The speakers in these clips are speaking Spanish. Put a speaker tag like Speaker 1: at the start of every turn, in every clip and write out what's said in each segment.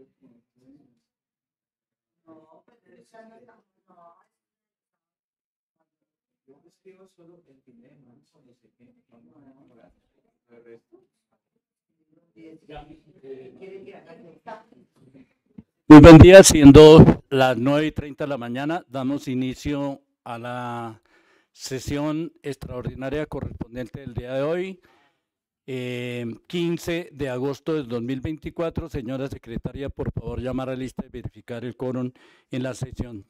Speaker 1: el
Speaker 2: Muy buen día, siendo las 9 y 30 de la mañana, damos inicio a la sesión extraordinaria correspondiente del día de hoy. Eh, 15 de agosto del 2024. Señora secretaria, por favor, llamar a lista y verificar el coron en la sesión.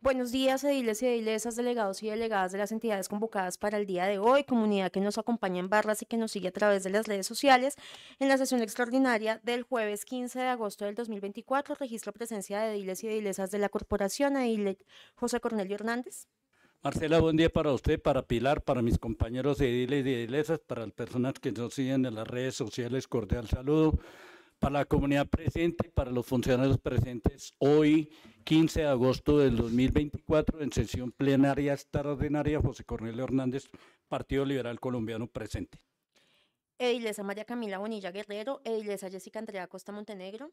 Speaker 3: Buenos días, ediles y edilesas, delegados y delegadas de las entidades convocadas para el día de hoy, comunidad que nos acompaña en Barras y que nos sigue a través de las redes sociales. En la sesión extraordinaria del jueves 15 de agosto del 2024, registro presencia de ediles y edilesas de la corporación, Edile José Cornelio Hernández.
Speaker 2: Marcela, buen día para usted, para Pilar, para mis compañeros ediles y edilesas, para las personas que nos siguen en las redes sociales, cordial saludo. Para la comunidad presente y para los funcionarios presentes, hoy, 15 de agosto del 2024, en sesión plenaria extraordinaria, José Cornelio Hernández, Partido Liberal Colombiano presente.
Speaker 3: ilesa María Camila Bonilla Guerrero, Eiles Jessica Andrea Costa Montenegro.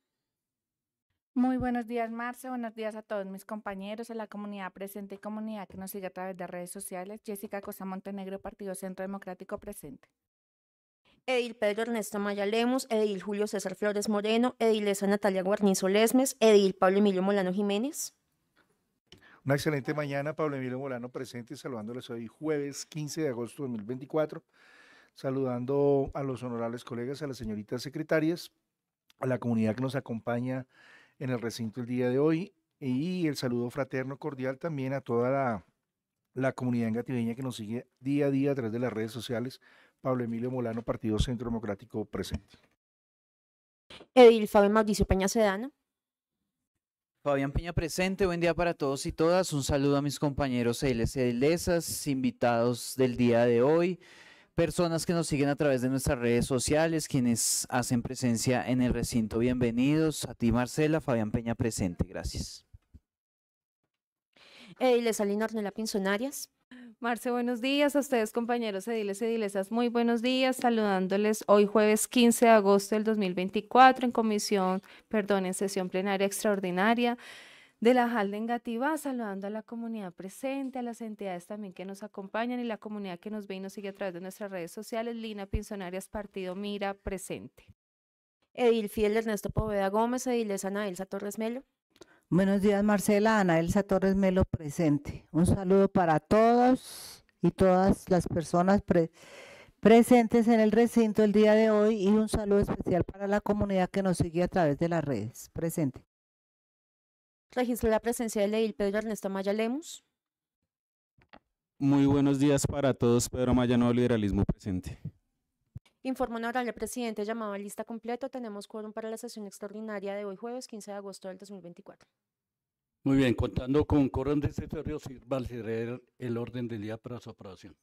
Speaker 4: Muy buenos días, Marce. Buenos días a todos mis compañeros en la comunidad presente y comunidad que nos sigue a través de redes sociales. Jessica Cosa Montenegro, Partido Centro Democrático Presente.
Speaker 3: Edil Pedro Ernesto Maya Edil Julio César Flores Moreno, Edilesa Natalia Guarnizo Lesmes, Edil Pablo Emilio Molano Jiménez.
Speaker 5: Una excelente mañana, Pablo Emilio Molano presente, saludándoles hoy jueves 15 de agosto de 2024, saludando a los honorables colegas, a las señoritas secretarias, a la comunidad que nos acompaña en el recinto el día de hoy. Y el saludo fraterno cordial también a toda la, la comunidad engativeña que nos sigue día a día a través de las redes sociales. Pablo Emilio Molano, Partido Centro Democrático presente.
Speaker 3: Edil Fabián Mauricio Peña Sedano.
Speaker 5: Fabián Peña
Speaker 1: presente, buen día para todos y todas. Un saludo a mis compañeros ELS Edilesas, invitados del día de hoy. Personas que nos siguen a través de nuestras redes sociales, quienes hacen presencia en el recinto, bienvenidos. A ti, Marcela, Fabián Peña presente, gracias.
Speaker 3: Ediles de Ornella Pinzonarias. Marce, buenos días
Speaker 6: a ustedes, compañeros ediles, edilesas, muy buenos días, saludándoles hoy jueves 15 de agosto del 2024 en comisión, perdón, en sesión plenaria extraordinaria de la Jalda Gativa, saludando a la comunidad presente, a las entidades también que nos acompañan y la comunidad que nos ve y nos sigue a través de nuestras redes sociales, Lina Pinzonarias, Partido Mira, presente.
Speaker 3: Edil Fiel Ernesto Poveda Gómez, Edil Ana Elsa Torres Melo.
Speaker 7: Buenos días, Marcela. Ana Elsa Torres Melo presente. Un saludo para todos y todas las personas presentes en el recinto el día de hoy y un saludo especial para la comunidad que nos sigue a través de las redes. Presente.
Speaker 3: Registra la presencia del edil Pedro Ernesto Maya Lemus.
Speaker 8: Muy buenos días para todos, Pedro Maya, Nuevo Liberalismo Presente.
Speaker 3: Informo oral al presidente llamado a lista completo. Tenemos quórum para la sesión extraordinaria de hoy, jueves 15 de agosto del 2024.
Speaker 2: Muy bien, contando con quórum de este Sergio, el orden del día para su aprobación.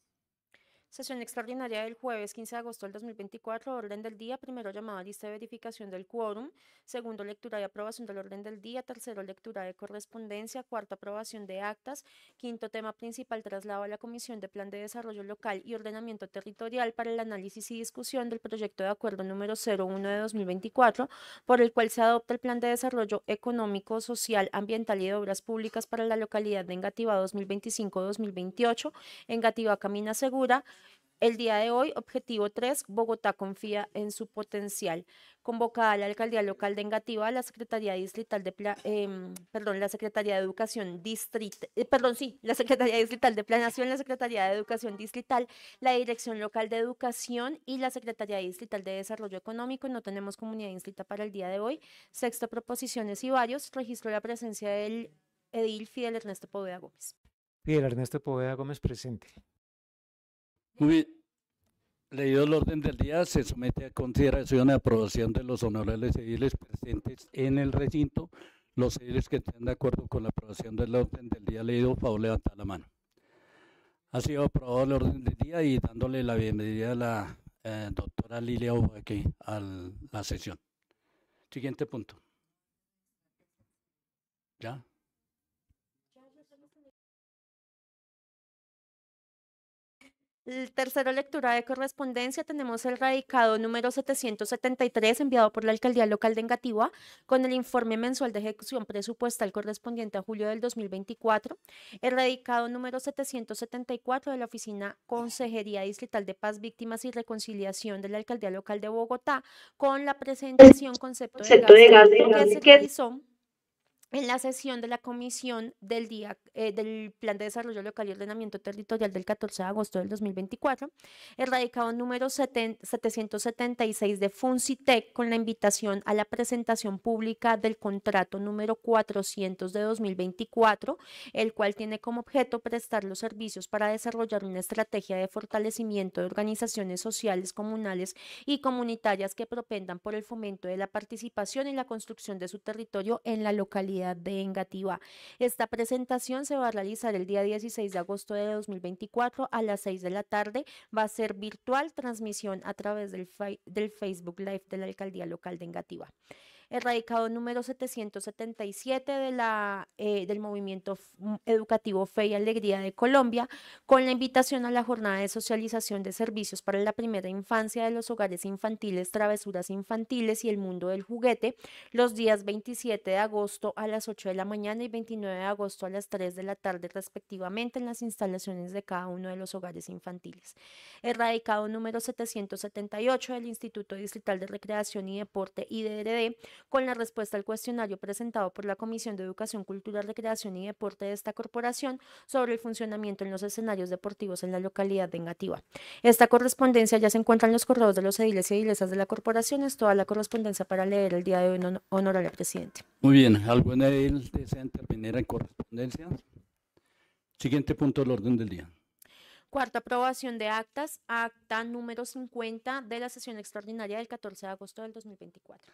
Speaker 3: Sesión extraordinaria del jueves 15 de agosto del 2024, orden del día, primero llamada lista de verificación del quórum, segundo lectura y aprobación del orden del día, tercero lectura de correspondencia, Cuarto aprobación de actas, quinto tema principal traslado a la Comisión de Plan de Desarrollo Local y Ordenamiento Territorial para el análisis y discusión del proyecto de acuerdo número 01 de 2024, por el cual se adopta el Plan de Desarrollo Económico, Social, Ambiental y de Obras Públicas para la localidad de Engativá 2025-2028, Engativa Camina Segura, el día de hoy, objetivo 3, Bogotá confía en su potencial. Convocada a la alcaldía local de Engativá, la Secretaría Distrital de em, la Secretaría de Educación Distrital, eh, perdón, sí, la Secretaría Distrital de Planación, la Secretaría de Educación Distrital, la Dirección Local de Educación y la Secretaría Distrital de Desarrollo Económico. No tenemos comunidad inscrita para el día de hoy. Sexto, proposiciones y varios. Registro la presencia del edil Fidel Ernesto Poveda Gómez.
Speaker 2: Fidel
Speaker 9: Ernesto Poveda Gómez presente.
Speaker 2: Muy bien. Leído el orden del día, se somete a consideración y aprobación de los honorables civiles presentes en el recinto. Los civiles que estén de acuerdo con la aprobación del orden del día leído, favor levantar la mano. Ha sido aprobado el orden del día y dándole la bienvenida a la eh, doctora Lilia aquí a la sesión. Siguiente punto. ¿Ya?
Speaker 3: tercero, lectura de correspondencia. Tenemos el radicado número 773 enviado por la Alcaldía Local de Engativá con el informe mensual de ejecución presupuestal correspondiente a julio del 2024. El radicado número 774 de la Oficina Consejería Distrital de Paz, Víctimas y Reconciliación de la Alcaldía Local de Bogotá con la presentación concepto, de, gas que realizó en la sesión de la comisión del, día, eh, del Plan de Desarrollo Local y Ordenamiento Territorial del 14 de agosto del 2024, erradicado número 776 de FUNCITEC con la invitación a la presentación pública del contrato número 400 de 2024, el cual tiene como objeto prestar los servicios para desarrollar una estrategia de fortalecimiento de organizaciones sociales, comunales y comunitarias que propendan por el fomento de la participación y la construcción de su territorio en la localidad de Engativá. Esta presentación se va a realizar el día 16 de agosto de 2024 a las 6 de la tarde. Va a ser virtual, transmisión a través del, del Facebook Live de la Alcaldía Local de Engativá erradicado número 777 de la, eh, del Movimiento mm, Educativo Fe y Alegría de Colombia, con la invitación a la jornada de socialización de servicios para la primera infancia de los hogares infantiles, travesuras infantiles y el mundo del juguete, los días 27 de agosto a las 8 de la mañana y 29 de agosto a las 3 de la tarde, respectivamente, en las instalaciones de cada uno de los hogares infantiles. Erradicado número 778 del Instituto Distrital de Recreación y Deporte IDRD, con la respuesta al cuestionario presentado por la Comisión de Educación, Cultura, Recreación y Deporte de esta corporación sobre el funcionamiento en los escenarios deportivos en la localidad de Engativá. Esta correspondencia ya se encuentra en los correos de los ediles y edilesas de la corporación. Es toda la correspondencia para leer el día de hoy en honor al presidente.
Speaker 2: Muy bien, ¿algún edil desea intervenir en correspondencia? Siguiente punto del orden del día.
Speaker 3: Cuarta aprobación de actas, acta número 50 de la sesión extraordinaria del 14 de agosto del 2024.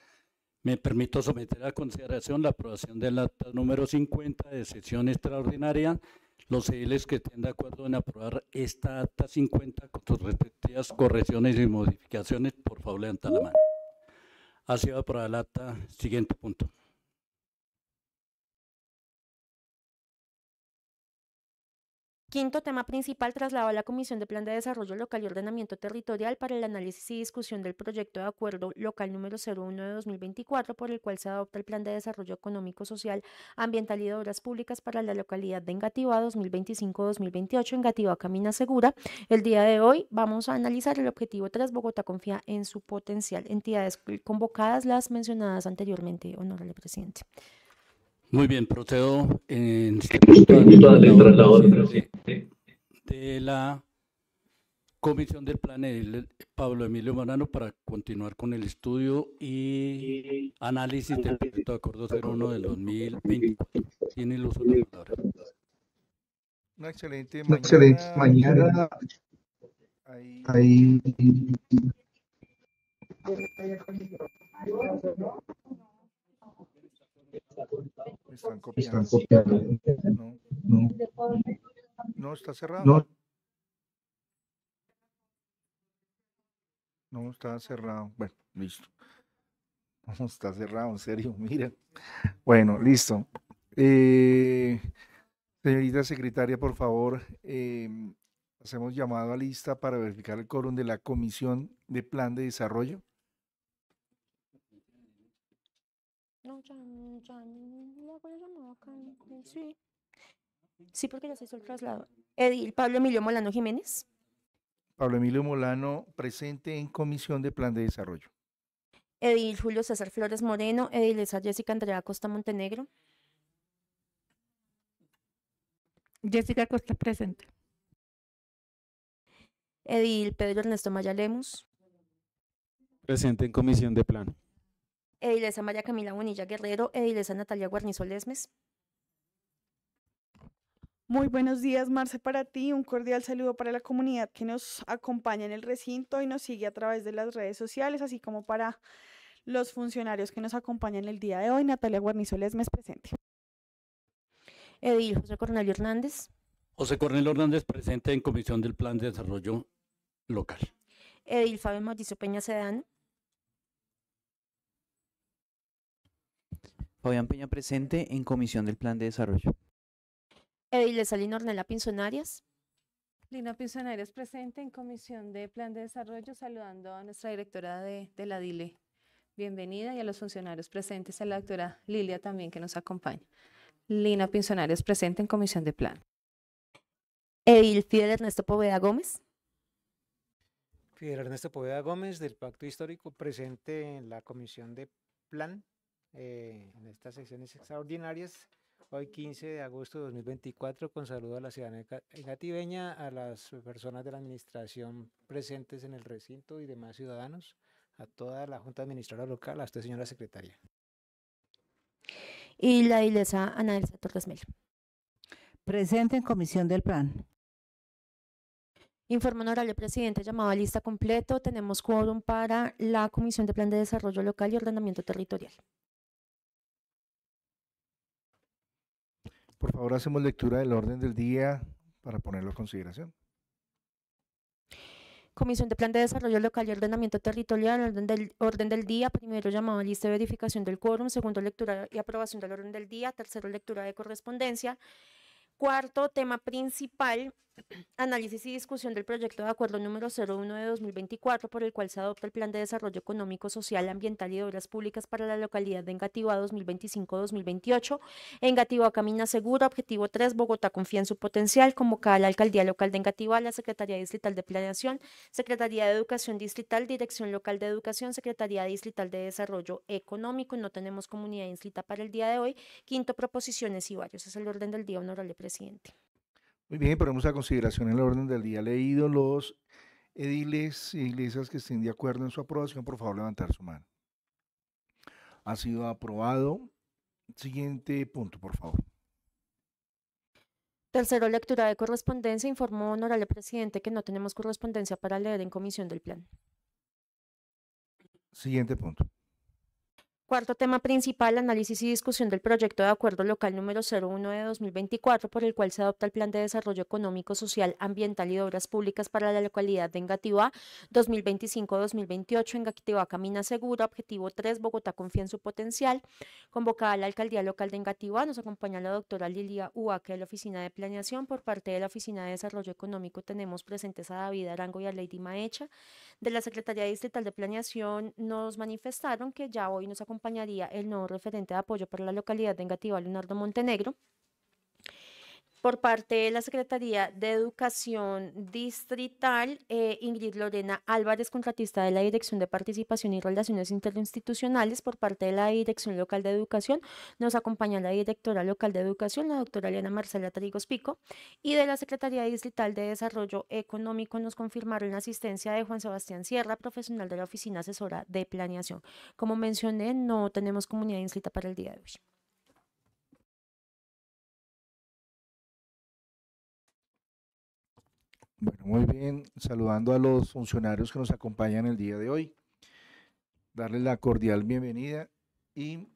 Speaker 2: Me permito someter a consideración la aprobación del acta número 50 de sesión extraordinaria. Los civiles que estén de acuerdo en aprobar esta acta 50 con sus respectivas correcciones y modificaciones, por favor levanten la mano. Ha sido aprobada la acta. Siguiente punto.
Speaker 3: Quinto tema principal traslado a la Comisión de Plan de Desarrollo Local y Ordenamiento Territorial para el análisis y discusión del proyecto de acuerdo local número 01 de 2024 por el cual se adopta el Plan de Desarrollo Económico, Social, Ambiental y de Obras Públicas para la localidad de Engativá 2025-2028, Engativá Camina Segura. El día de hoy vamos a analizar el objetivo 3, Bogotá confía en su potencial. Entidades convocadas las mencionadas anteriormente, honorable presidente.
Speaker 2: Muy bien, procedo en de la Comisión del Plan de Pablo Emilio Marano para continuar con el estudio y análisis del proyecto de acuerdo 01 del 2020, Tiene el uso de palabra. Una excelente
Speaker 5: mañana. excelente
Speaker 9: no, está cerrado.
Speaker 5: No. está cerrado. Bueno, listo. No está cerrado, en serio, mira. Bueno, listo. Eh, señorita secretaria, por favor, em, hacemos llamado a lista para verificar el quórum de la Comisión de Plan de Desarrollo.
Speaker 3: Sí. Sí, porque ya se hizo el traslado. Edil Pablo Emilio Molano Jiménez.
Speaker 5: Pablo Emilio Molano, presente en Comisión de Plan de Desarrollo.
Speaker 3: Edil Julio César Flores Moreno, Edilesa Jessica Andrea Costa Montenegro.
Speaker 4: Jessica Costa presente.
Speaker 3: Edil Pedro Ernesto Maya Lemus.
Speaker 8: Presente en comisión de Plan
Speaker 3: Edilesa María Camila Bonilla Guerrero, Edilesa Natalia Guarnizo Lesmes.
Speaker 10: Muy buenos días, Marce, para ti. Un cordial saludo para la comunidad que nos acompaña en el recinto y nos sigue a través de las redes sociales, así como para los funcionarios que nos acompañan el día de hoy. Natalia Guarnizo Lesmes presente. Edil José Cornelio Hernández.
Speaker 2: José Cornelio Hernández presente en Comisión del Plan de Desarrollo Local.
Speaker 3: Edil Fabio Mauricio Peña Sedán.
Speaker 1: Fabián Peña presente en Comisión del Plan de Desarrollo.
Speaker 3: Edile eh, Salín Ornella Pinzonarias. Lina Pinzonarias
Speaker 6: presente en Comisión de Plan de Desarrollo, saludando a nuestra directora de, la DILE. Bienvenida y a los funcionarios presentes, a la doctora Lilia también que nos acompaña. Lina Pinzonarias presente en Comisión de Plan. Edil eh, Fidel Ernesto Poveda Gómez.
Speaker 9: Fidel Ernesto Poveda Gómez del Pacto Histórico presente en la Comisión de Plan eh, en estas sesiones extraordinarias. Hoy 15 de agosto de 2024, con saludo a la ciudadanía gativeña, a las personas de la administración presentes en el recinto y demás ciudadanos, a toda la Junta Administradora Local, a usted señora secretaria.
Speaker 3: Y la ilesa Ana Elsa Torres Mel.
Speaker 7: Presente en comisión del plan.
Speaker 3: Informe honorable presidente, llamado a lista completo. Tenemos quórum para la Comisión de Plan de Desarrollo Local y Ordenamiento Territorial.
Speaker 5: Por favor, hacemos lectura del orden del día para ponerlo a consideración.
Speaker 3: Comisión de Plan de Desarrollo Local y Ordenamiento Territorial, orden del, orden del día, primero llamado lista de verificación del quórum, segundo lectura y aprobación del orden del día, tercero lectura de correspondencia, cuarto tema principal, Análisis y discusión del proyecto de acuerdo número 01 de 2024 por el cual se adopta el Plan de Desarrollo Económico, Social, Ambiental y de Obras Públicas para la localidad de Engativá 2025-2028. Engativá Camina seguro Objetivo 3, Bogotá confía en su potencial, convocada a la Alcaldía Local de Engativá, la Secretaría Distrital de Planeación, Secretaría de Educación Distrital, Dirección Local de Educación, Secretaría Distrital de Desarrollo Económico. No tenemos comunidad inscrita para el día de hoy. Quinto, proposiciones y varios. Es el orden del día, honorable presidente.
Speaker 5: Muy bien, ponemos a consideración en el orden del día leído los ediles y iglesias que estén de acuerdo en su aprobación, por favor levantar su mano. Ha sido aprobado. Siguiente punto, por favor.
Speaker 3: Tercero, lectura de correspondencia. Informó honorable presidente que no tenemos correspondencia para leer en comisión del plan.
Speaker 5: Siguiente punto.
Speaker 3: Cuarto tema principal, análisis y discusión del proyecto de acuerdo local número 01 de 2024, por el cual se adopta el Plan de Desarrollo Económico, Social, Ambiental y de Obras Públicas para la localidad de Engativá 2025-2028, Engativá Camina Segura, objetivo 3, Bogotá confía en su potencial. Convocada a la alcaldía local de Engativá, nos acompaña la doctora Lilia Uaque de la Oficina de Planeación. Por parte de la Oficina de Desarrollo Económico tenemos presentes a David Arango y a Lady Maecha de la Secretaría Distrital de Planeación nos manifestaron que ya hoy nos acompañaría el nuevo referente de apoyo para la localidad de Engativá, Leonardo Montenegro, por parte de la Secretaría de Educación Distrital, eh, Ingrid Lorena Álvarez, contratista de la Dirección de Participación y Relaciones Interinstitucionales, por parte de la Dirección Local de Educación, nos acompaña la directora local de Educación, la doctora Elena Marcela Trigos Pico, y de la Secretaría Distrital de Desarrollo Económico nos confirmaron la asistencia de Juan Sebastián Sierra, profesional de la Oficina Asesora de Planeación. Como mencioné, no tenemos comunidad inscrita para el día de hoy.
Speaker 11: Bueno, muy bien,
Speaker 5: saludando a los funcionarios que nos acompañan el día de hoy, darles la cordial bienvenida y,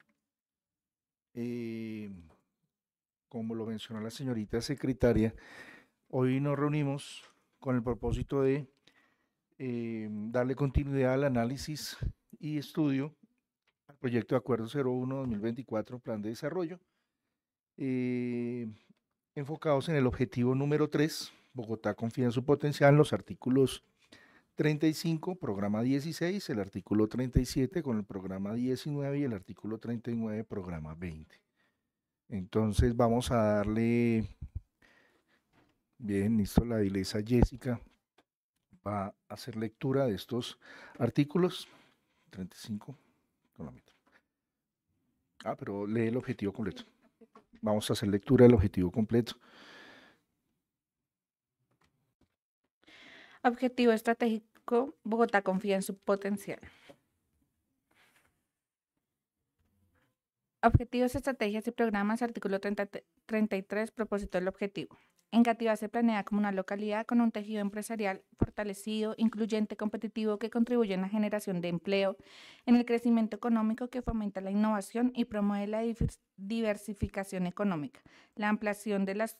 Speaker 5: eh, como lo mencionó la señorita secretaria, hoy nos reunimos con el propósito de eh, darle continuidad al análisis y estudio al proyecto de Acuerdo 01-2024, Plan de Desarrollo, eh, enfocados en el objetivo número 3 Bogotá confía en su potencial, en los artículos 35, programa 16, el artículo 37 con el programa 19 y el artículo 39, programa 20. Entonces vamos a darle, bien, listo, la Ilesa Jessica va a hacer lectura de estos artículos 35, Ah, pero lee el objetivo completo. Vamos a hacer lectura del objetivo completo.
Speaker 4: Objetivo estratégico, Bogotá confía en su potencial. Objetivos, estrategias y programas, artículo 33, propósito del objetivo. En se planea como una localidad con un tejido empresarial fortalecido, incluyente, competitivo, que contribuye en la generación de empleo, en el crecimiento económico, que fomenta la innovación y promueve la diversificación económica, la ampliación de las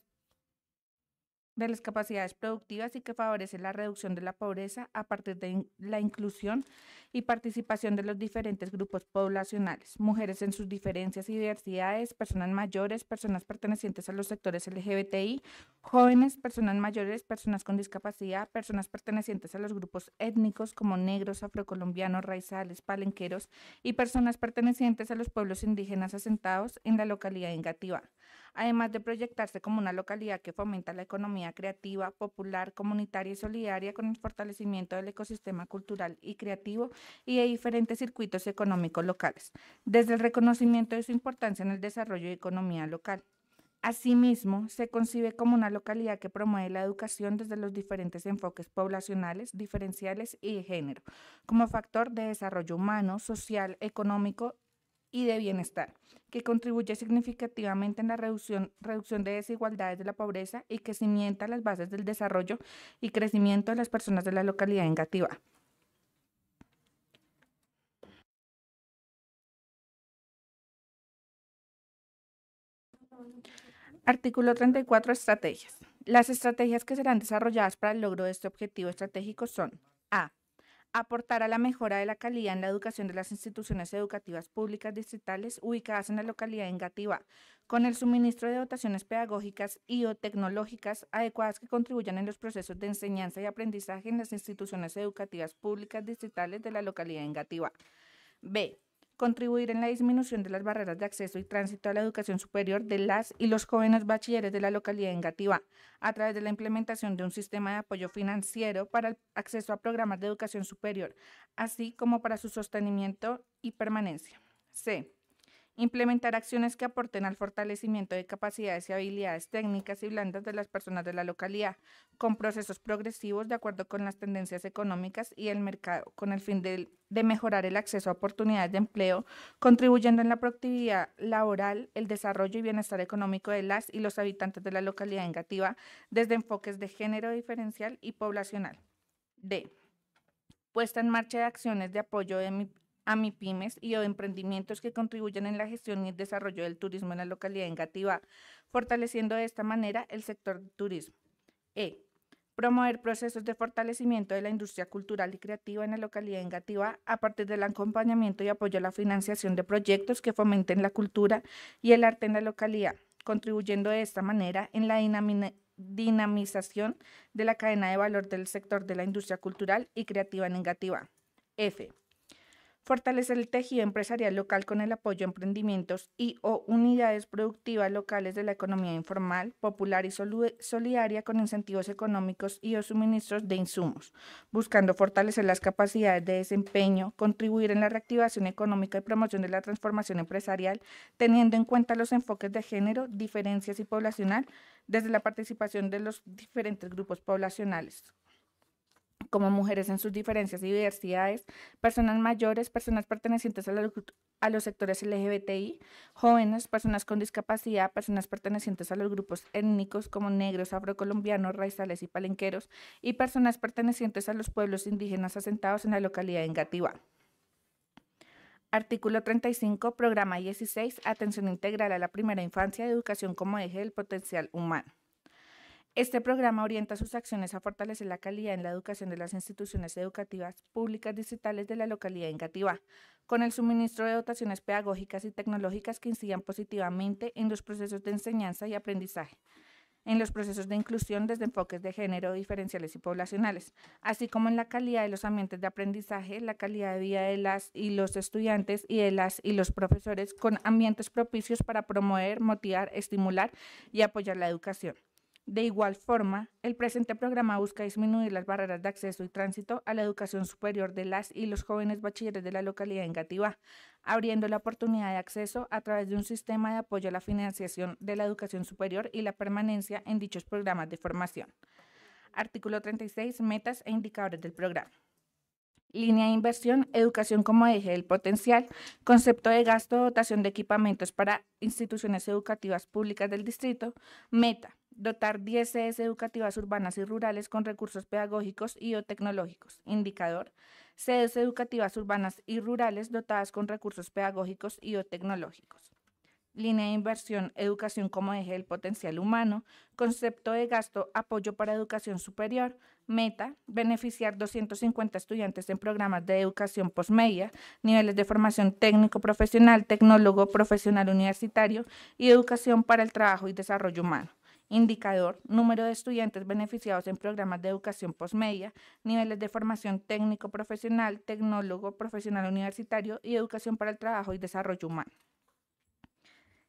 Speaker 4: de las capacidades productivas y que favorece la reducción de la pobreza a partir de la inclusión y participación de los diferentes grupos poblacionales, mujeres en sus diferencias y diversidades, personas mayores, personas pertenecientes a los sectores LGBTI, jóvenes, personas mayores, personas con discapacidad, personas pertenecientes a los grupos étnicos como negros, afrocolombianos, raizales, palenqueros y personas pertenecientes a los pueblos indígenas asentados en la localidad de Engativá además de proyectarse como una localidad que fomenta la economía creativa, popular, comunitaria y solidaria con el fortalecimiento del ecosistema cultural y creativo y de diferentes circuitos económicos locales, desde el reconocimiento de su importancia en el desarrollo de economía local. Asimismo, se concibe como una localidad que promueve la educación desde los diferentes enfoques poblacionales, diferenciales y de género, como factor de desarrollo humano, social, económico y de bienestar, que contribuye significativamente en la reducción, de desigualdades de la pobreza y que cimienta las bases del desarrollo y crecimiento de las personas de la localidad en Artículo 34. Estrategias. Las estrategias que serán desarrolladas para el logro de este objetivo estratégico son A aportar a la mejora de la calidad en la educación de las instituciones educativas públicas distritales ubicadas en la localidad de Engativá, con el suministro de dotaciones pedagógicas y o tecnológicas adecuadas que contribuyan en los procesos de enseñanza y aprendizaje en las instituciones educativas públicas distritales de la localidad de Engativá. B contribuir en la disminución de las barreras de acceso y tránsito a la educación superior de las y los jóvenes bachilleres de la localidad de Engativá a través de la implementación de un sistema de apoyo financiero para el acceso a programas de educación superior, así como para su sostenimiento y permanencia. C implementar acciones que aporten al fortalecimiento de capacidades y habilidades técnicas y blandas de las personas de la localidad, con procesos progresivos de acuerdo con las tendencias económicas y el mercado, con el fin de, mejorar el acceso a oportunidades de empleo, contribuyendo en la productividad laboral, el desarrollo y bienestar económico de las y los habitantes de la localidad negativa desde enfoques de género diferencial y poblacional. D puesta en marcha de acciones de apoyo de a MIPIMES y o emprendimientos que contribuyan en la gestión y el desarrollo del turismo en la localidad de Engativá, fortaleciendo de esta manera el sector turismo. E. Promover procesos de fortalecimiento de la industria cultural y creativa en la localidad de Engativá a partir del acompañamiento y apoyo a la financiación de proyectos que fomenten la cultura y el arte en la localidad, contribuyendo de esta manera en la dinamización de la cadena de valor del sector de la industria cultural y creativa en Engativá. F fortalecer el tejido empresarial local con el apoyo a emprendimientos y o unidades productivas locales de la economía informal, popular y solidaria con incentivos económicos y o suministros de insumos, buscando fortalecer las capacidades de desempeño, contribuir en la reactivación económica y promoción de la transformación empresarial, teniendo en cuenta los enfoques de género, diferencias y poblacional, desde la participación de los diferentes grupos poblacionales como mujeres en sus diferencias y diversidades, personas mayores, personas pertenecientes a, los sectores LGBTI, jóvenes, personas con discapacidad, personas pertenecientes a los grupos étnicos como negros, afrocolombianos, raizales y palenqueros, y personas pertenecientes a los pueblos indígenas asentados en la localidad de Engativá. Artículo 35, programa 16, atención integral a la primera infancia, educación como eje del potencial humano. Este programa orienta sus acciones a fortalecer la calidad en la educación de las instituciones educativas públicas digitales de la localidad de Engativá, con el suministro de dotaciones pedagógicas y tecnológicas que incidan positivamente en los procesos de enseñanza y aprendizaje, en los procesos de inclusión desde enfoques de género diferenciales y poblacionales, así como en la calidad de los ambientes de aprendizaje, la calidad de vida de las y los estudiantes y de las y los profesores con ambientes propicios para promover, motivar, estimular y apoyar la educación. De igual forma, el presente programa busca disminuir las barreras de acceso y tránsito a la educación superior de las y los jóvenes bachilleres de la localidad de Gativá, abriendo la oportunidad de acceso a través de un sistema de apoyo a la financiación de la educación superior y la permanencia en dichos programas de formación. Artículo 36. Metas e indicadores del programa. Línea de inversión, educación como eje del potencial, concepto de gasto, dotación de equipamientos para instituciones educativas públicas del distrito, meta, Dotar 10 sedes educativas urbanas y rurales con recursos pedagógicos y o tecnológicos. Indicador. Sedes educativas urbanas y rurales dotadas con recursos pedagógicos y o tecnológicos. Línea de inversión, educación como eje del potencial humano, concepto de gasto, apoyo para educación superior, meta, beneficiar 250 estudiantes en programas de educación posmedia, niveles de formación técnico profesional, tecnólogo profesional universitario y educación para el trabajo y desarrollo humano. Indicador, número de estudiantes beneficiados en programas de educación posmedia, niveles de formación técnico-profesional, tecnólogo, profesional universitario y educación para el trabajo y desarrollo humano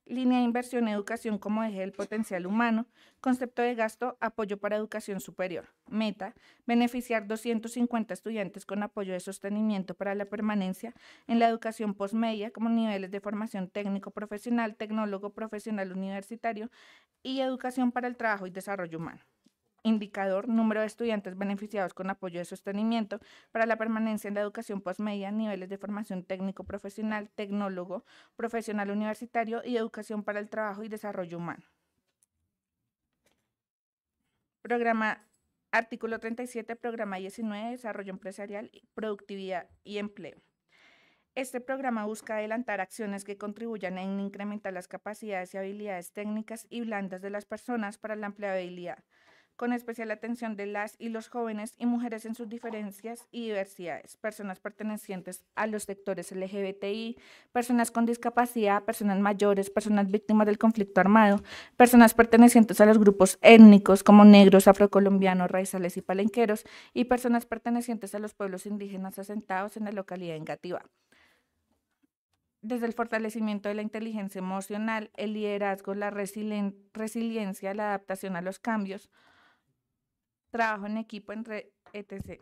Speaker 4: línea de inversión educación como eje del potencial humano, concepto de gasto, apoyo para educación superior, meta, beneficiar 250 estudiantes con apoyo de sostenimiento para la permanencia en la educación postmedia como niveles de formación técnico profesional, tecnólogo profesional universitario y educación para el trabajo y desarrollo humano indicador número de estudiantes beneficiados con apoyo de sostenimiento para la permanencia en la educación postmedia, niveles de formación técnico-profesional, tecnólogo, profesional universitario y educación para el trabajo y desarrollo humano. Programa Artículo 37, programa 19, Desarrollo Empresarial, Productividad y Empleo. Este programa busca adelantar acciones que contribuyan en incrementar las capacidades y habilidades técnicas y blandas de las personas para la empleabilidad, con especial atención de las y los jóvenes y mujeres en sus diferencias y diversidades, personas pertenecientes a los sectores LGBTI, personas con discapacidad, personas mayores, personas víctimas del conflicto armado, personas pertenecientes a los grupos étnicos como negros, afrocolombianos, raizales y palenqueros, y personas pertenecientes a los pueblos indígenas asentados en la localidad Engativá desde el fortalecimiento de la inteligencia emocional, el liderazgo, la resiliencia, la adaptación a los cambios, trabajo en equipo entre etc.,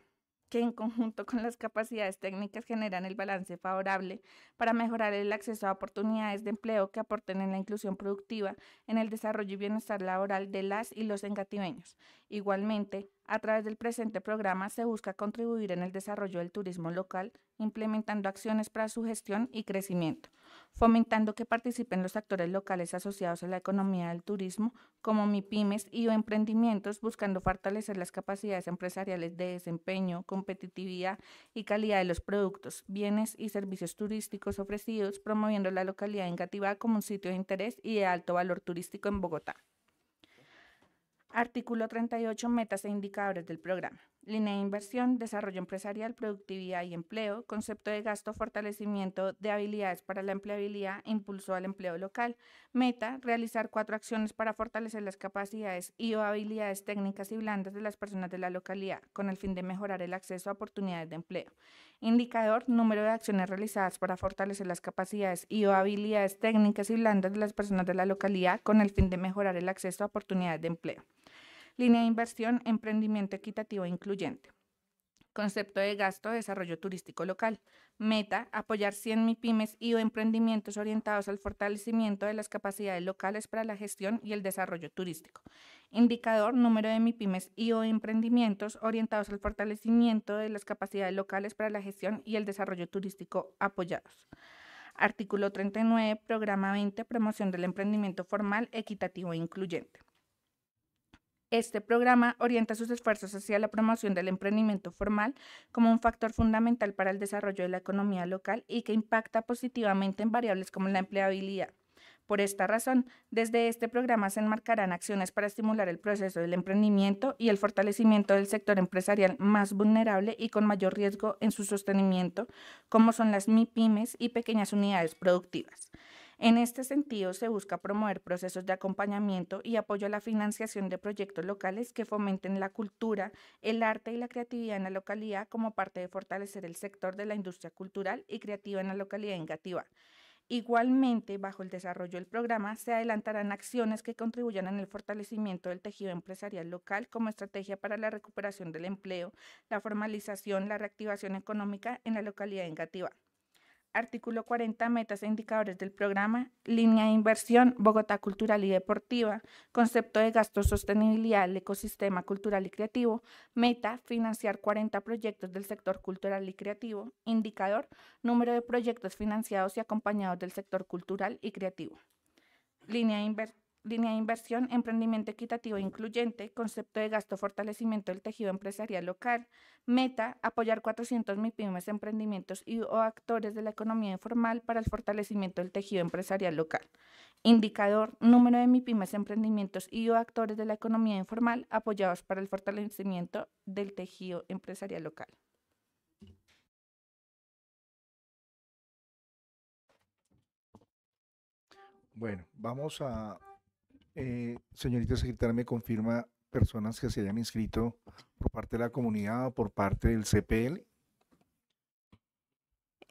Speaker 4: que en conjunto con las capacidades técnicas generan el balance favorable para mejorar el acceso a oportunidades de empleo que aporten en la inclusión productiva, en el desarrollo y bienestar laboral de las y los engativeños Igualmente, a través del presente programa se busca contribuir en el desarrollo del turismo local, implementando acciones para su gestión y crecimiento, fomentando que participen los actores locales asociados a la economía del turismo, como MIPIMES y o emprendimientos, buscando fortalecer las capacidades empresariales de desempeño, competitividad y calidad de los productos, bienes y servicios turísticos ofrecidos, promoviendo la localidad en Engativá como un sitio de interés y de alto valor turístico en Bogotá. Artículo 38. Metas e indicadores del programa. Línea de inversión, desarrollo empresarial, productividad y empleo, concepto de gasto, fortalecimiento de habilidades para la empleabilidad, impulso al empleo local. Meta, realizar cuatro acciones para fortalecer las capacidades y o habilidades técnicas y blandas de las personas de la localidad, con el fin de mejorar el acceso a oportunidades de empleo. Indicador, número de acciones realizadas para fortalecer las capacidades y o habilidades técnicas y blandas de las personas de la localidad, con el fin de mejorar el acceso a oportunidades de empleo línea de inversión, emprendimiento equitativo e incluyente. Concepto de gasto, desarrollo turístico local. Meta, apoyar 100 MIPIMES y o emprendimientos orientados al fortalecimiento de las capacidades locales para la gestión y el desarrollo turístico. Indicador, número de MIPIMES y o emprendimientos orientados al fortalecimiento de las capacidades locales para la gestión y el desarrollo turístico apoyados. Artículo 39, programa 20, promoción del emprendimiento formal, equitativo e incluyente. Este programa orienta sus esfuerzos hacia la promoción del emprendimiento formal como un factor fundamental para el desarrollo de la economía local y que impacta positivamente en variables como la empleabilidad. Por esta razón, desde este programa se enmarcarán acciones para estimular el proceso del emprendimiento y el fortalecimiento del sector empresarial más vulnerable y con mayor riesgo en su sostenimiento, como son las MIPYMES y pequeñas unidades productivas. En este sentido, se busca promover procesos de acompañamiento y apoyo a la financiación de proyectos locales que fomenten la cultura, el arte y la creatividad en la localidad como parte de fortalecer el sector de la industria cultural y creativa en la localidad engativa. Igualmente, bajo el desarrollo del programa, se adelantarán acciones que contribuyan en el fortalecimiento del tejido empresarial local como estrategia para la recuperación del empleo, la formalización, la reactivación económica en la localidad engativa. Artículo 40, metas e indicadores del programa, línea de inversión, Bogotá Cultural y Deportiva, concepto de gasto, sostenibilidad ecosistema cultural y creativo, meta, financiar 40 proyectos del sector cultural y creativo, indicador, número de proyectos financiados y acompañados del sector cultural y creativo. Línea de inversión línea de inversión, emprendimiento equitativo e incluyente, concepto de gasto, fortalecimiento del tejido empresarial local, meta, apoyar 400 MIPIMES, emprendimientos y o actores de la economía informal para el fortalecimiento del tejido empresarial local. Indicador, número de MIPIMES, emprendimientos y o actores de la economía informal apoyados para el fortalecimiento del tejido empresarial local.
Speaker 5: Bueno, vamos a eh, señorita secretaria, ¿me confirma personas que se hayan inscrito por parte de la comunidad o por parte del CPL?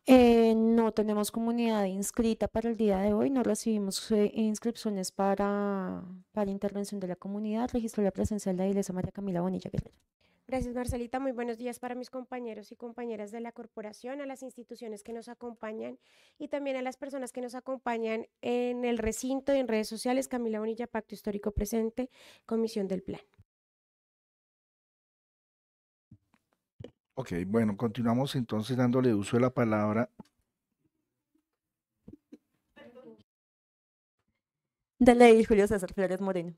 Speaker 3: Eh, no tenemos comunidad inscrita para el día de hoy, no recibimos eh, inscripciones para, para intervención de la comunidad. registro la presencia de la iglesia María Camila Bonilla Guerrero.
Speaker 12: Gracias, Marcelita. Muy buenos días para mis compañeros y compañeras de la corporación, a las instituciones que nos acompañan y también a las personas que nos acompañan en el recinto y en redes sociales. Camila Bonilla, Pacto Histórico Presente, Comisión del Plan.
Speaker 5: Ok, bueno, continuamos entonces dándole uso de la palabra.
Speaker 3: Dale ahí, Julio César Flores Moreno.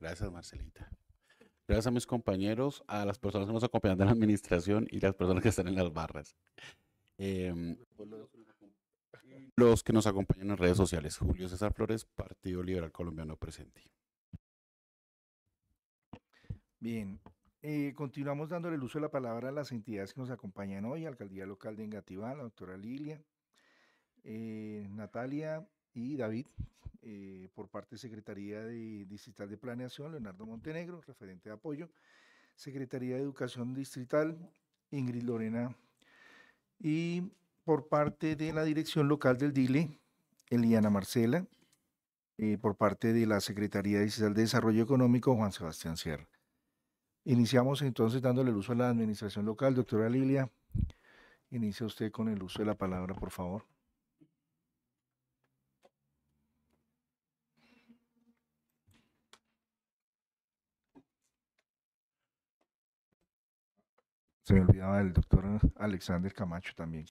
Speaker 13: Gracias, Marcelita. Gracias a mis compañeros, a las personas que nos acompañan de la administración y las personas que están en las barras. Em, los que nos acompañan en redes sociales. Julio César Flores, Partido Liberal Colombiano Presente.
Speaker 5: Bien, eh, continuamos dándole el uso de la palabra a las entidades que nos acompañan hoy, Alcaldía Local de Engativá, la doctora Lilia, eh, Natalia y David, eh, por parte de Secretaría de Distrital de Planeación, Leonardo Montenegro, referente de apoyo, Secretaría de Educación Distrital, Ingrid Lorena, y por parte de la Dirección Local del DILE, Eliana Marcela, y eh, por parte de la Secretaría Distrital de Desarrollo Económico, Juan Sebastián Sierra. Iniciamos entonces dándole el uso a la administración local. Doctora Lilia, inicia usted con el uso de la palabra, por favor. se me olvidaba el doctor Alexander Camacho también.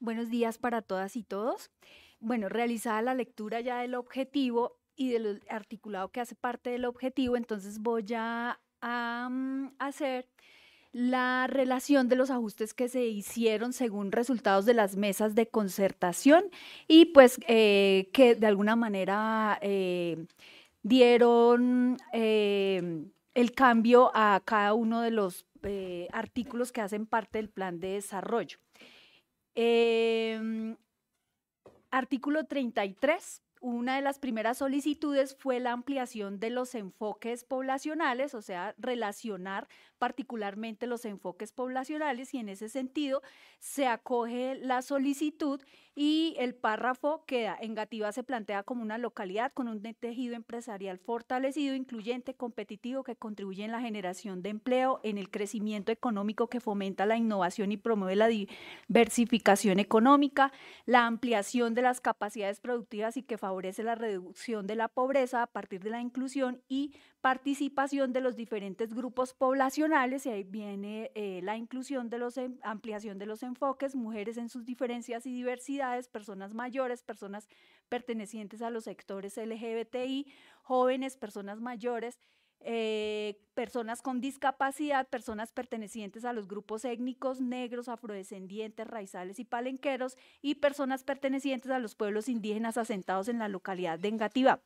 Speaker 14: Buenos días para todas y todos. Bueno, realizada la lectura ya del objetivo y del articulado que hace parte del objetivo, entonces voy a, mm, hacer la relación de los ajustes que se hicieron según resultados de las mesas de concertación y pues eh, que de alguna manera... Eh, dieron eh, el cambio a cada uno de los eh, artículos que hacen parte del plan de desarrollo. Em, artículo 33 una de las primeras solicitudes fue la ampliación de los enfoques poblacionales, o sea, relacionar particularmente los enfoques poblacionales y en ese sentido se acoge la solicitud y el párrafo queda, gativa se plantea como una localidad con un tejido empresarial fortalecido, incluyente, competitivo, que contribuye en la generación de empleo, en el crecimiento económico que fomenta la innovación y promueve la diversificación económica, la ampliación de las capacidades productivas y que favorece favorece la reducción de la pobreza a partir de la inclusión y participación de los diferentes grupos poblacionales, y ahí viene eh, la inclusión de los, ampliación de los enfoques, mujeres en sus diferencias y diversidades, personas mayores, personas pertenecientes a los sectores LGBTI, jóvenes, personas mayores, eh, personas con discapacidad, personas pertenecientes a los grupos étnicos negros, afrodescendientes, raizales y palenqueros y personas pertenecientes a los pueblos indígenas asentados en la localidad de Engativá.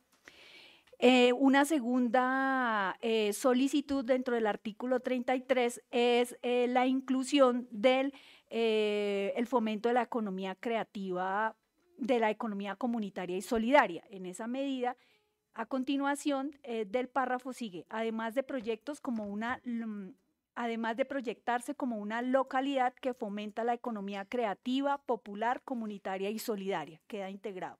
Speaker 14: Eh, una segunda eh, solicitud dentro del artículo 33 es la inclusión del el fomento de la economía creativa, de la economía comunitaria y solidaria. En esa medida, a continuación eh, del párrafo sigue, además de proyectos como además de proyectarse como una localidad que fomenta la economía creativa, popular, comunitaria y solidaria, queda integrado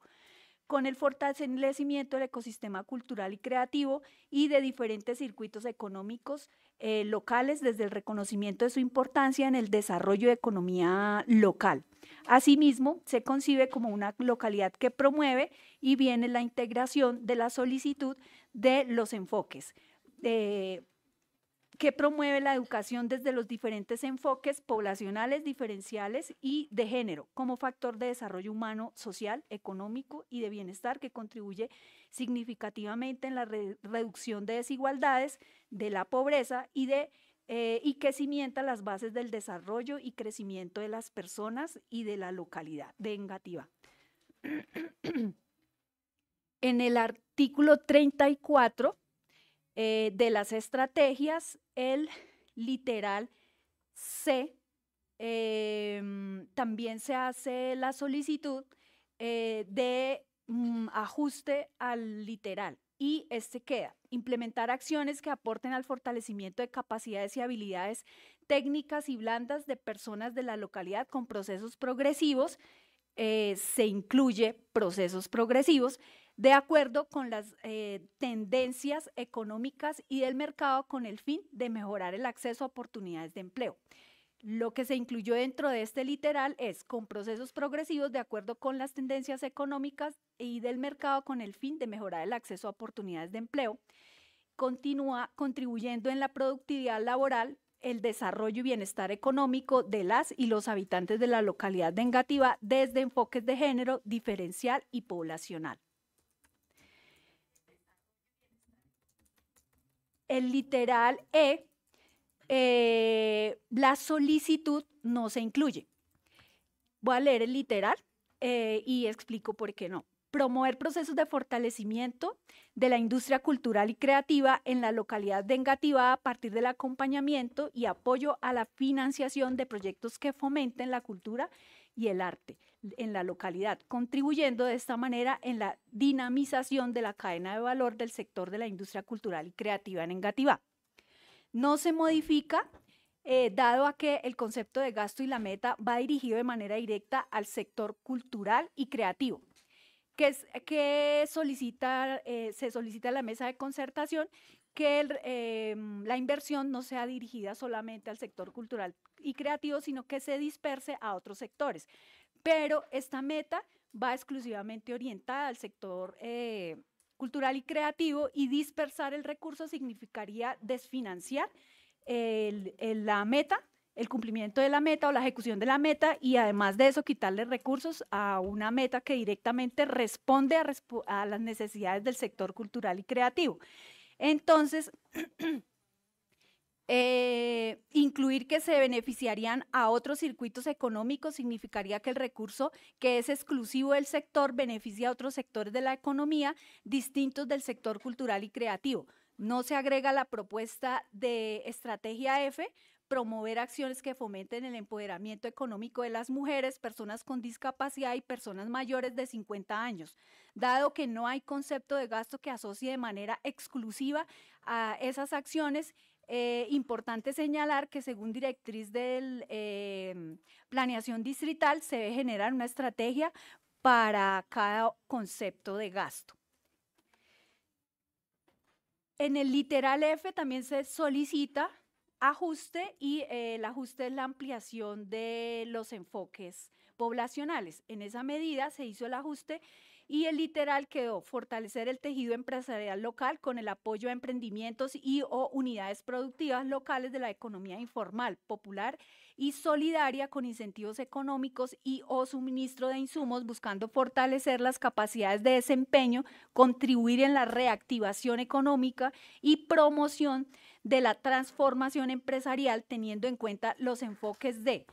Speaker 14: con el fortalecimiento del ecosistema cultural y creativo y de diferentes circuitos económicos eh, locales desde el reconocimiento de su importancia en el desarrollo de economía local. Asimismo, se concibe como una localidad que promueve y viene la integración de la solicitud de los enfoques. Eh, que promueve la educación desde los diferentes enfoques poblacionales, diferenciales y de género, como factor de desarrollo humano, social, económico y de bienestar que contribuye significativamente en la reducción de desigualdades, de la pobreza y de eh, que cimienta las bases del desarrollo y crecimiento de las personas y de la localidad de en el artículo 34 eh, de las estrategias el literal C. Em, también se hace la solicitud eh, de mm, ajuste al literal y este queda. Implementar acciones que aporten al fortalecimiento de capacidades y habilidades técnicas y blandas de personas de la localidad con procesos progresivos. Eh, se incluye procesos progresivos de acuerdo con las eh, tendencias económicas y del mercado con el fin de mejorar el acceso a oportunidades de empleo. Lo que se incluyó dentro de este literal es con procesos progresivos de acuerdo con las tendencias económicas y del mercado con el fin de mejorar el acceso a oportunidades de empleo. Continúa contribuyendo en la productividad laboral, el desarrollo y bienestar económico de las y los habitantes de la localidad de desde enfoques de género, diferencial y poblacional. el literal E, eh, la solicitud no se incluye. Voy a leer el literal eh, y explico por qué no. Promover procesos de fortalecimiento de la industria cultural y creativa en la localidad de Engativá a partir del acompañamiento y apoyo a la financiación de proyectos que fomenten la cultura y el arte en la localidad, contribuyendo de esta manera en la dinamización de la cadena de valor del sector de la industria cultural y creativa en Engativá. No se modifica, eh, dado a que el concepto de gasto y la meta va dirigido de manera directa al sector cultural y creativo, que, es, eh, se solicita a la mesa de concertación que eh, la inversión no sea dirigida solamente al sector cultural y creativo, sino que se disperse a otros sectores pero esta meta va exclusivamente orientada al sector eh, cultural y creativo y dispersar el recurso significaría desfinanciar la meta el cumplimiento de la meta o la ejecución de la meta y además de eso quitarle recursos a una meta que directamente responde a, a las necesidades del sector cultural y creativo. Entonces, Eh, incluir que se beneficiarían a otros circuitos económicos significaría que el recurso que es exclusivo del sector beneficia a otros sectores de la economía distintos del sector cultural y creativo. No se agrega la propuesta de estrategia F, promover acciones que fomenten el empoderamiento económico de las mujeres, personas con discapacidad y personas mayores de 50 años, dado que no hay concepto de gasto que asocie de manera exclusiva a esas acciones eh, importante señalar que según directriz de em, planeación distrital se debe generar una estrategia para cada concepto de gasto. En el literal F también se solicita ajuste y eh, el ajuste es la ampliación de los enfoques poblacionales. En esa medida se hizo el ajuste y el literal quedó fortalecer el tejido empresarial local con el apoyo a emprendimientos y o unidades productivas locales de la economía informal, popular y solidaria con incentivos económicos y o suministro de insumos buscando fortalecer las capacidades de desempeño, contribuir en la reactivación económica y promoción de la transformación empresarial teniendo en cuenta los enfoques de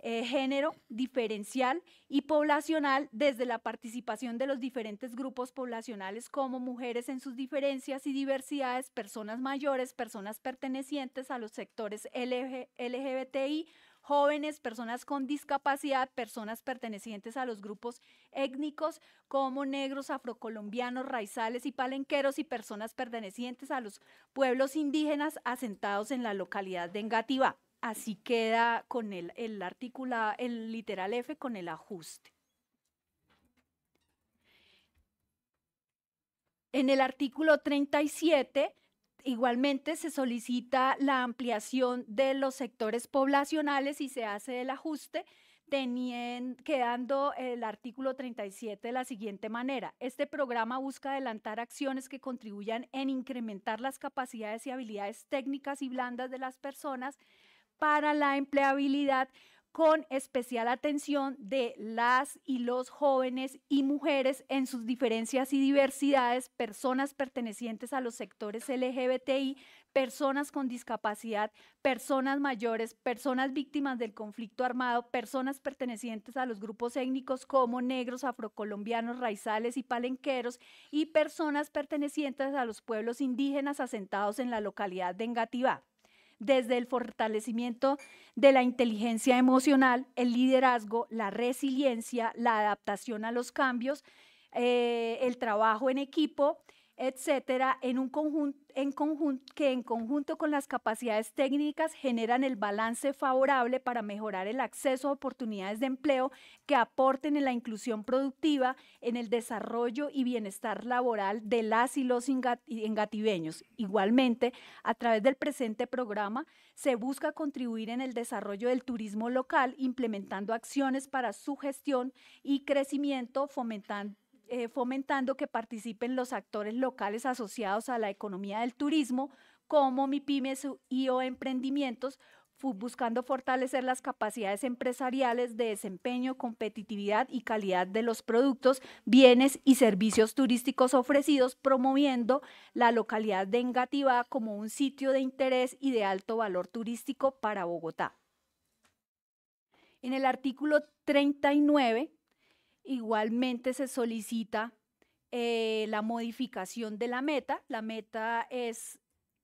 Speaker 14: eh, género, diferencial y poblacional desde la participación de los diferentes grupos poblacionales como mujeres en sus diferencias y diversidades, personas mayores, personas pertenecientes a los sectores LGBTI, jóvenes, personas con discapacidad, personas pertenecientes a los grupos étnicos como negros, afrocolombianos, raizales y palenqueros y personas pertenecientes a los pueblos indígenas asentados en la localidad de Engativá así queda con el, artículo, el literal F con el ajuste. En el artículo 37, igualmente se solicita la ampliación de los sectores poblacionales y se hace el ajuste. quedando el artículo 37 de la siguiente manera. Este programa busca adelantar acciones que contribuyan en incrementar las capacidades y habilidades técnicas y blandas de las personas para la empleabilidad con especial atención de las y los jóvenes y mujeres en sus diferencias y diversidades, personas pertenecientes a los sectores LGBTI, personas con discapacidad, personas mayores, personas víctimas del conflicto armado, personas pertenecientes a los grupos étnicos como negros, afrocolombianos, raizales y palenqueros, y personas pertenecientes a los pueblos indígenas asentados en la localidad de Engativá desde el fortalecimiento de la inteligencia emocional, el liderazgo, la resiliencia, la adaptación a los cambios, eh, el trabajo en equipo etcétera, en, un conjunto, en que en conjunto con las capacidades técnicas generan el balance favorable para mejorar el acceso a oportunidades de empleo que aporten en la inclusión productiva, en el desarrollo y bienestar laboral de las y los engativeños. Igualmente, a través del presente programa se busca contribuir en el desarrollo del turismo local implementando acciones para su gestión y crecimiento, fomentando eh, fomentando que participen los actores locales asociados a la economía del turismo, como MIPIMES y o emprendimientos, buscando fortalecer las capacidades empresariales de desempeño, competitividad y calidad de los productos, bienes y servicios turísticos ofrecidos, promoviendo la localidad de Engativá como un sitio de interés y de alto valor turístico para Bogotá. En el artículo 39 Igualmente se solicita eh, la modificación de la meta. La meta es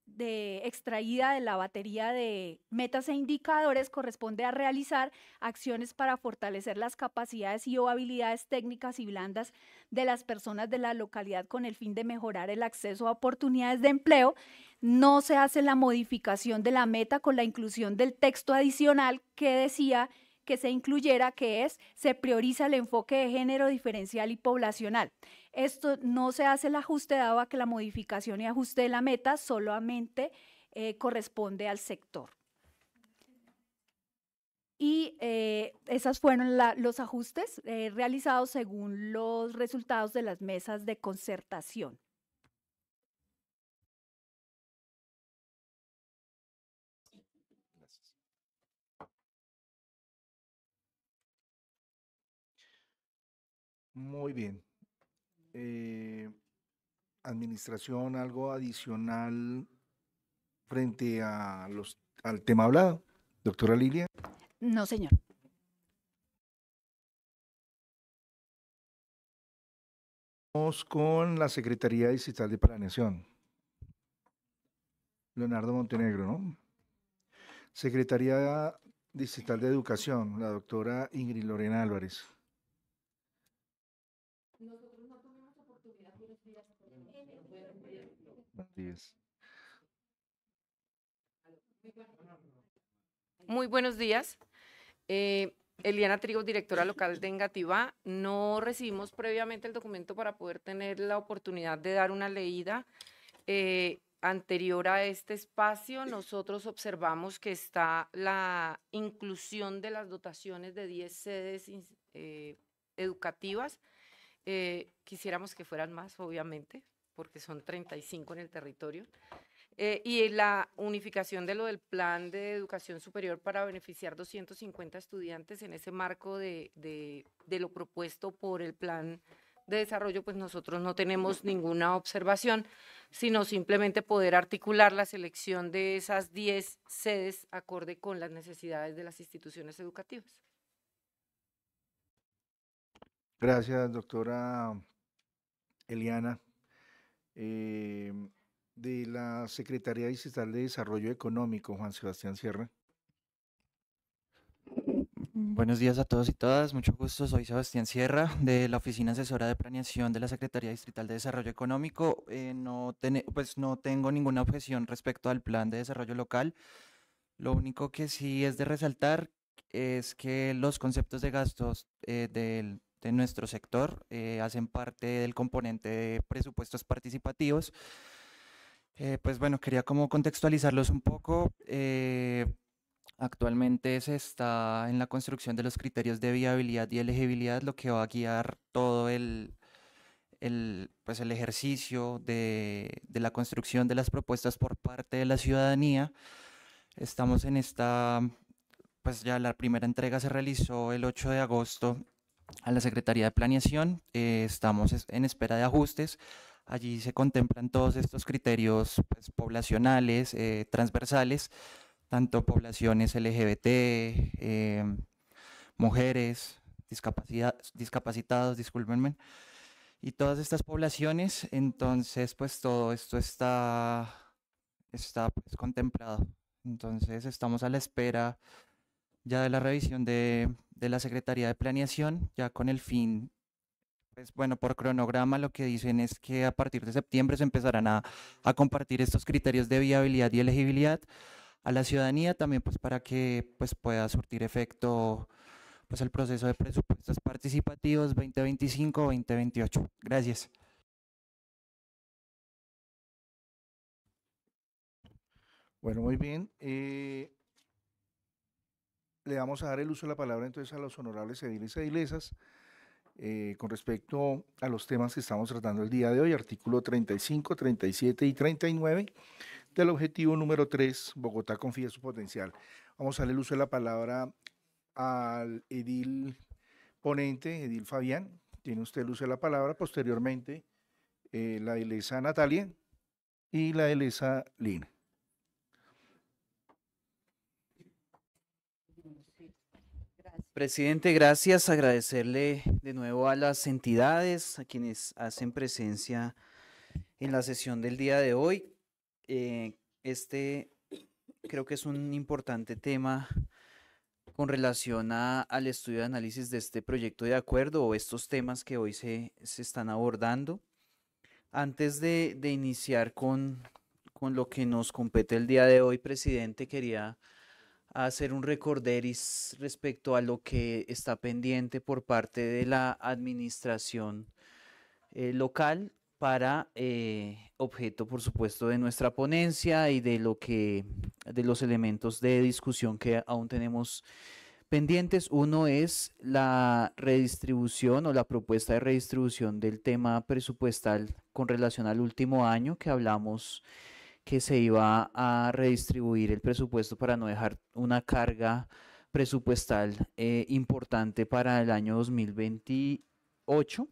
Speaker 14: de extraída de la batería de metas e indicadores corresponde a realizar acciones para fortalecer las capacidades y o habilidades técnicas y blandas de las personas de la localidad con el fin de mejorar el acceso a oportunidades de empleo. No se hace la modificación de la meta con la inclusión del texto adicional que decía que se incluyera, que es se prioriza el enfoque de género diferencial y poblacional. Esto no se hace el ajuste dado a que la modificación y ajuste de la meta solamente eh, corresponde al sector. Y eh, esos fueron los ajustes eh, realizados según los resultados de las mesas de concertación.
Speaker 5: Muy bien. Eh, administración, algo adicional frente a los, al tema hablado, doctora Lilia. No, señor. Vamos con la Secretaría Digital de Planeación. Leonardo Montenegro, ¿no? Secretaría Digital de Educación, la doctora Ingrid Lorena Álvarez.
Speaker 11: Muy buenos días. Eh, Eliana Trigo, directora local de Engativá. No recibimos previamente el documento para poder tener la oportunidad de dar una leída. Eh, anterior a este espacio, nosotros observamos que está la inclusión de las dotaciones de 10 sedes eh, educativas. quisiéramos que fueran más, obviamente, porque son 35 en el territorio, eh, y la unificación de lo del plan de educación superior para beneficiar 250 estudiantes en ese marco de, de lo propuesto por el plan de desarrollo, pues nosotros no tenemos ninguna observación, sino simplemente poder articular la selección de esas 10 sedes acorde con las necesidades de las instituciones educativas.
Speaker 5: Gracias, doctora Eliana. Em, de la Secretaría Distrital de Desarrollo Económico, Juan Sebastián Sierra.
Speaker 15: Buenos días a todos y todas, mucho gusto. Soy Sebastián Sierra de la Oficina Asesora de Planeación de la Secretaría Distrital de Desarrollo Económico. Eh, no pues no tengo ninguna objeción respecto al plan de desarrollo local. Lo único que sí es de resaltar es que los conceptos de gastos eh, del en nuestro sector, eh, hacen parte del componente de presupuestos participativos. Eh, pues bueno, quería como contextualizarlos un poco. Eh, actualmente se está en la construcción de los criterios de viabilidad y elegibilidad, lo que va a guiar todo el, pues el ejercicio de, de, la construcción de las propuestas por parte de la ciudadanía. Estamos en esta, pues ya la primera entrega se realizó el 8 de agosto a la Secretaría de Planeación. Eh, estamos en espera de ajustes. Allí se contemplan todos estos criterios pues, poblacionales, eh, transversales, tanto poblaciones LGBT, em, mujeres, discapacidad, discapacitados, discúlpenme, y todas estas poblaciones. Entonces, pues todo esto está, está pues, contemplado. Entonces, estamos a la espera ya de la revisión de, la Secretaría de Planeación, ya con el fin pues bueno, por cronograma lo que dicen es que a partir de septiembre se empezarán a, compartir estos criterios de viabilidad y elegibilidad a la ciudadanía también pues para que pues pueda surtir efecto pues el proceso de presupuestos participativos 2025-2028. Gracias. Bueno, muy
Speaker 5: bien. Eh, le vamos a dar el uso de la palabra entonces a los honorables ediles e edilesas eh, con respecto a los temas que estamos tratando el día de hoy, artículo 35, 37 y 39 del objetivo número 3, Bogotá confía su potencial. Vamos a darle el uso de la palabra al edil ponente, edil Fabián. Tiene usted el uso de la palabra. Posteriormente, eh, la edilesa Natalia y la edilesa Lina.
Speaker 1: Presidente, gracias. Agradecerle de nuevo a las entidades, a quienes hacen presencia en la sesión del día de hoy. Eh, este creo que es un importante tema con relación a, al estudio de análisis de este proyecto de acuerdo o estos temas que hoy se, se están abordando. Antes de, de iniciar con, con, lo que nos compete el día de hoy, presidente, quería a hacer un recorderis respecto a lo que está pendiente por parte de la administración eh, local para eh, objeto, por supuesto, de nuestra ponencia y de lo que de los elementos de discusión que aún tenemos pendientes. Uno es la redistribución o la propuesta de redistribución del tema presupuestal con relación al último año que hablamos que se iba a redistribuir el presupuesto para no dejar una carga presupuestal eh, importante para el año 2028.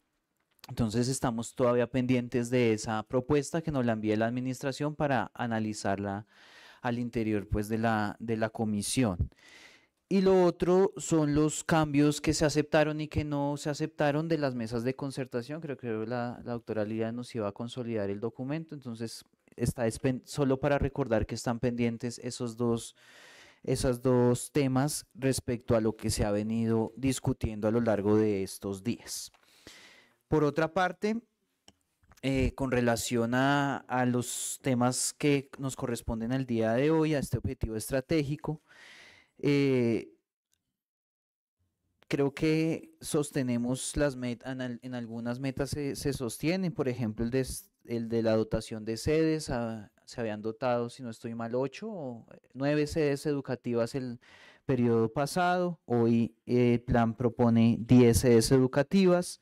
Speaker 1: Entonces estamos todavía pendientes de esa propuesta que nos la envía la administración para analizarla al interior pues, de, la, de la comisión. Y lo otro son los cambios que se aceptaron y que no se aceptaron de las mesas de concertación. Creo que la, la doctora Lidia nos iba a consolidar el documento, entonces está solo para recordar que están pendientes esos dos, esos dos temas respecto a lo que se ha venido discutiendo a lo largo de estos días. Por otra parte, eh, con relación a, los temas que nos corresponden al día de hoy, a este objetivo estratégico, eh, creo que sostenemos las metas, en, algunas metas se, sostienen, por ejemplo, el, de el de la dotación de sedes, ah, se habían dotado, si no estoy mal, ocho o eh, nueve sedes educativas el periodo pasado. Hoy eh, el plan propone diez sedes educativas.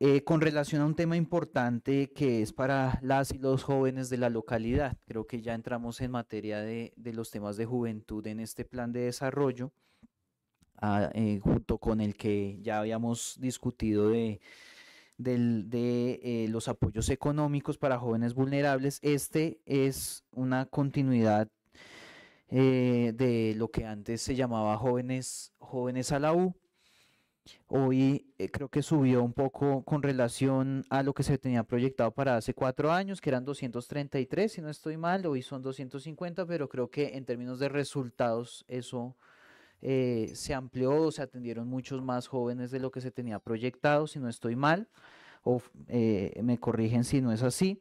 Speaker 1: Eh, con relación a un tema importante que es para las y los jóvenes de la localidad. Creo que ya entramos en materia de, los temas de juventud en este plan de desarrollo, ah, junto con el que ya habíamos discutido de de eh, los apoyos económicos para jóvenes vulnerables, este es una continuidad eh, de lo que antes se llamaba jóvenes, jóvenes a la U. Hoy eh, creo que subió un poco con relación a lo que se tenía proyectado para hace cuatro años, que eran 233, si no estoy mal, hoy son 250, pero creo que en términos de resultados eso eh, se amplió, se atendieron muchos más jóvenes de lo que se tenía proyectado, si no estoy mal, o eh, me corrigen si no es así.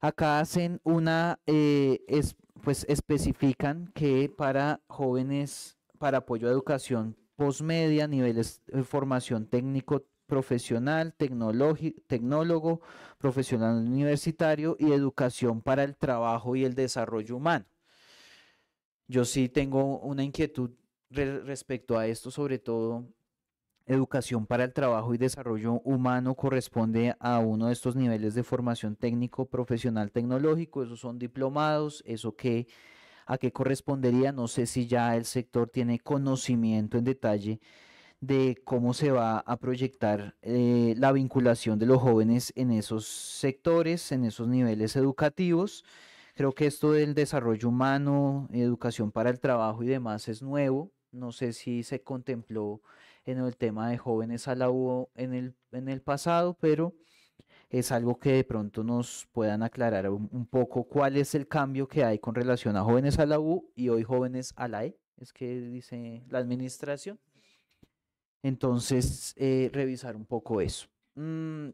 Speaker 1: Acá hacen una, eh, es, pues especifican que para jóvenes, para apoyo a educación posmedia, niveles de formación técnico profesional, tecnólogo, profesional universitario y educación para el trabajo y el desarrollo humano. Yo sí tengo una inquietud respecto a esto, sobre todo, educación para el trabajo y desarrollo humano corresponde a uno de estos niveles de formación técnico, profesional, tecnológico. Esos son diplomados, eso que a qué correspondería. No sé si ya el sector tiene conocimiento en detalle de cómo se va a proyectar eh, la vinculación de los jóvenes en esos sectores, en esos niveles educativos. Creo que esto del desarrollo humano, educación para el trabajo y demás es nuevo. No sé si se contempló en el tema de jóvenes a la U en el, en el pasado, pero es algo que de pronto nos puedan aclarar un, poco cuál es el cambio que hay con relación a jóvenes a la U y hoy jóvenes a la E, es que dice la administración. Entonces, eh, revisar un poco eso. Mm,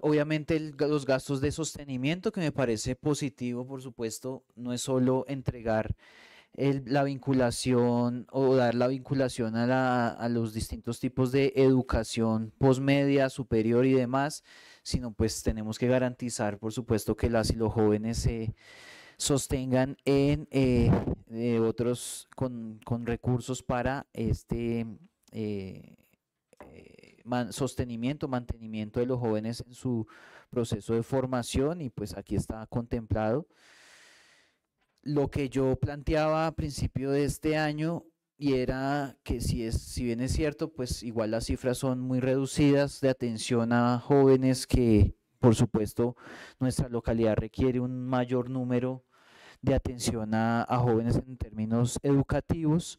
Speaker 1: obviamente los gastos de sostenimiento, que me parece positivo, por supuesto, no es solo entregar la vinculación o dar la vinculación a, los distintos tipos de educación posmedia, superior y demás, sino pues tenemos que garantizar, por supuesto, que las y los jóvenes se sostengan en eh, eh, otros con, recursos para este eh, sostenimiento, mantenimiento de los jóvenes en su proceso de formación y pues aquí está contemplado lo que yo planteaba a principio de este año y era que si, es, si bien es cierto, pues igual las cifras son muy reducidas de atención a jóvenes que, por supuesto, nuestra localidad requiere un mayor número de atención a, jóvenes en términos educativos.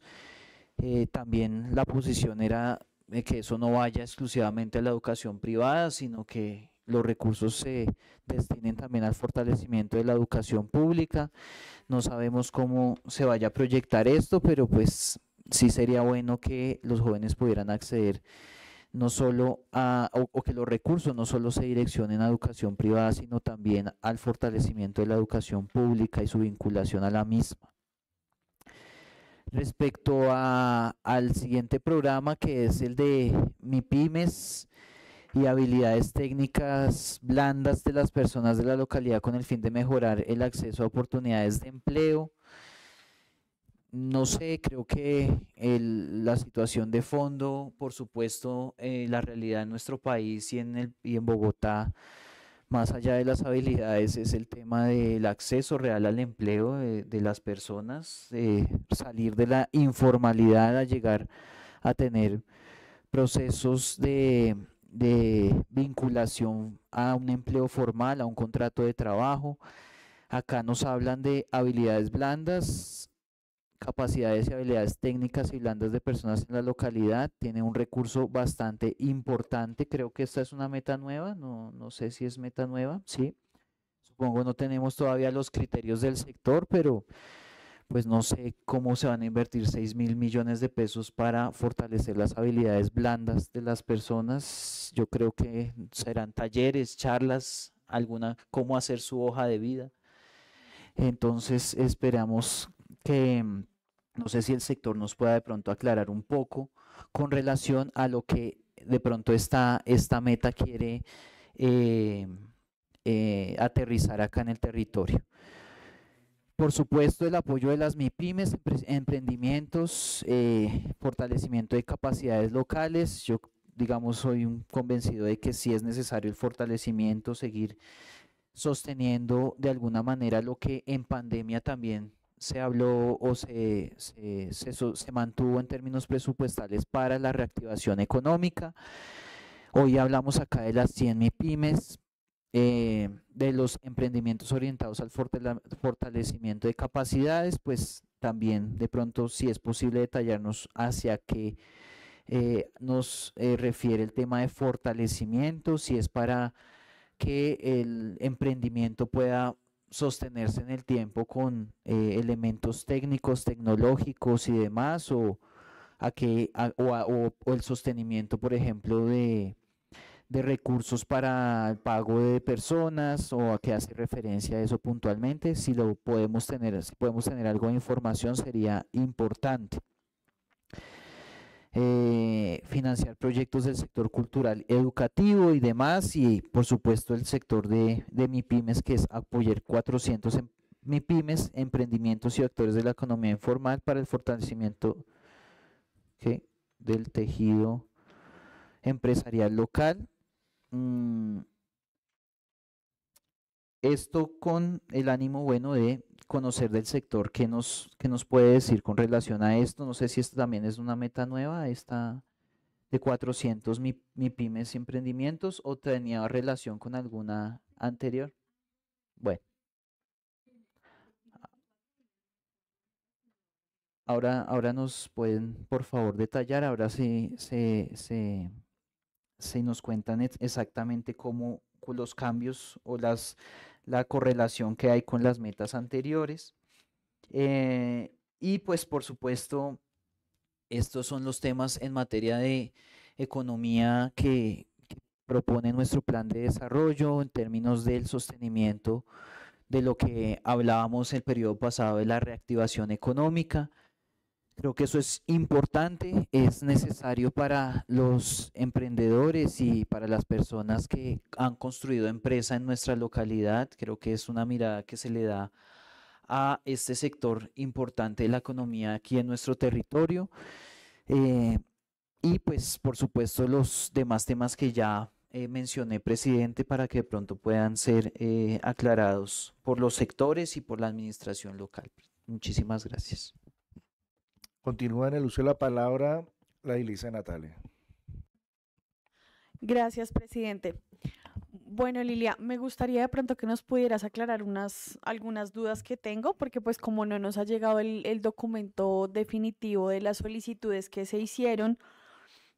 Speaker 1: Eh, también la posición era que eso no vaya exclusivamente a la educación privada, sino que los recursos se destinen también al fortalecimiento de la educación pública. No sabemos cómo se vaya a proyectar esto, pero pues sí sería bueno que los jóvenes pudieran acceder no solo a, o, que los recursos no solo se direccionen a educación privada, sino también al fortalecimiento de la educación pública y su vinculación a la misma. Respecto a, al siguiente programa, que es el de MIPIMES, y habilidades técnicas blandas de las personas de la localidad con el fin de mejorar el acceso a oportunidades de empleo. No sé, creo que la situación de fondo, por supuesto, eh, la realidad en nuestro país y en, el, y en Bogotá, más allá de las habilidades, es el tema del acceso real al empleo de, las personas, eh, salir de la informalidad a llegar a tener procesos de de vinculación a un empleo formal, a un contrato de trabajo. Acá nos hablan de habilidades blandas, capacidades y habilidades técnicas y blandas de personas en la localidad. Tiene un recurso bastante importante. Creo que esta es una meta nueva. No, no sé si es meta nueva. Sí. Supongo no tenemos todavía los criterios del sector, pero pues no sé cómo se van a invertir 6 mil millones de pesos para fortalecer las habilidades blandas de las personas. Yo creo que serán talleres, charlas, alguna, cómo hacer su hoja de vida. Entonces esperamos que, no sé si el sector nos pueda de pronto aclarar un poco con relación a lo que de pronto esta, esta meta quiere eh, eh, aterrizar acá en el territorio. Por supuesto, el apoyo de las MIPIMES, emprendimientos, eh, fortalecimiento de capacidades locales. Yo, digamos, soy convencido de que sí es necesario el fortalecimiento, seguir sosteniendo de alguna manera lo que en pandemia también se habló o se, se, se mantuvo en términos presupuestales para la reactivación económica. Hoy hablamos acá de las 100 MIPIMES, eh, de los emprendimientos orientados al fortalecimiento de capacidades, pues también de pronto si es posible detallarnos hacia qué eh, nos eh, refiere el tema de fortalecimiento, si es para que el emprendimiento pueda sostenerse en el tiempo con elementos técnicos, tecnológicos y demás, o, a que, o el sostenimiento, por ejemplo, de, de recursos para el pago de personas o a qué hace referencia eso puntualmente. Si lo podemos tener, si podemos tener algo de información sería importante. Eh, financiar proyectos del sector cultural, educativo y demás, y por supuesto el sector de, de MIPIMES, que es apoyar 400 em-, MIPIMES, emprendimientos y actores de la economía informal para el fortalecimiento del tejido empresarial local Mm, esto con el ánimo bueno de conocer del sector qué nos, qué nos puede decir con relación a esto. No sé si esto también es una meta nueva, esta de 400 mi, pymes emprendimientos o tenía relación con alguna anterior. Bueno. Ahora, ahora nos pueden, por favor, detallar. Ahora sí se se nos cuentan exactamente cómo los cambios o las, la correlación que hay con las metas anteriores. Eh, y pues por supuesto, estos son los temas en materia de economía que propone nuestro plan de desarrollo en términos del sostenimiento de lo que hablábamos el periodo pasado de la reactivación económica. Creo que eso es importante, es necesario para los emprendedores y para las personas que han construido empresa en nuestra localidad. Creo que es una mirada que se le da a este sector importante de la economía aquí en nuestro territorio. Eh, y pues, por supuesto, los demás temas que ya eh, mencioné, presidente, para que pronto puedan ser eh, aclarados por los sectores
Speaker 5: y por la administración local. Muchísimas gracias. Continúa en el uso de la palabra la Elisa Natalia.
Speaker 10: Gracias, presidente. Bueno, Lilia, me gustaría de pronto que nos pudieras aclarar unas, algunas dudas que tengo, porque pues como no nos ha llegado el, documento definitivo de las solicitudes que se hicieron,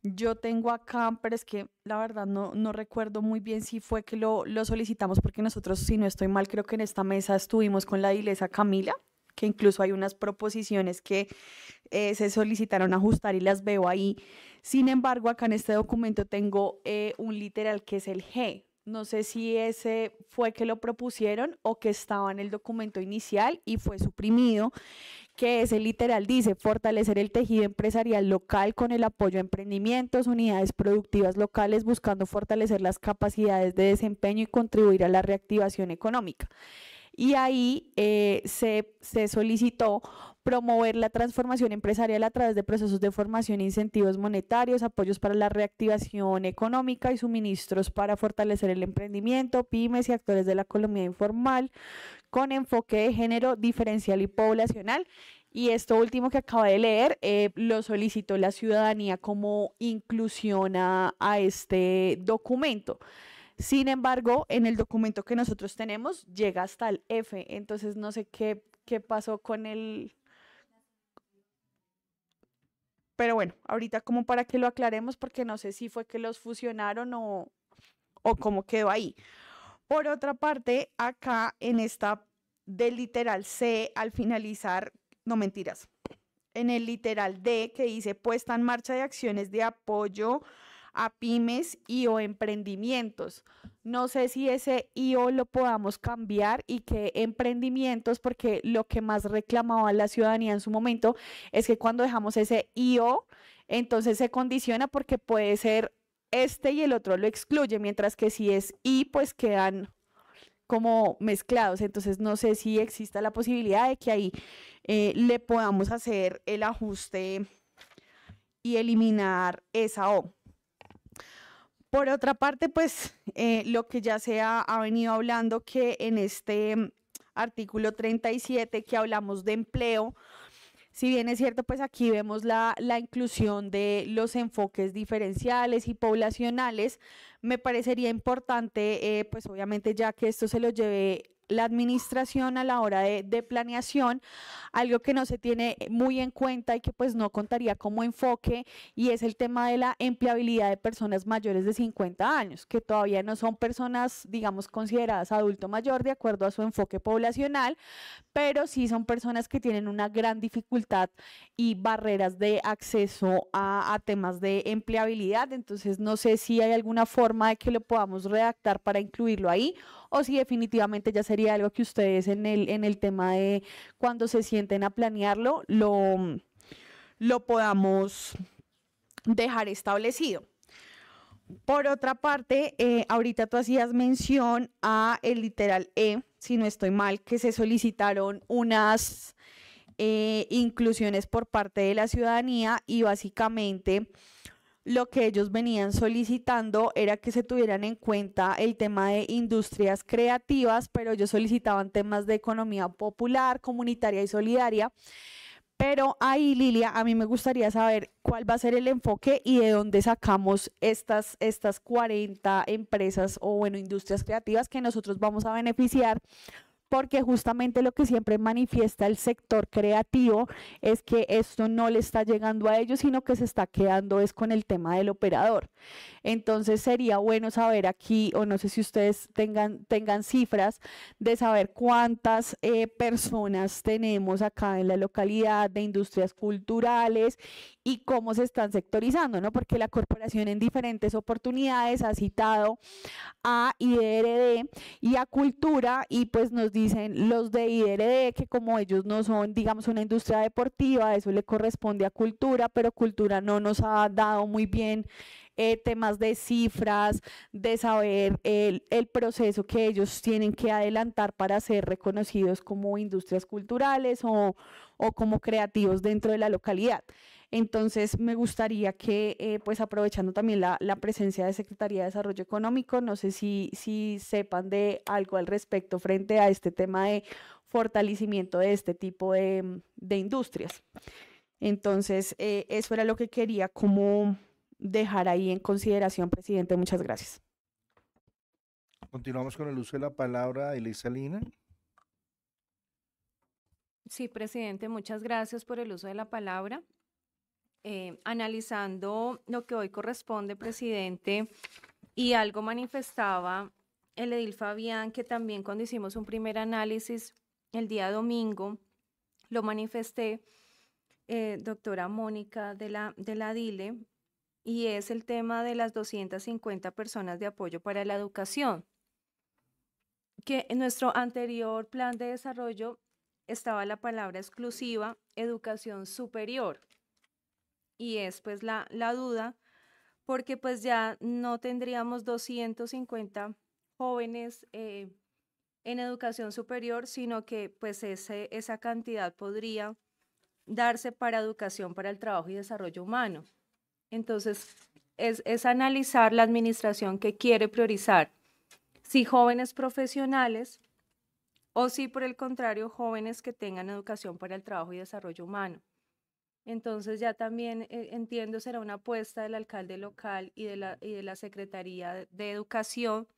Speaker 10: yo tengo acá, pero es que la verdad no, no recuerdo muy bien si fue que lo, solicitamos, porque nosotros, si no estoy mal, creo que en esta mesa estuvimos con la Ilesa Camila, que incluso hay unas proposiciones que eh, se solicitaron ajustar y las veo ahí. Sin embargo, acá en este documento tengo eh, un literal que es el G. No sé si ese fue que lo propusieron o que estaba en el documento inicial y fue suprimido, que ese literal dice fortalecer el tejido empresarial local con el apoyo a emprendimientos, unidades productivas locales, buscando fortalecer las capacidades de desempeño y contribuir a la reactivación económica y ahí eh, se, solicitó promover la transformación empresarial a través de procesos de formación, incentivos monetarios, apoyos para la reactivación económica y suministros para fortalecer el emprendimiento, pymes y actores de la economía informal con enfoque de género diferencial y poblacional. Y esto último que acaba de leer eh, lo solicitó la ciudadanía como inclusión a este documento. Sin embargo, en el documento que nosotros tenemos llega hasta el F, entonces no sé qué, qué pasó con el... Pero bueno, ahorita como para que lo aclaremos, porque no sé si fue que los fusionaron o, o cómo quedó ahí. Por otra parte, acá en esta del literal C, al finalizar, no mentiras, en el literal D que dice puesta en marcha de acciones de apoyo a pymes y o emprendimientos. No sé si ese y o lo podamos cambiar y que emprendimientos, porque lo que más reclamaba la ciudadanía en su momento es que cuando dejamos ese y o, entonces se condiciona porque puede ser este y el otro lo excluye, mientras que si es y, pues quedan como mezclados. Entonces no sé si exista la posibilidad de que ahí eh, le podamos hacer el ajuste y eliminar esa O. Por otra parte, pues eh, lo que ya se ha, venido hablando que en este mm, artículo 37 que hablamos de empleo, si bien es cierto, pues aquí vemos la, la, inclusión de los enfoques diferenciales y poblacionales, me parecería importante, eh, pues obviamente ya que esto se lo llevé la administración a la hora de, planeación, algo que no se tiene eh, muy en cuenta y que pues no contaría como enfoque y es el tema de la empleabilidad de personas mayores de 50 años, que todavía no son personas, digamos, consideradas adulto mayor de acuerdo a su enfoque poblacional, pero sí son personas que tienen una gran dificultad y barreras de acceso a, a temas de empleabilidad, entonces no sé si hay alguna forma de que lo podamos redactar para incluirlo ahí o si definitivamente ya sería algo que ustedes en el, tema de cuando se sienten a planearlo, lo, podamos dejar establecido. Por otra parte, eh, ahorita tú hacías mención a el literal E, si no estoy mal, que se solicitaron unas eh, inclusiones por parte de la ciudadanía y básicamente lo que ellos venían solicitando era que se tuvieran en cuenta el tema de industrias creativas, pero ellos solicitaban temas de economía popular, comunitaria y solidaria. Pero ahí, Lilia, a mí me gustaría saber cuál va a ser el enfoque y de dónde sacamos estas, estas 40 empresas o, bueno, industrias creativas que nosotros vamos a beneficiar porque justamente lo que siempre manifiesta el sector creativo es que esto no le está llegando a ellos, sino que se está quedando es con el tema del operador. Entonces sería bueno saber aquí, o no sé si ustedes tengan, cifras, de saber cuántas eh, personas tenemos acá en la localidad de industrias culturales y cómo se están sectorizando, ¿no? Porque la corporación en diferentes oportunidades ha citado a IDRD y a Cultura y pues nos dicen los de IDRD e que como ellos no son, digamos, una industria deportiva, eso le corresponde a cultura, pero cultura no nos ha dado muy bien eh, temas de cifras, de saber el, proceso que ellos tienen que adelantar para ser reconocidos como industrias culturales o como creativos dentro de la localidad. Entonces, me gustaría que, eh, pues aprovechando también la, presencia de Secretaría de Desarrollo Económico, no sé si, si sepan de algo al respecto frente a este tema de fortalecimiento de este tipo de, mm, industrias. Entonces, eh, eso era lo que quería como dejar ahí en consideración, presidente. Muchas gracias.
Speaker 5: Continuamos con el uso de la palabra, Elisa Lina.
Speaker 6: Sí, presidente, muchas gracias por el uso de la palabra. Eh, analizando lo que hoy corresponde, presidente, y algo manifestaba el edil Fabián, que también cuando hicimos un primer análisis el día domingo, lo manifesté, eh, doctora Mónica de la, de la DILE, y es el tema de las 250 personas de apoyo para la educación, que en nuestro anterior plan de desarrollo estaba la palabra exclusiva educación superior y es pues la, duda, porque pues ya no tendríamos 250 jóvenes eh, en educación superior, sino que pues ese, esa cantidad podría darse para educación para el trabajo y desarrollo humano. Entonces, es analizar la administración que quiere priorizar, si jóvenes profesionales o si por el contrario jóvenes que tengan educación para el trabajo y desarrollo humano. Entonces ya también eh, entiendo será una apuesta del alcalde local y de la, Secretaría de Educación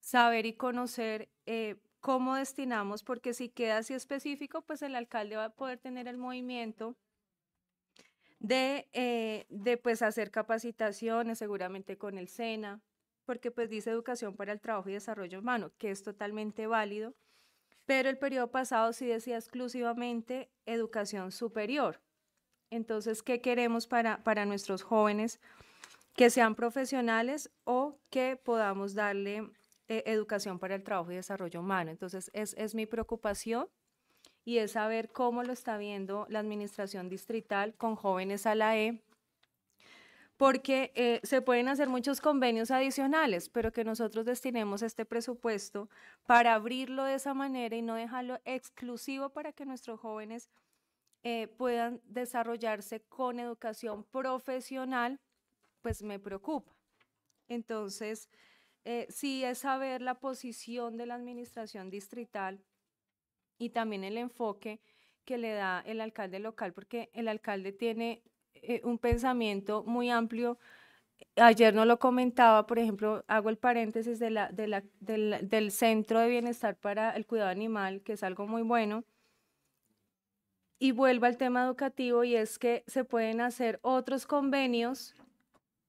Speaker 6: saber y conocer eh, cómo destinamos, porque si queda así específico, pues el alcalde va a poder tener el movimiento de, eh, pues, hacer capacitaciones seguramente con el SENA, porque pues dice educación para el trabajo y desarrollo humano, que es totalmente válido, pero el periodo pasado sí decía exclusivamente educación superior. Entonces, ¿qué queremos para, nuestros jóvenes? Que sean profesionales o que podamos darle eh, educación para el trabajo y desarrollo humano. Entonces, es, mi preocupación y es saber cómo lo está viendo la administración distrital con jóvenes a la E, porque eh, se pueden hacer muchos convenios adicionales, pero que nosotros destinemos este presupuesto para abrirlo de esa manera y no dejarlo exclusivo para que nuestros jóvenes eh, puedan desarrollarse con educación profesional, pues me preocupa. Entonces, eh, sí es saber la posición de la administración distrital y también el enfoque que le da el alcalde local, porque el alcalde tiene eh, un pensamiento muy amplio. Ayer no lo comentaba, por ejemplo, hago el paréntesis de la, del, del Centro de Bienestar para el Cuidado Animal, que es algo muy bueno, y vuelvo al tema educativo y es que se pueden hacer otros convenios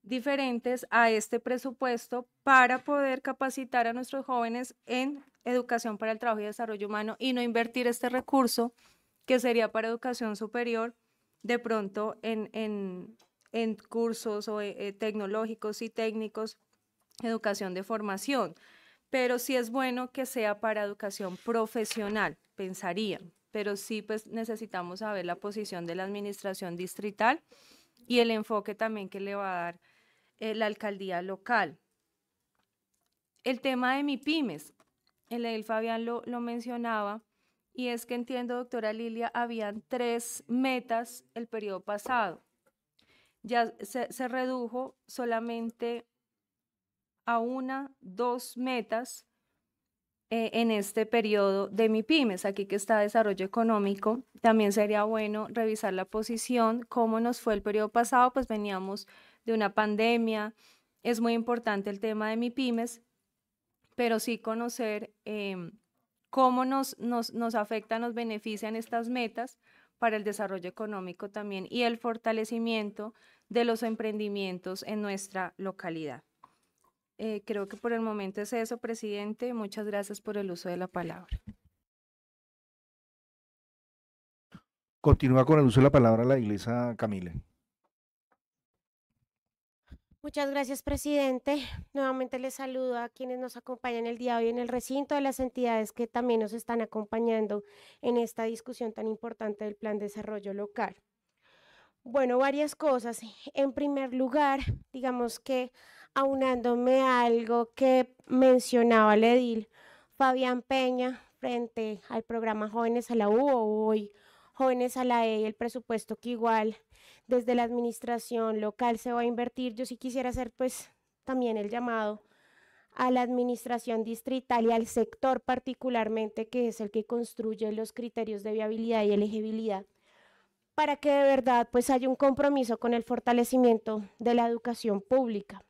Speaker 6: diferentes a este presupuesto para poder capacitar a nuestros jóvenes en educación para el trabajo y desarrollo humano y no invertir este recurso que sería para educación superior de pronto en, cursos eh, eh, tecnológicos y técnicos, educación de formación. Pero sí es bueno que sea para educación profesional, pensarían pero sí pues necesitamos saber la posición de la administración distrital y el enfoque también que le va a dar eh, la alcaldía local. El tema de MIPIMES, el edil Fabián lo, mencionaba, y es que entiendo, doctora Lilia, habían tres metas el periodo pasado. Ya se, se redujo solamente a una, dos metas eh, en este periodo de MIPIMES, aquí que está desarrollo económico, también sería bueno revisar la posición, cómo nos fue el periodo pasado, pues veníamos de una pandemia, es muy importante el tema de MIPIMES, pero sí conocer em, cómo nos, nos, nos afecta, nos benefician estas metas para el desarrollo económico también y el fortalecimiento de los emprendimientos en nuestra localidad. Eh, creo que por el momento es eso, presidente. Muchas gracias por el uso de la palabra.
Speaker 5: Continúa con el uso de la palabra la iglesia Camila.
Speaker 12: Muchas gracias, presidente. Nuevamente les saludo a quienes nos acompañan el día de hoy en el recinto, de las entidades que también nos están acompañando en esta discusión tan importante del Plan de Desarrollo Local. Bueno, varias cosas. En primer lugar, digamos que aunándome a algo que mencionaba el edil Fabián Peña frente al programa Jóvenes a la U hoy Jóvenes a la E el presupuesto que igual desde la administración local se va a invertir. Yo sí quisiera hacer pues también el llamado a la administración distrital y al sector particularmente que es el que construye los criterios de viabilidad y elegibilidad para que de verdad pues haya un compromiso con el fortalecimiento de la educación pública.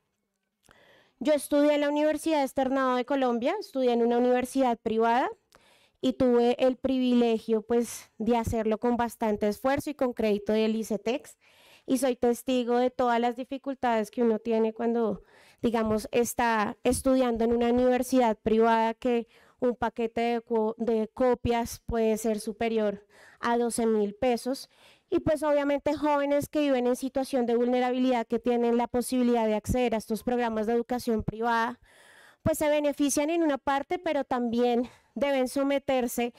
Speaker 12: Yo estudié en la Universidad Externado de Colombia, estudié en una universidad privada y tuve el privilegio pues de hacerlo con bastante esfuerzo y con crédito del ICETEX y soy testigo de todas las dificultades que uno tiene cuando digamos está estudiando en una universidad privada que un paquete de, de copias puede ser superior a 12 mil pesos y pues obviamente jóvenes que viven en situación de vulnerabilidad que tienen la posibilidad de acceder a estos programas de educación privada, pues se benefician en una parte, pero también deben someterse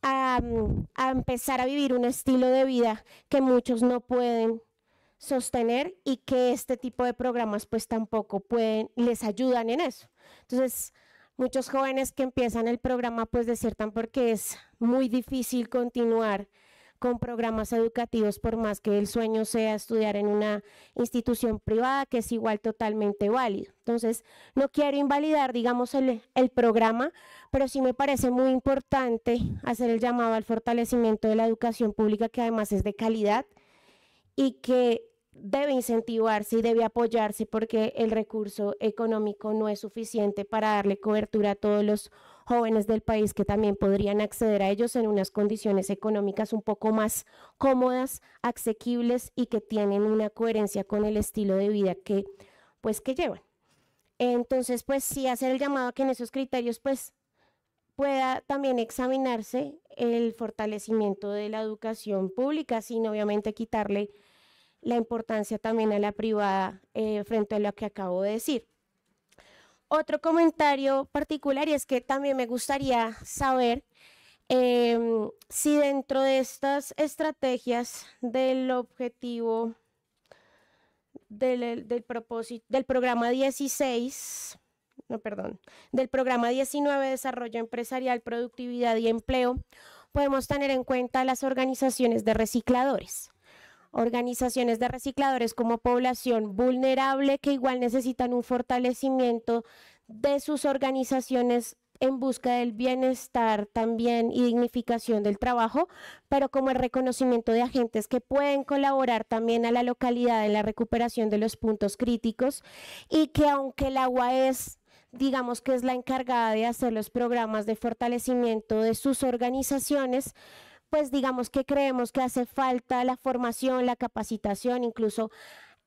Speaker 12: a, mm, a empezar a vivir un estilo de vida que muchos no pueden sostener y que este tipo de programas pues tampoco pueden, les ayudan en eso. Entonces, muchos jóvenes que empiezan el programa pues desiertan porque es muy difícil continuar con programas educativos, por más que el sueño sea estudiar en una institución privada, que es igual totalmente válido. Entonces, no quiero invalidar, digamos, el, programa, pero sí me parece muy importante hacer el llamado al fortalecimiento de la educación pública, que además es de calidad y que debe incentivarse y debe apoyarse porque el recurso económico no es suficiente para darle cobertura a todos los jóvenes del país que también podrían acceder a ellos en unas condiciones económicas un poco más cómodas, asequibles y que tienen una coherencia con el estilo de vida que pues que llevan. Entonces, pues sí hacer el llamado a que en esos criterios pues pueda también examinarse el fortalecimiento de la educación pública, sin obviamente quitarle la importancia también a la privada eh, frente a lo que acabo de decir. Otro comentario particular y es que también me gustaría saber em, si dentro de estas estrategias del objetivo del, propósito del programa 16, no, perdón, del programa 19 Desarrollo Empresarial, Productividad y Empleo, podemos tener en cuenta las organizaciones de recicladores organizaciones de recicladores como población vulnerable que igual necesitan un fortalecimiento de sus organizaciones en busca del bienestar también y dignificación del trabajo, pero como el reconocimiento de agentes que pueden colaborar también a la localidad en la recuperación de los puntos críticos y que aunque el agua digamos que es la encargada de hacer los programas de fortalecimiento de sus organizaciones, pues digamos que creemos que hace falta la formación, la capacitación, incluso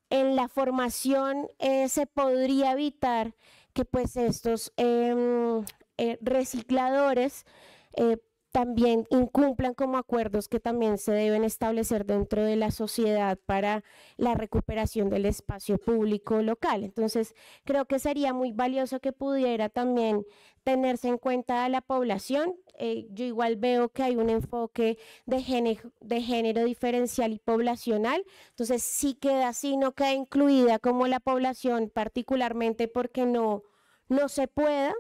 Speaker 12: en la formación eh, se podría evitar que pues estos em, eh, recicladores eh, también incumplan como acuerdos que también se deben establecer dentro de la sociedad para la recuperación del espacio público local. Entonces, creo que sería muy valioso que pudiera también tenerse en cuenta a la población. Eh, yo igual veo que hay un enfoque de género, de género diferencial y poblacional, entonces si queda así, no queda incluida como la población particularmente porque no, no se pueda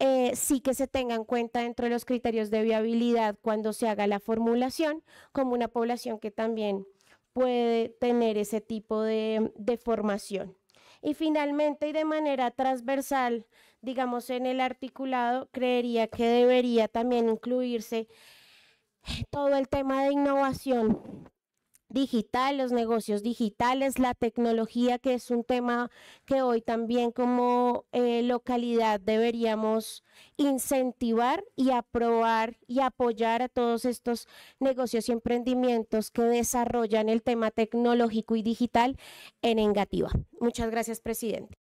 Speaker 12: eh, sí que se tenga en cuenta dentro de los criterios de viabilidad cuando se haga la formulación, como una población que también puede tener ese tipo de formación. Y finalmente y de manera transversal, digamos en el articulado, creería que debería también incluirse todo el tema de innovación digital, los negocios digitales, la tecnología, que es un tema que hoy también como eh, localidad deberíamos incentivar y aprobar y apoyar a todos estos negocios y emprendimientos que desarrollan el tema tecnológico y digital en Engativa. Muchas gracias, presidente.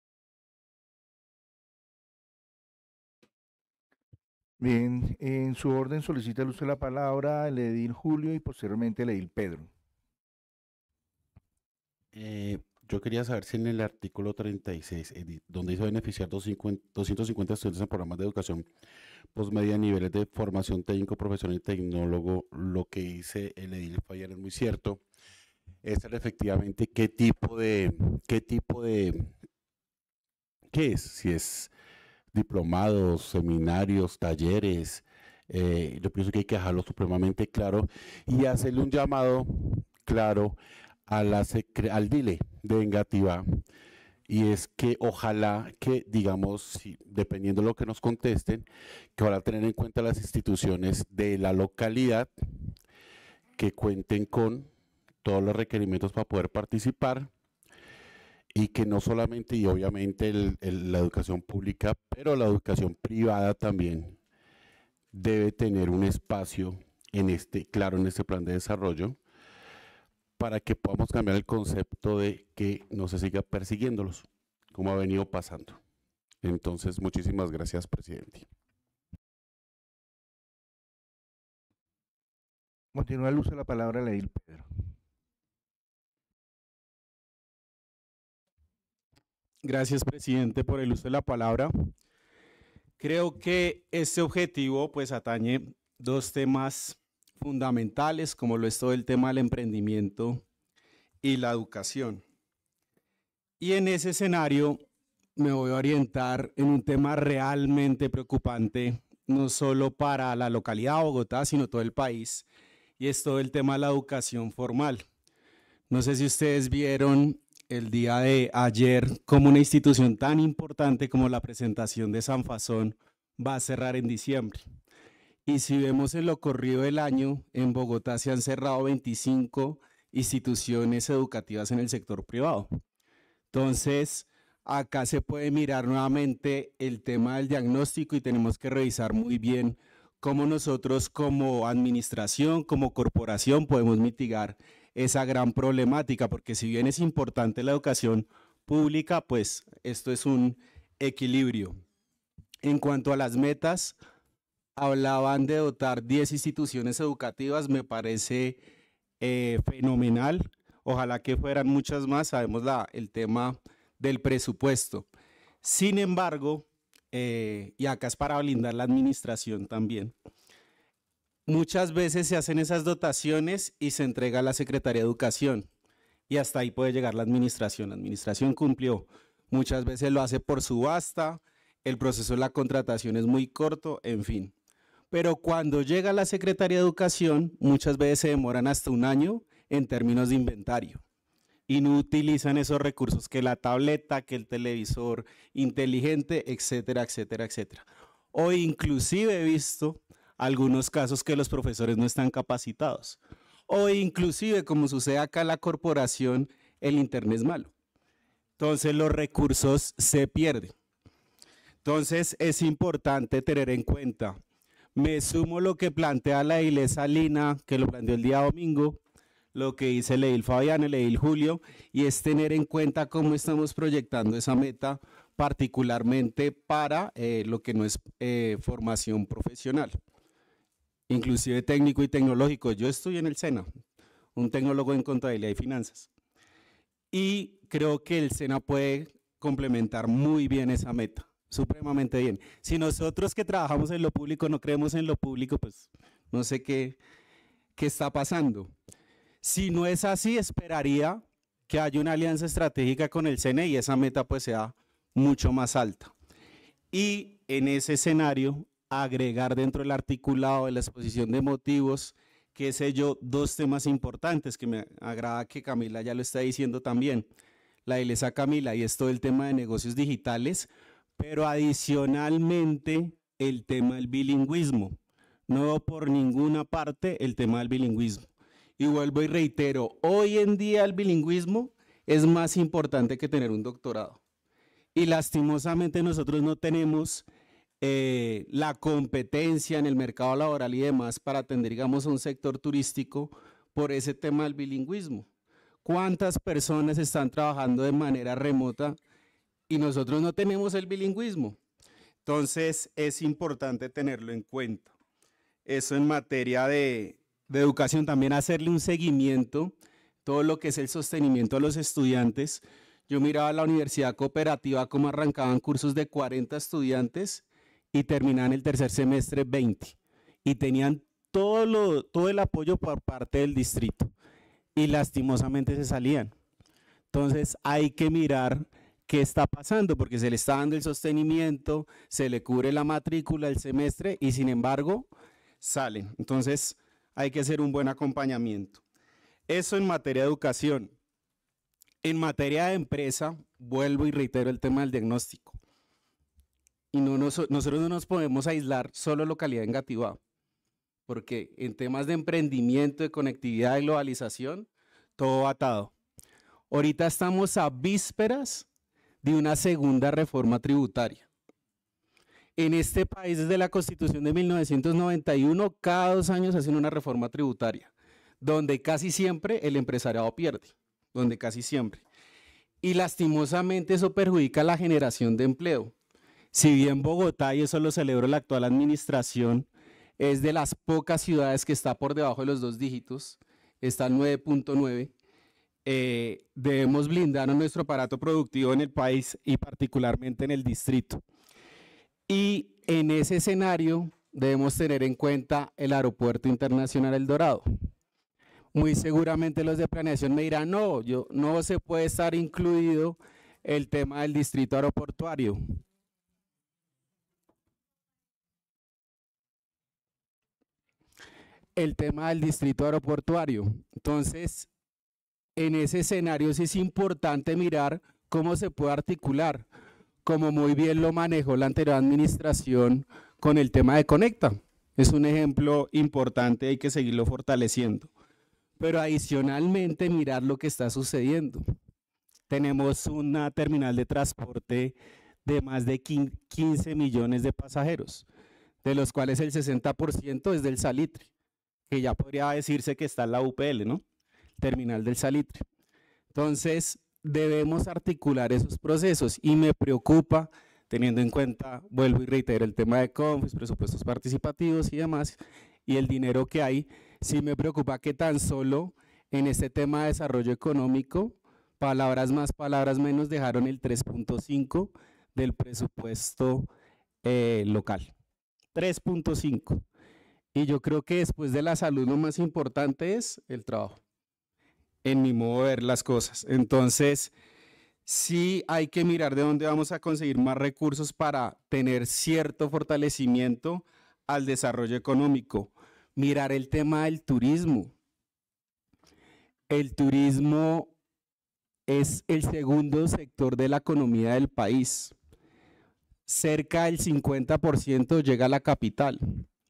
Speaker 5: Bien, en su orden solicita el usted la palabra
Speaker 13: el edil Julio y posteriormente el edil Pedro. Eh, yo quería saber si en el artículo 36, eh, donde hizo beneficiar 250, 250 estudiantes en programas de educación posmedia, pues niveles de formación técnico, profesional y tecnólogo, lo que dice el Edil Fallar es muy cierto. Es efectivamente qué tipo de, qué tipo de, qué es, si es diplomados, seminarios, talleres. Eh, yo pienso que hay que dejarlo supremamente claro y hacerle un llamado claro a la al DILE de vengativa y es que ojalá que, digamos, dependiendo de lo que nos contesten, que ahora tener en cuenta las instituciones de la localidad que cuenten con todos los requerimientos para poder participar y que no solamente y obviamente la educación pública, pero la educación privada también debe tener un espacio en este, claro, en este plan de desarrollo para que podamos cambiar el concepto de que no se siga persiguiéndolos, como ha venido pasando. Entonces, muchísimas gracias, presidente.
Speaker 5: Continúa el uso de la palabra Leil Pedro. Gracias, presidente, por el uso de la palabra.
Speaker 8: Creo que este objetivo pues atañe dos temas fundamentales como lo es todo el tema del emprendimiento y la educación. Y en ese escenario me voy a orientar en un tema realmente preocupante, no solo para la localidad de Bogotá, sino todo el país, y es todo el tema de la educación formal. No sé si ustedes vieron el día de ayer como una institución tan importante como la presentación de San fazón va a cerrar en diciembre. Y si vemos en lo corrido del año, en Bogotá se han cerrado 25 instituciones educativas en el sector privado. Entonces, acá se puede mirar nuevamente el tema del diagnóstico y tenemos que revisar muy bien cómo nosotros como administración, como corporación podemos mitigar esa gran problemática, porque si bien es importante la educación pública, pues esto es un equilibrio. En cuanto a las metas, hablaban de dotar 10 instituciones educativas, me parece eh, fenomenal. Ojalá que fueran muchas más, sabemos el tema del presupuesto. Sin embargo, eh, y acá es para blindar la administración también, muchas veces se hacen esas dotaciones y se entrega a la Secretaría de Educación y hasta ahí puede llegar la administración. La administración cumplió. Muchas veces lo hace por subasta, el proceso de la contratación es muy corto, en fin. Pero cuando llega la Secretaría de Educación, muchas veces se demoran hasta un año en términos de inventario y no utilizan esos recursos que la tableta, que el televisor inteligente, etcétera, etcétera, etcétera. O inclusive he visto algunos casos que los profesores no están capacitados. O inclusive, como sucede acá en la corporación, el Internet es malo. Entonces los recursos se pierden. Entonces es importante tener en cuenta me sumo lo que plantea la iglesia Lina, que lo planteó el día domingo, lo que dice Leil Fabián, el Julio, y es tener en cuenta cómo estamos proyectando esa meta, particularmente para eh, lo que no es eh, formación profesional, inclusive técnico y tecnológico. Yo estoy en el SENA, un tecnólogo en contabilidad y finanzas, y creo que el SENA puede complementar muy bien esa meta supremamente bien. Si nosotros que trabajamos en lo público no creemos en lo público, pues no sé qué, qué está pasando. Si no es así, esperaría que haya una alianza estratégica con el CNE y esa meta pues sea mucho más alta. Y en ese escenario, agregar dentro del articulado de la exposición de motivos, qué sé yo, dos temas importantes que me agrada que Camila ya lo está diciendo también. La iglesia Camila y esto del tema de negocios digitales, pero adicionalmente, el tema del bilingüismo. No por ninguna parte el tema del bilingüismo. Y vuelvo y reitero, hoy en día el bilingüismo es más importante que tener un doctorado. Y lastimosamente nosotros no tenemos eh, la competencia en el mercado laboral y demás para atender, digamos, un sector turístico por ese tema del bilingüismo. ¿Cuántas personas están trabajando de manera remota y nosotros no tenemos el bilingüismo. Entonces es importante tenerlo en cuenta. Eso en materia de, educación, también hacerle un seguimiento, todo lo que es el sostenimiento a los estudiantes. Yo miraba la universidad cooperativa cómo arrancaban cursos de 40 estudiantes y terminaban el tercer semestre 20. Y tenían todo, todo el apoyo por parte del distrito. Y lastimosamente se salían. Entonces hay que mirar qué está pasando, porque se le está dando el sostenimiento, se le cubre la matrícula, el semestre y sin embargo salen. Entonces hay que hacer un buen acompañamiento. Eso en materia de educación. En materia de empresa, vuelvo y reitero el tema del diagnóstico. Y no nosotros no nos podemos aislar solo localidad negativa, porque en temas de emprendimiento, de conectividad, de globalización, todo atado. Ahorita estamos a vísperas de una segunda reforma tributaria. En este país, desde la Constitución de 1991, cada dos años hacen una reforma tributaria, donde casi siempre el empresariado pierde, donde casi siempre. Y lastimosamente eso perjudica la generación de empleo. Si bien Bogotá, y eso lo celebro la actual administración, es de las pocas ciudades que está por debajo de los dos dígitos, está 9.9, eh, debemos blindar nuestro aparato productivo en el país y particularmente en el distrito. Y en ese escenario debemos tener en cuenta el Aeropuerto Internacional El Dorado. Muy seguramente los de planeación me dirán, no, yo, no se puede estar incluido el tema del distrito aeroportuario. El tema del distrito aeroportuario. Entonces, en ese escenario sí es importante mirar cómo se puede articular, como muy bien lo manejó la anterior administración con el tema de Conecta. Es un ejemplo importante, hay que seguirlo fortaleciendo. Pero adicionalmente mirar lo que está sucediendo. Tenemos una terminal de transporte de más de 15 millones de pasajeros, de los cuales el 60% es del Salitre, que ya podría decirse que está en la UPL, ¿no? terminal del salitre. Entonces, debemos articular esos procesos y me preocupa, teniendo en cuenta, vuelvo y reitero, el tema de CONFIS, presupuestos participativos y demás, y el dinero que hay, sí me preocupa que tan solo en este tema de desarrollo económico, palabras más, palabras menos, dejaron el 3.5 del presupuesto eh, local. 3.5. Y yo creo que después de la salud lo más importante es el trabajo en mi modo de ver las cosas. Entonces, sí hay que mirar de dónde vamos a conseguir más recursos para tener cierto fortalecimiento al desarrollo económico. Mirar el tema del turismo. El turismo es el segundo sector de la economía del país. Cerca del 50% llega a la capital,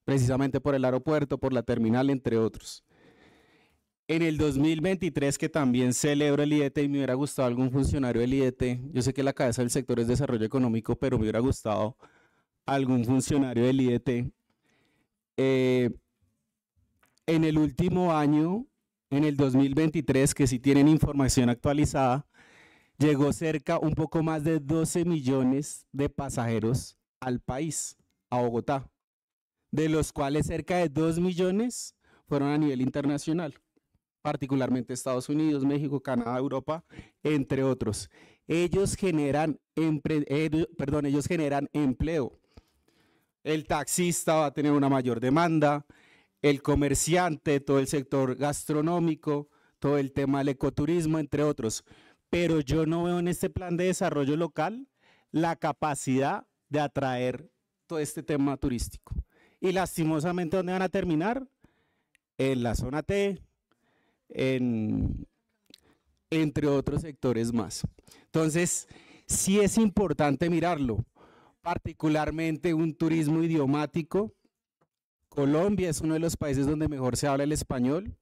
Speaker 8: precisamente por el aeropuerto, por la terminal, entre otros. En el 2023, que también celebro el IDT e y me hubiera gustado algún funcionario del IDT, e yo sé que la cabeza del sector es desarrollo económico, pero me hubiera gustado algún funcionario del IDT. E eh, en el último año, en el 2023, que si tienen información actualizada, llegó cerca un poco más de 12 millones de pasajeros al país, a Bogotá, de los cuales cerca de 2 millones fueron a nivel internacional particularmente Estados Unidos, México, Canadá, Europa, entre otros. Ellos generan, ellos generan empleo. El taxista va a tener una mayor demanda, el comerciante, todo el sector gastronómico, todo el tema del ecoturismo, entre otros. Pero yo no veo en este plan de desarrollo local la capacidad de atraer todo este tema turístico. Y lastimosamente, ¿dónde van a terminar? En la zona T, entre otros sectores más. Entonces, sí es importante mirarlo, particularmente un turismo idiomático. Colombia es uno de los países donde mejor se habla el español,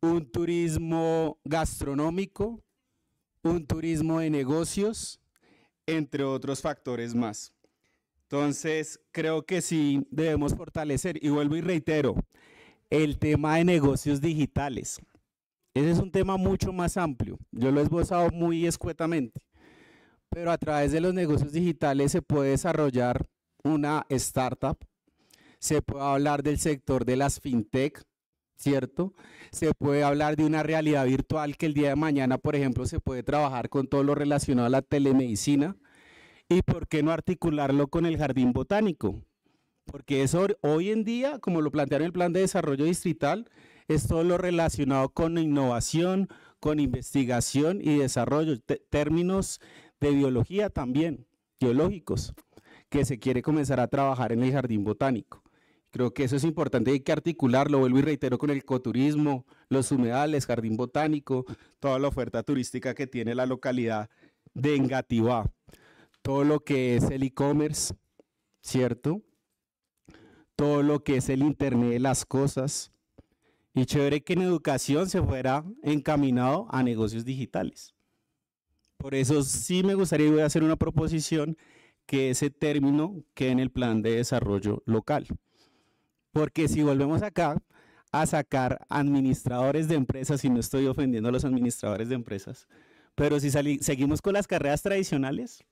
Speaker 8: un turismo gastronómico, un turismo de negocios, entre otros factores más. Entonces, creo que sí debemos fortalecer, y vuelvo y reitero, el tema de negocios digitales. Ese es un tema mucho más amplio. Yo lo he esbozado muy escuetamente. Pero a través de los negocios digitales se puede desarrollar una startup. Se puede hablar del sector de las fintech, ¿cierto? Se puede hablar de una realidad virtual que el día de mañana, por ejemplo, se puede trabajar con todo lo relacionado a la telemedicina. ¿Y por qué no articularlo con el jardín botánico? Porque eso hoy en día, como lo plantearon en el Plan de Desarrollo Distrital, es todo lo relacionado con innovación, con investigación y desarrollo, términos de biología también, biológicos, que se quiere comenzar a trabajar en el jardín botánico. Creo que eso es importante, hay que articularlo, vuelvo y reitero, con el ecoturismo, los humedales, jardín botánico, toda la oferta turística que tiene la localidad de Engativá, todo lo que es el e-commerce, ¿cierto? todo lo que es el Internet de las cosas. Y chévere que en educación se fuera encaminado a negocios digitales. Por eso sí me gustaría voy a hacer una proposición que ese término quede en el plan de desarrollo local. Porque si volvemos acá a sacar administradores de empresas, y no estoy ofendiendo a los administradores de empresas, pero si seguimos con las carreras tradicionales,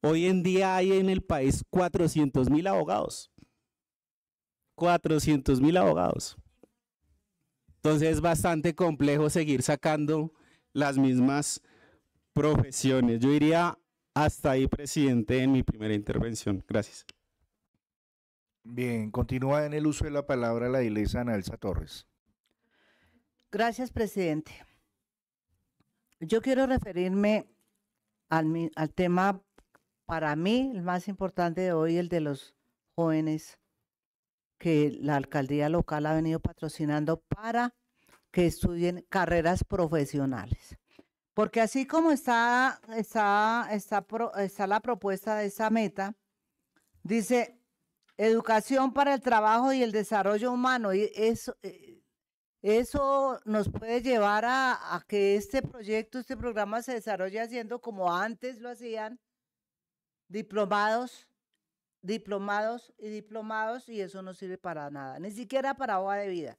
Speaker 8: hoy en día hay en el país 400 mil abogados. 400 mil abogados. Entonces es bastante complejo seguir sacando las mismas profesiones. Yo iría hasta ahí, presidente, en mi primera intervención.
Speaker 5: Gracias. Bien, continúa en el uso de la palabra la iglesia Ana Torres.
Speaker 7: Gracias, presidente. Yo quiero referirme al, al tema, para mí, el más importante de hoy, el de los jóvenes que la alcaldía local ha venido patrocinando para que estudien carreras profesionales. Porque así como está, está, está, está la propuesta de esa meta, dice educación para el trabajo y el desarrollo humano. Y eso, eh, eso nos puede llevar a, a, que este proyecto, este programa se desarrolle haciendo como antes lo hacían, diplomados diplomados y diplomados y eso no sirve para nada, ni siquiera para hoja de vida.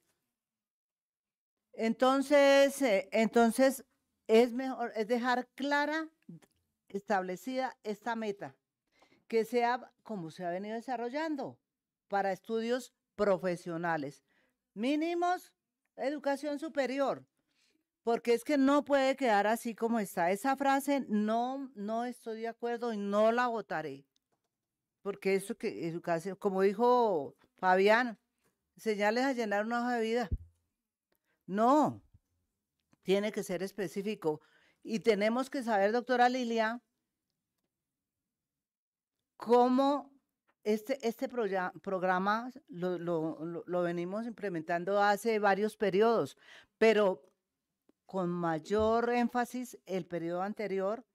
Speaker 7: Entonces, eh, entonces es mejor es dejar clara establecida esta meta que sea como se ha venido desarrollando para estudios profesionales mínimos educación superior porque es que no puede quedar así como está esa frase no no estoy de acuerdo y no la votaré porque eso que educación, como dijo Fabián, señales a llenar una hoja de vida. No, tiene que ser específico. Y tenemos que saber, doctora Lilia, cómo este, este programa lo, venimos implementando hace varios periodos, pero con mayor énfasis el periodo anterior,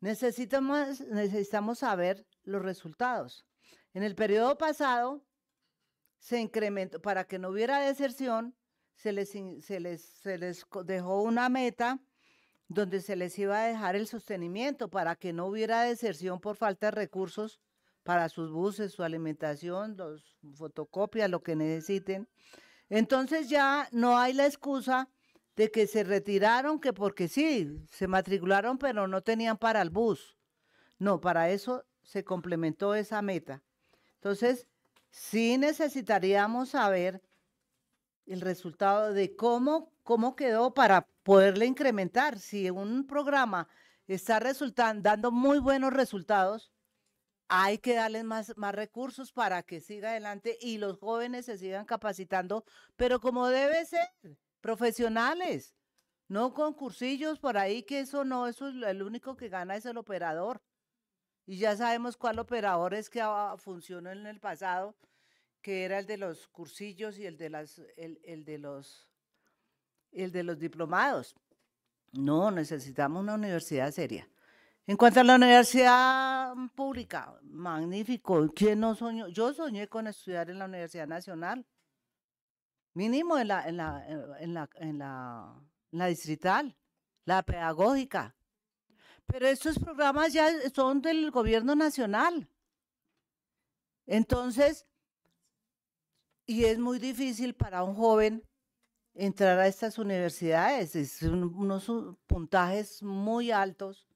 Speaker 7: necesitamos, necesitamos saber los resultados. En el periodo pasado se incrementó, para que no hubiera deserción, se les, se se les dejó una meta donde se les iba a dejar el sostenimiento para que no hubiera deserción por falta de recursos para sus buses, su alimentación, los fotocopias, lo que necesiten. Entonces ya no hay la excusa de que se retiraron, que porque sí, se matricularon, pero no tenían para el bus. No, para eso se complementó esa meta. Entonces, sí necesitaríamos saber el resultado de cómo, cómo quedó para poderle incrementar. Si un programa está resultando, dando muy buenos resultados, hay que darles más, más recursos para que siga adelante y los jóvenes se sigan capacitando, pero como debe ser, profesionales, no con cursillos por ahí, que eso no, eso es el único que gana es el operador. Y ya sabemos cuál operador es que funcionó en el pasado, que era el de los cursillos y el de, las, el, de, los, el de los diplomados. No, necesitamos una universidad seria. En cuanto a la universidad pública, magnífico. ¿Quién no soñó? Yo soñé con estudiar en la Universidad Nacional, mínimo en en la, en la, en la, en la distrital, la pedagógica. Pero estos programas ya son del gobierno nacional. Entonces, y es muy difícil para un joven entrar a estas universidades. Es unos uh, puntajes muy altos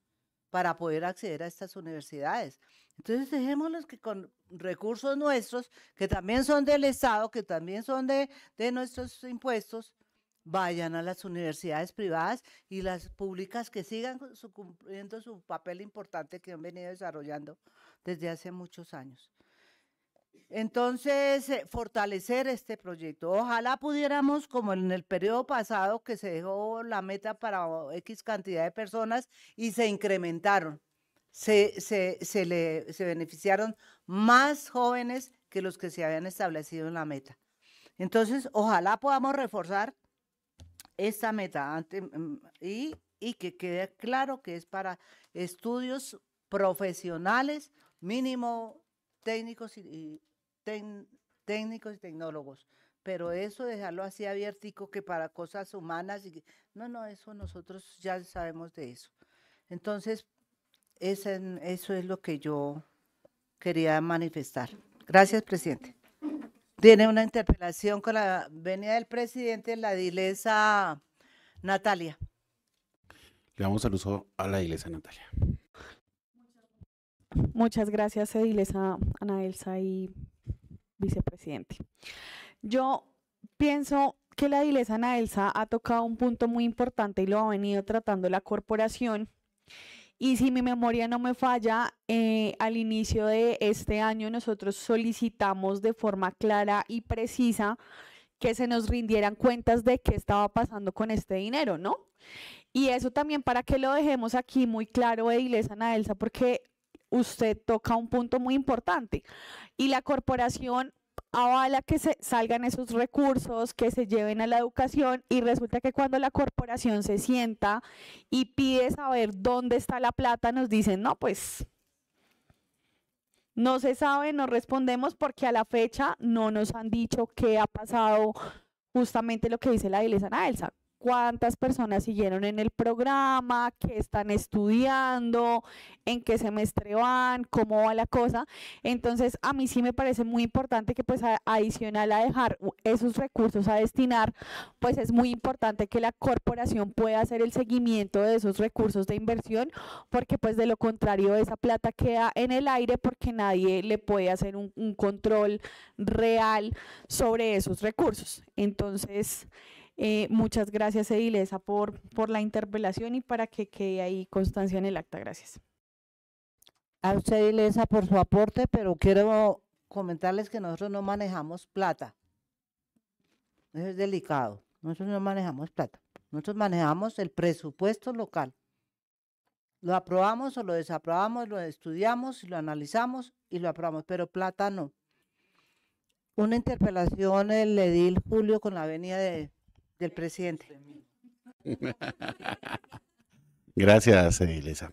Speaker 7: para poder acceder a estas universidades. Entonces, dejémoslos que con recursos nuestros, que también son del Estado, que también son de, de nuestros impuestos, vayan a las universidades privadas y las públicas que sigan cumpliendo su papel importante que han venido desarrollando desde hace muchos años. Entonces, eh, fortalecer este proyecto. Ojalá pudiéramos, como en el periodo pasado, que se dejó la meta para X cantidad de personas y se incrementaron. Se, se, se, le, se beneficiaron más jóvenes que los que se habían establecido en la meta. Entonces, ojalá podamos reforzar esta meta mm, y, y que quede claro que es para estudios profesionales, mínimo técnicos y, técnicos y tecnólogos. Pero eso dejarlo así abiertico que para cosas humanas, y, no, no, eso nosotros ya sabemos de eso. Entonces, eso es lo que yo quería manifestar. Gracias, presidente. Tiene una interpelación con la venida del presidente la dilesa Natalia.
Speaker 13: Le damos el a la iglesia Natalia.
Speaker 10: Muchas gracias, Edilesa Ana Elsa y vicepresidente. Yo pienso que la Dilesa, Ana Elsa ha tocado un punto muy importante y lo ha venido tratando la corporación. Y si mi memoria no me falla, eh, al inicio de este año nosotros solicitamos de forma clara y precisa que se nos rindieran cuentas de qué estaba pasando con este dinero, ¿no? Y eso también para que lo dejemos aquí muy claro, Edilesa Naelsa, porque usted toca un punto muy importante. Y la corporación avala que se salgan esos recursos, que se lleven a la educación y resulta que cuando la corporación se sienta y pide saber dónde está la plata, nos dicen, no, pues no se sabe, no respondemos porque a la fecha no nos han dicho qué ha pasado justamente lo que dice la Iglesia Elsa cuántas personas siguieron en el programa, qué están estudiando, en qué semestre van, cómo va la cosa. Entonces, a mí sí me parece muy importante que pues adicional a dejar esos recursos a destinar, pues es muy importante que la corporación pueda hacer el seguimiento de esos recursos de inversión, porque pues de lo contrario esa plata queda en el aire porque nadie le puede hacer un, un control real sobre esos recursos. Entonces, eh, muchas gracias, Edilesa, por, por la interpelación y para que quede ahí constancia en el acta. Gracias.
Speaker 7: A usted, Edilesa, por su aporte, pero quiero comentarles que nosotros no manejamos plata. Eso es delicado. Nosotros no manejamos plata. Nosotros manejamos el presupuesto local. Lo aprobamos o lo desaprobamos, lo estudiamos, lo analizamos y lo aprobamos, pero plata no. Una interpelación eh, el edil Julio con la avenida de del presidente.
Speaker 13: Gracias, Elisa.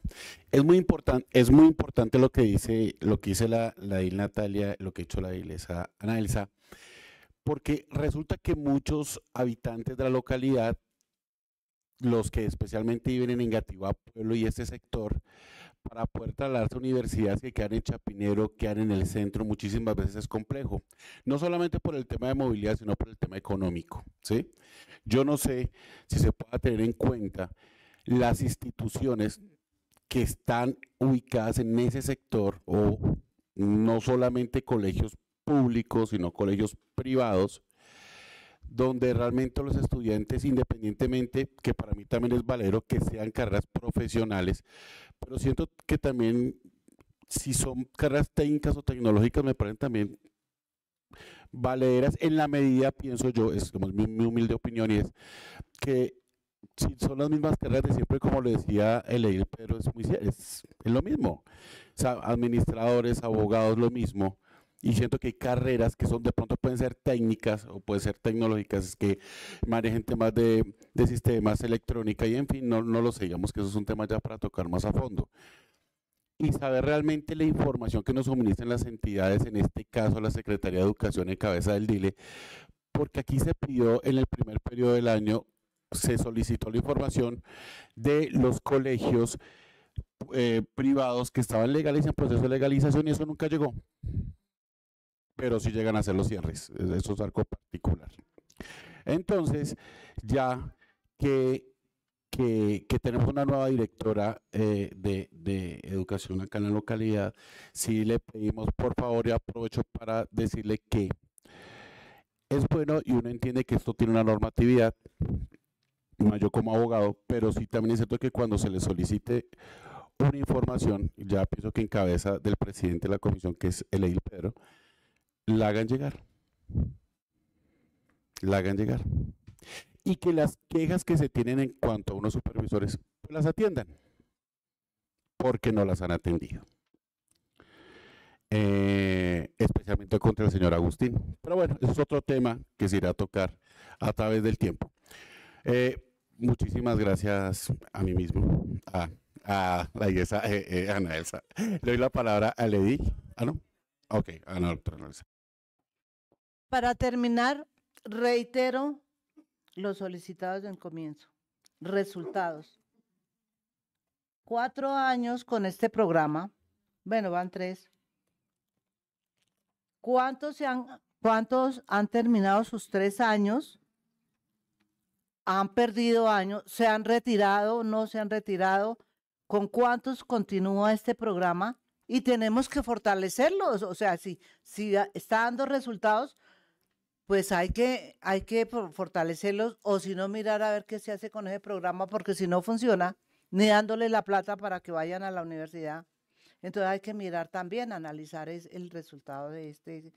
Speaker 13: Es muy importante, es muy importante lo que dice, lo que hice la, la il Natalia, lo que ha hecho la Ileza Ana porque resulta que muchos habitantes de la localidad, los que especialmente viven en Engativá, pueblo y este sector, para poder de las universidades que quedan en Chapinero, quedan en el centro, muchísimas veces es complejo. No solamente por el tema de movilidad, sino por el tema económico. ¿sí? Yo no sé si se pueda tener en cuenta las instituciones que están ubicadas en ese sector o no solamente colegios públicos, sino colegios privados, donde realmente los estudiantes, independientemente, que para mí también es valero que sean carreras profesionales, pero siento que también si son carreras técnicas o tecnológicas, me parecen también valeras en la medida, pienso yo, es como mi, humilde opinión, y es que si son las mismas carreras de siempre, como le decía el pero es, muy, lo mismo. administradores, abogados, lo mismo y siento que hay carreras que son de pronto pueden ser técnicas o pueden ser tecnológicas, que manejen temas de, sistemas, electrónica y en fin, no, lo sé, que eso es un tema ya para tocar más a fondo. Y saber realmente la información que nos suministran las entidades, en este caso la Secretaría de Educación en cabeza del DILE, porque aquí se pidió en el primer periodo del año, se solicitó la información de los colegios eh, privados que estaban legales en proceso de legalización y eso nunca llegó pero sí llegan a hacer los cierres. Eso es algo particular. Entonces, ya que, tenemos una nueva directora eh, de, educación acá en la localidad, sí le pedimos por favor y aprovecho para decirle que es bueno y uno entiende que esto tiene una normatividad, yo como abogado, pero sí también es cierto que cuando se le solicite una información, ya pienso que en cabeza del presidente de la comisión, que es el Edil Pedro, la hagan llegar. La hagan llegar. Y que las quejas que se tienen en cuanto a unos supervisores pues las atiendan. Porque no las han atendido. Eh, especialmente contra el señor Agustín. Pero bueno, eso es otro tema que se irá a tocar a través del tiempo. Eh, muchísimas gracias a mí mismo, a, a la eh, Ana Elsa. Le doy la palabra a Lady. Ah, no. Ok, a Ana Elsa.
Speaker 7: Para terminar, reitero los solicitados en comienzo. Resultados. Cuatro años con este programa. Bueno, van tres. ¿Cuántos, han, ¿Cuántos han terminado sus tres años? ¿Han perdido años? ¿Se han retirado? ¿No se han retirado? ¿Con cuántos continúa este programa? Y tenemos que fortalecerlo. O sea, si, si está dando resultados, pues hay que, hay que fortalecerlos o si no mirar a ver qué se hace con ese programa, porque si no funciona, ni dándole la plata para que vayan a la universidad. Entonces hay que mirar también, analizar es, el resultado de este,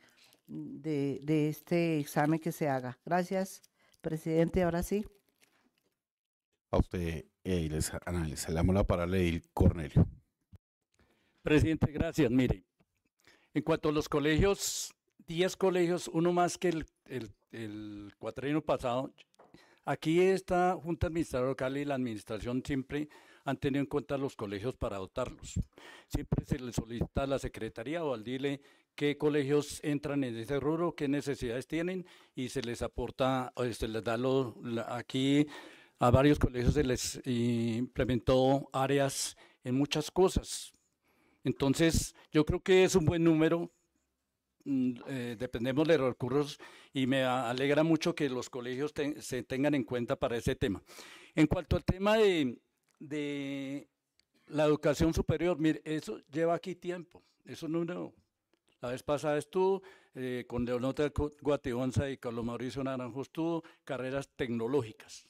Speaker 7: de, este examen que se haga. Gracias, presidente. Ahora sí.
Speaker 13: A usted, les damos la palabra Cornelio. Presidente, gracias. Mire, en cuanto
Speaker 2: a los colegios, 10 colegios, uno más que el, el, cuatrino pasado. Aquí esta Junta Administradora Local y la Administración siempre han tenido en cuenta los colegios para dotarlos. Siempre se les solicita a la Secretaría o al DILE qué colegios entran en ese rubro, qué necesidades tienen y se les aporta, eh, se les da lo, aquí a varios colegios se les implementó áreas en muchas cosas. Entonces, yo creo que es un buen número Mm, eh, dependemos de los recursos y me alegra mucho que los colegios se tengan en cuenta para ese tema. En cuanto al tema de, la educación superior, mire, eso lleva aquí tiempo, eso no es nuevo. La vez pasada estuvo eh, con Leonota Guateonza y Carlos Mauricio Naranjo, estuvo carreras tecnológicas.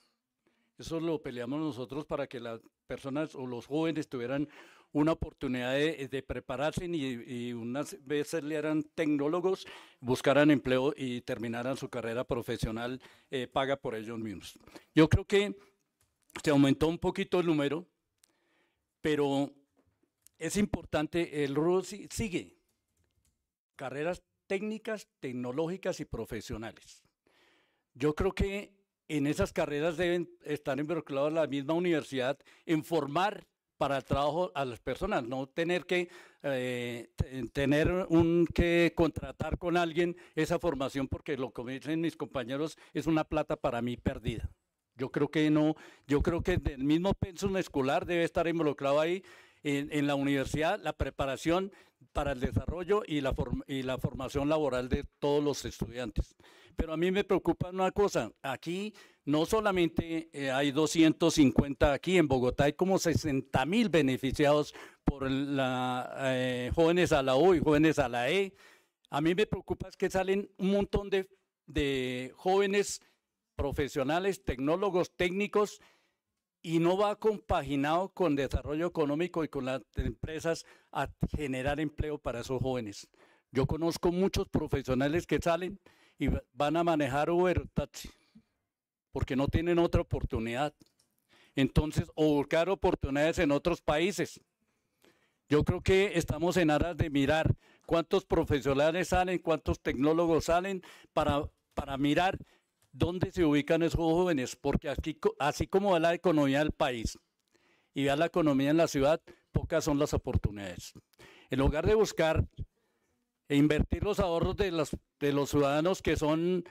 Speaker 2: Eso lo peleamos nosotros para que las personas o los jóvenes tuvieran una oportunidad de, prepararse y, unas veces le eran tecnólogos, buscaran empleo y terminaran su carrera profesional eh, paga por ellos mismos. Yo creo que se aumentó un poquito el número, pero es importante, el RUSI sigue, carreras técnicas, tecnológicas y profesionales. Yo creo que en esas carreras deben estar involucradas la misma universidad en formar para el trabajo a las personas, no tener que eh, tener un que contratar con alguien esa formación porque lo que dicen mis compañeros es una plata para mí perdida. Yo creo que no, yo creo que el mismo pensum escolar debe estar involucrado ahí en, en la universidad, la preparación para el desarrollo y la, y la formación laboral de todos los estudiantes. Pero a mí me preocupa una cosa, aquí no solamente eh, hay 250 aquí en Bogotá, hay como 60 mil beneficiados por la, eh, jóvenes a la U y jóvenes a la E. A mí me preocupa es que salen un montón de, de jóvenes profesionales, tecnólogos, técnicos, y no va compaginado con desarrollo económico y con las empresas a generar empleo para esos jóvenes. Yo conozco muchos profesionales que salen y van a manejar Uber taxi porque no tienen otra oportunidad. Entonces, o buscar oportunidades en otros países. Yo creo que estamos en aras de mirar cuántos profesionales salen, cuántos tecnólogos salen para, para mirar dónde se ubican esos jóvenes, porque así como va la economía del país y va la economía en la ciudad, pocas son las oportunidades. En lugar de buscar e invertir los ahorros de los, de los ciudadanos que son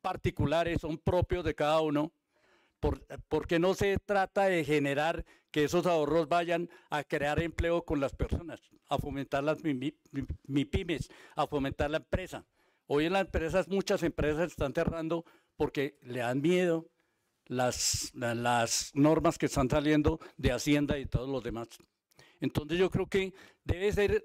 Speaker 2: particulares, son propios de cada uno, por, porque no se trata de generar que esos ahorros vayan a crear empleo con las personas, a fomentar las MIPIMES, a fomentar la empresa. Hoy en las empresas, muchas empresas están cerrando porque le dan miedo las, las normas que están saliendo de Hacienda y todos los demás. Entonces yo creo que debe ser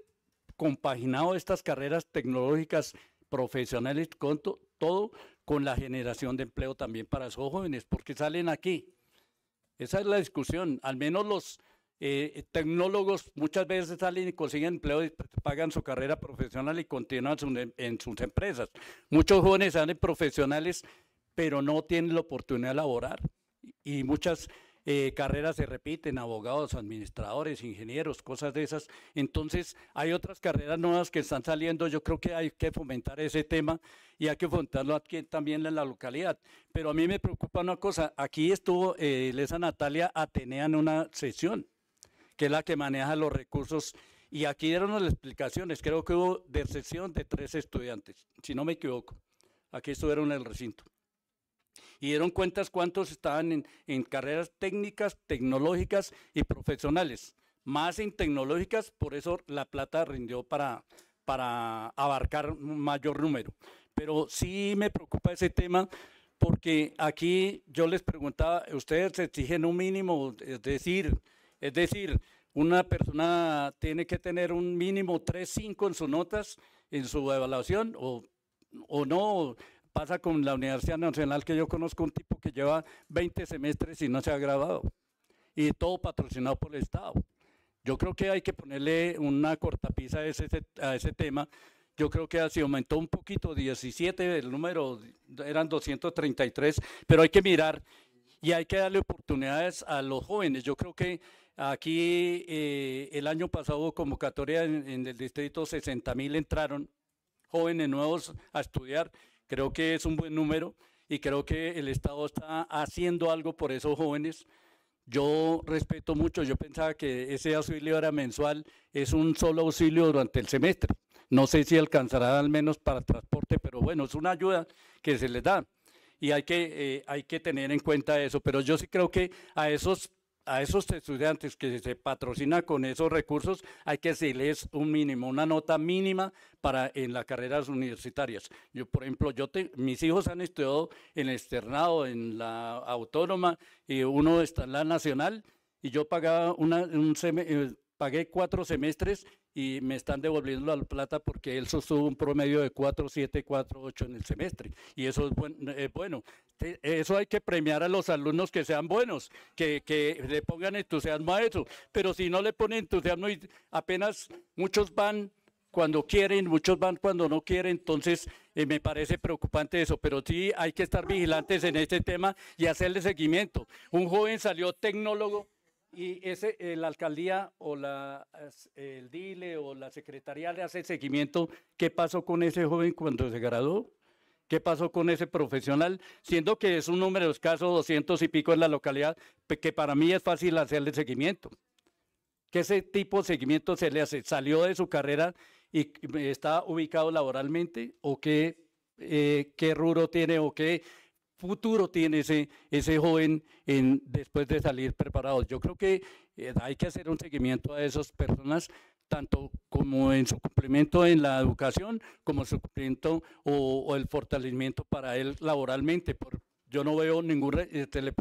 Speaker 2: compaginado estas carreras tecnológicas profesionales con todo con la generación de empleo también para esos jóvenes, porque salen aquí. Esa es la discusión. Al menos los eh, tecnólogos muchas veces salen y consiguen empleo, y pagan su carrera profesional y continúan en sus empresas. Muchos jóvenes salen profesionales pero no tienen la oportunidad de laborar. Y muchas eh, carreras se repiten, abogados, administradores, ingenieros, cosas de esas. Entonces, hay otras carreras nuevas que están saliendo. Yo creo que hay que fomentar ese tema y hay que fomentarlo aquí, también en la localidad. Pero a mí me preocupa una cosa. Aquí estuvo eh, Lesa Natalia Atenea en una sesión, que es la que maneja los recursos. Y aquí dieron las explicaciones. Creo que hubo de sesión de tres estudiantes, si no me equivoco. Aquí estuvieron en el recinto y dieron cuentas cuántos estaban en, en carreras técnicas, tecnológicas y profesionales. Más en tecnológicas, por eso la plata rindió para, para abarcar un mayor número. Pero sí me preocupa ese tema porque aquí yo les preguntaba, ustedes exigen un mínimo, es decir, es decir, una persona tiene que tener un mínimo 3.5 en sus notas, en su evaluación, o, o no, Pasa con la Universidad Nacional que yo conozco un tipo que lleva 20 semestres y no se ha grabado, Y todo patrocinado por el Estado. Yo creo que hay que ponerle una cortapisa a ese, a ese tema. Yo creo que se aumentó un poquito, 17, el número eran 233, pero hay que mirar y hay que darle oportunidades a los jóvenes. Yo creo que aquí eh, el año pasado convocatoria en, en el distrito 60 mil entraron jóvenes nuevos a estudiar Creo que es un buen número y creo que el Estado está haciendo algo por esos jóvenes. Yo respeto mucho, yo pensaba que ese auxilio era mensual, es un solo auxilio durante el semestre. No sé si alcanzará al menos para transporte, pero bueno, es una ayuda que se les da y hay que, eh, hay que tener en cuenta eso. Pero yo sí creo que a esos a esos estudiantes que se patrocina con esos recursos hay que hacerles un mínimo, una nota mínima para en las carreras universitarias. Yo, por ejemplo, yo mis hijos han estudiado en el externado, en la autónoma, y uno está en la nacional, y yo pagaba un eh, pagué cuatro semestres y me están devolviendo la plata porque él sostuvo un promedio de 4, 8 en el semestre. Y eso es, eh, bueno. Eso hay que premiar a los alumnos que sean buenos, que, que le pongan entusiasmo a eso. Pero si no le ponen entusiasmo y apenas muchos van cuando quieren, muchos van cuando no quieren, entonces eh, me parece preocupante eso, pero sí hay que estar vigilantes en este tema y hacerle seguimiento. Un joven salió tecnólogo y ese, eh, la alcaldía o la, el DILE o la secretaría le hace seguimiento. ¿Qué pasó con ese joven cuando se graduó? ¿Qué pasó con ese profesional? Siendo que es un número escaso, doscientos y pico en la localidad, que para mí es fácil hacerle seguimiento. ¿Qué ese tipo de seguimiento se le hace? ¿Salió de su carrera y está ubicado laboralmente? ¿O qué, eh, ruro tiene? ¿O qué futuro tiene ese, ese joven en, después de salir preparado. Yo creo que eh, hay que hacer un seguimiento a esas personas, tanto como en su cumplimiento en la educación, como su cumplimiento o, el fortalecimiento para él laboralmente. Por, yo no veo ningún, este, le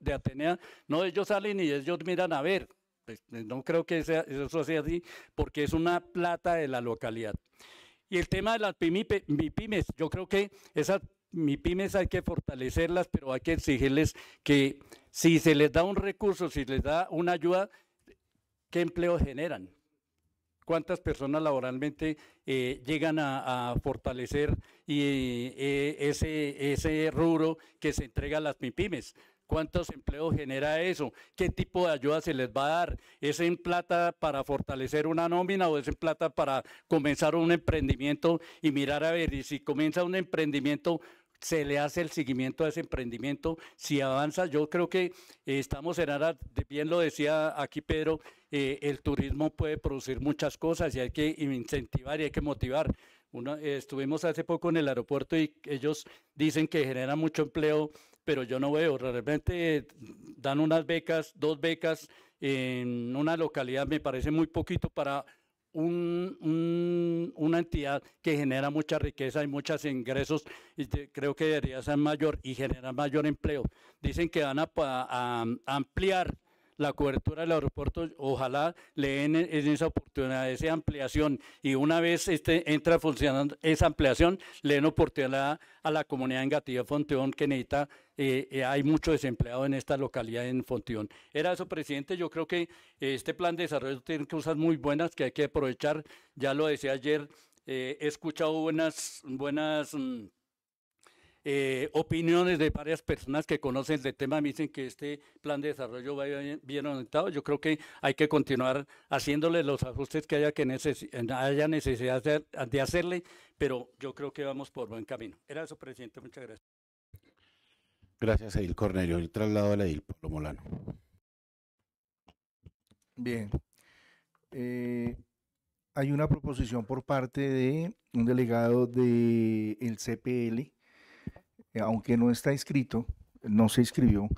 Speaker 2: de Atenea, no, ellos salen y ellos miran a ver. Pues, pues, no creo que eso sea así, porque es una plata de la localidad. Y el tema de las pymes, yo creo que esas MIPIMES hay que fortalecerlas, pero hay que exigirles que si se les da un recurso, si les da una ayuda, ¿qué empleo generan? ¿Cuántas personas laboralmente eh, llegan a, fortalecer y, eh, ese, ese rubro que se entrega a las MIPIMES? ¿Cuántos empleos genera eso? ¿Qué tipo de ayuda se les va a dar? ¿Es en plata para fortalecer una nómina o es en plata para comenzar un emprendimiento y mirar a ver y si comienza un emprendimiento, se le hace el seguimiento a ese emprendimiento, si avanza, yo creo que eh, estamos en aras, bien lo decía aquí Pedro, eh, el turismo puede producir muchas cosas y hay que incentivar y hay que motivar. Uno, eh, estuvimos hace poco en el aeropuerto y ellos dicen que genera mucho empleo, pero yo no veo, realmente dan unas becas, dos becas en una localidad, me parece muy poquito para una entidad que genera mucha riqueza y muchos ingresos, y creo que debería ser mayor y generar mayor empleo. Dicen que van a ampliar la cobertura del aeropuerto, ojalá le den e-, esa oportunidad, esa ampliación, y una vez este, entra funcionando esa ampliación, le den oportunidad a la comunidad en Gatilla, Fonteón que necesita, eh, eh, hay mucho desempleado en esta localidad en Fonteón. Era eso, presidente, yo creo que eh, este plan de desarrollo tiene cosas muy buenas que hay que aprovechar, ya lo decía ayer, he escuchado buenas, buenas... Mm, eh, opiniones de varias personas que conocen el tema me dicen que este plan de desarrollo va bien, orientado. Yo creo que hay que continuar haciéndole los ajustes que haya, que haya necesidad de, hacerle, pero yo creo que vamos por buen camino. Era eso, presidente. Muchas gracias.
Speaker 13: Gracias, Edil Cornelio. El traslado a Edil Pablo Molano.
Speaker 5: Bien. Eh, hay una proposición por parte de un delegado del el CPL eh, aunque no está escrito, no se escribió,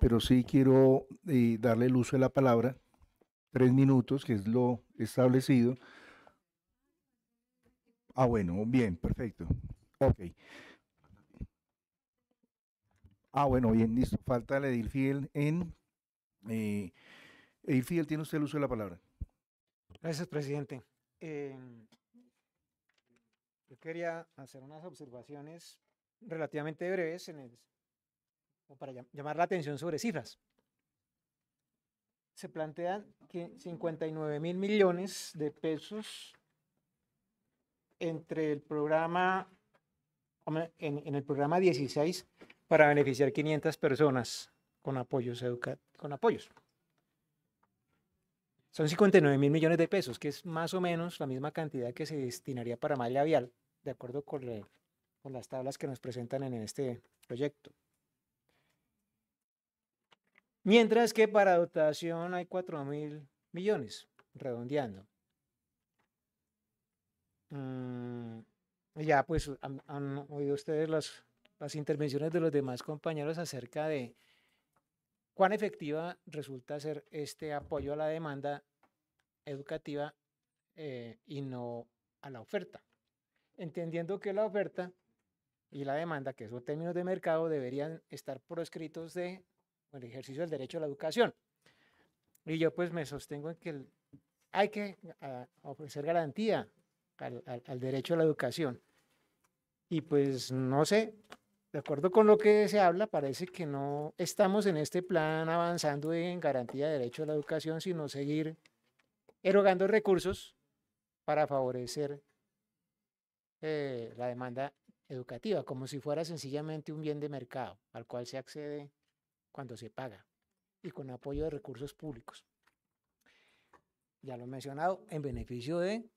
Speaker 5: pero sí quiero eh, darle el uso de la palabra, tres minutos, que es lo establecido. Ah, bueno, bien, perfecto. Ok. Ah, bueno, bien, listo. Falta el Edil Fiel en... Eh, Edil Fiel, tiene usted el uso de la palabra. Gracias, presidente.
Speaker 9: Em, yo quería hacer unas observaciones relativamente breves en para llamar la atención sobre cifras. Se plantean que 59 mil millones de pesos entre el programa, en, el programa 16 para beneficiar 500 personas con apoyos, educa con apoyos. Son 59 mil millones de pesos, que es más o menos la misma cantidad que se destinaría para malla vial, de acuerdo con el con las tablas que nos presentan en este proyecto. Mientras que para dotación hay 4 mil millones, redondeando. Mm, ya pues han, oído ustedes las, intervenciones de los demás compañeros acerca de cuán efectiva resulta ser este apoyo a la demanda educativa eh, y no a la oferta. Entendiendo que la oferta y la demanda, que son términos de mercado, deberían estar proscritos de ejercicio del derecho a la educación. Y yo pues me sostengo en que hay que ah, ofrecer garantía al, derecho a la educación. Y pues no sé, de acuerdo con lo que se habla, parece que no estamos en este plan avanzando en garantía de derecho a la educación, sino seguir erogando recursos para favorecer eh, la demanda educativa, como si fuera sencillamente un bien de mercado al cual se accede cuando se paga y con apoyo de recursos públicos. Ya lo he mencionado, en beneficio de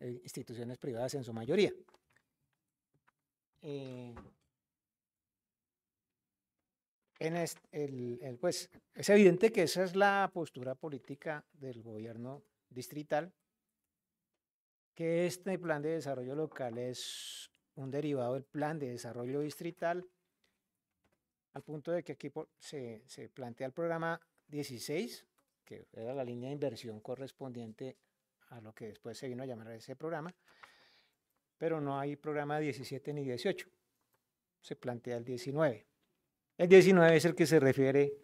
Speaker 9: instituciones privadas en su mayoría. Eh, en el, pues, es evidente que esa es la postura política del gobierno distrital que este plan de desarrollo local es un derivado del plan de desarrollo distrital, al punto de que aquí se, plantea el programa 16, que era la línea de inversión correspondiente a lo que después se vino a llamar ese programa, pero no hay programa 17 ni 18, se plantea el 19. El 19 es el que se refiere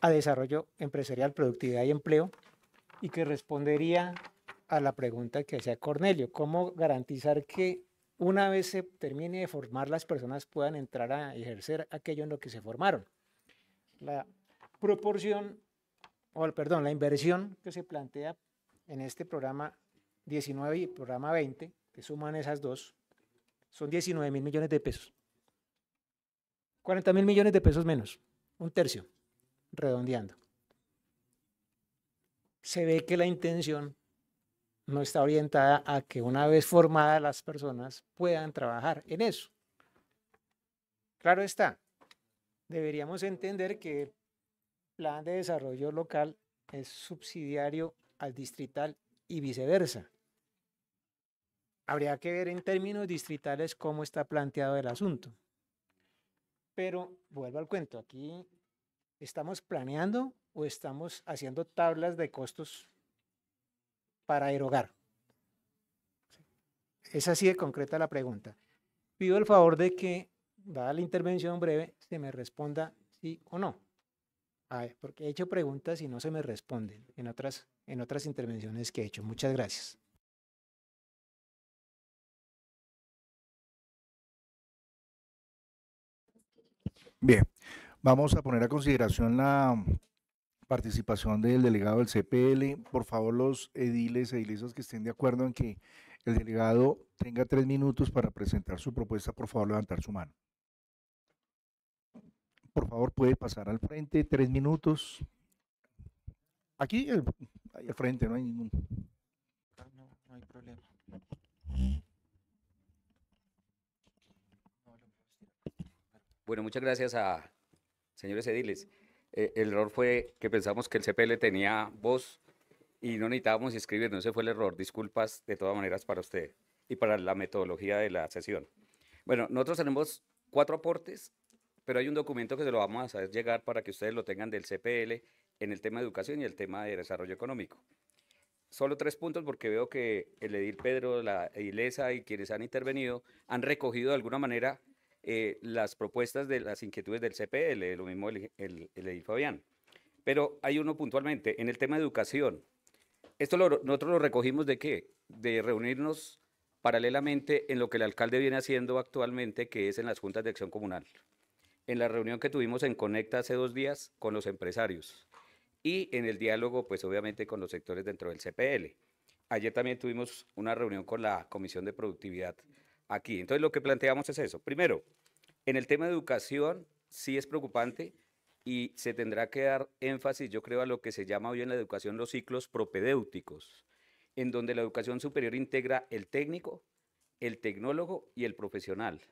Speaker 9: a desarrollo empresarial, productividad y empleo y que respondería a la pregunta que hacía Cornelio, ¿cómo garantizar que una vez se termine de formar las personas puedan entrar a ejercer aquello en lo que se formaron? La proporción, o perdón, la inversión que se plantea en este programa 19 y programa 20, que suman esas dos, son 19 mil millones de pesos. 40 mil millones de pesos menos, un tercio, redondeando. Se ve que la intención no está orientada a que una vez formadas las personas puedan trabajar en eso. Claro está, deberíamos entender que el plan de desarrollo local es subsidiario al distrital y viceversa. Habría que ver en términos distritales cómo está planteado el asunto. Pero vuelvo al cuento, aquí estamos planeando o estamos haciendo tablas de costos para erogar. Es así de concreta la pregunta. Pido el favor de que, dada la intervención breve, se me responda sí o no. porque he hecho preguntas y no se me responden en otras, en otras intervenciones que he hecho. Muchas gracias.
Speaker 5: Bien, vamos a poner a consideración la participación del delegado del CPL. Por favor, los ediles edilizos que estén de acuerdo en que el delegado tenga tres minutos para presentar su propuesta, por favor, levantar su mano. Por favor, puede pasar al frente, tres minutos. Aquí, al frente, no hay ningún...
Speaker 15: Ah, no hay problema. Bueno,
Speaker 16: muchas gracias a señores ediles. Eh, el error fue que pensamos que el CPL tenía voz y no necesitábamos escribir, No ese fue el error. Disculpas de todas maneras para usted y para la metodología de la sesión. Bueno, nosotros tenemos cuatro aportes, pero hay un documento que se lo vamos a hacer llegar para que ustedes lo tengan del CPL en el tema de educación y el tema de desarrollo económico. Solo tres puntos porque veo que el Edil Pedro, la Edilesa y quienes han intervenido han recogido de alguna manera eh, las propuestas de las inquietudes del CPL, e, eh, lo mismo el, el, el Fabián. Pero hay uno puntualmente, en el tema de educación. Esto nosotros lo recogimos de qué? De reunirnos paralelamente en lo que el alcalde viene haciendo actualmente, que es en las juntas de acción comunal. En la reunión que tuvimos en Conecta hace dos días con los empresarios y en el diálogo, pues obviamente, con los sectores dentro del CPL. E Ayer también tuvimos una reunión con la Comisión de Productividad aquí. Entonces lo que planteamos es eso. Primero, en el tema de educación sí es preocupante y se tendrá que dar énfasis, yo creo, a lo que se llama hoy en la educación los ciclos propedéuticos, en donde la educación superior integra el técnico, el tecnólogo y el profesional.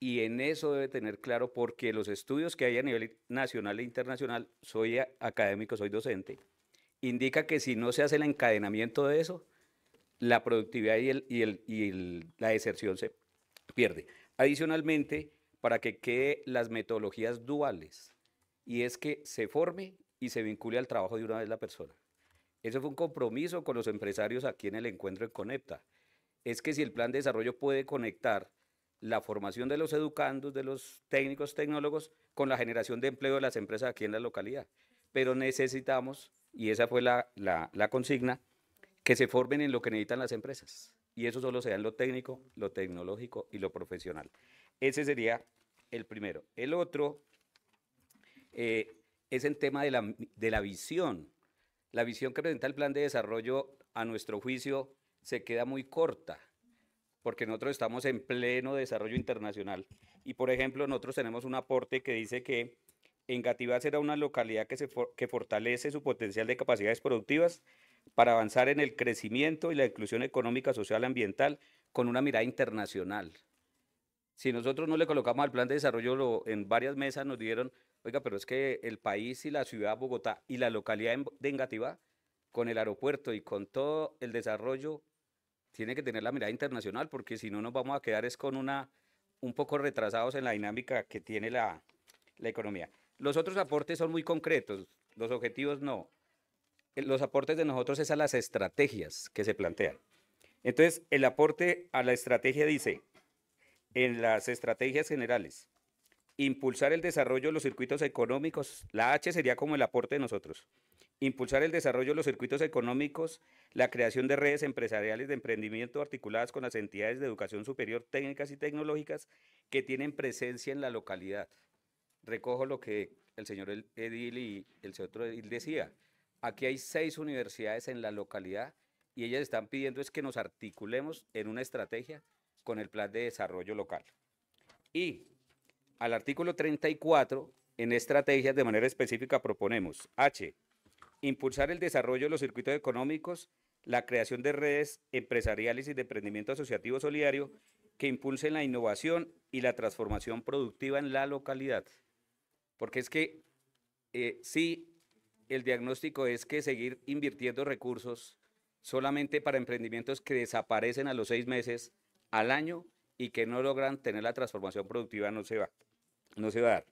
Speaker 16: Y en eso debe tener claro porque los estudios que hay a nivel nacional e internacional, soy académico, soy docente, indica que si no se hace el encadenamiento de eso, la productividad y, el, y, el, la deserción se pierde. Adicionalmente, para que quede las metodologías duales, y es que se forme y se vincule al trabajo de una vez la persona. Eso fue un compromiso con los empresarios aquí en el encuentro en Conecta. Es que si el plan de desarrollo puede conectar la formación de los educandos, de los técnicos, tecnólogos, con la generación de empleo de las empresas aquí en la localidad. Pero necesitamos, y esa fue la consigna, que se formen en lo que necesitan las empresas. Y eso solo sea en lo técnico, lo tecnológico y lo profesional. Ese sería el primero. El otro eh, es el tema de la, visión. La visión que presenta el plan de desarrollo, a nuestro juicio, se queda muy corta, porque nosotros estamos en pleno desarrollo internacional. Y, por ejemplo, nosotros tenemos un aporte que dice que Engativá será una localidad que, se que fortalece su potencial de capacidades productivas para avanzar en el crecimiento y la inclusión económica, social, ambiental con una mirada internacional. Si nosotros no le colocamos al plan de desarrollo, en varias mesas nos dieron, oiga, pero es que el país y la ciudad de Bogotá y la localidad de Engativá, con el aeropuerto y con todo el desarrollo, tiene que tener la mirada internacional, porque si no nos vamos a quedar es con una, un poco retrasados en la dinámica que tiene la, la economía. Los otros aportes son muy concretos, los objetivos no los aportes de nosotros es a las estrategias que se plantean. Entonces, el aporte a la estrategia dice, en las estrategias generales, impulsar el desarrollo de los circuitos económicos, la H sería como el aporte de nosotros, impulsar el desarrollo de los circuitos económicos, la creación de redes empresariales de emprendimiento articuladas con las entidades de educación superior técnicas y tecnológicas que tienen presencia en la localidad. Recojo lo que el señor Edil y el otro Edil decía, Aquí hay seis universidades en la localidad y ellas están pidiendo es que nos articulemos en una estrategia con el plan de desarrollo local. Y al artículo 34, en estrategias de manera específica proponemos H. Impulsar el desarrollo de los circuitos económicos, la creación de redes empresariales y de emprendimiento asociativo solidario que impulsen la innovación y la transformación productiva en la localidad. Porque es que si... Eh, sí el diagnóstico es que seguir invirtiendo recursos solamente para emprendimientos que desaparecen a los seis meses, al año, y que no logran tener la transformación productiva no se va, no se va a dar.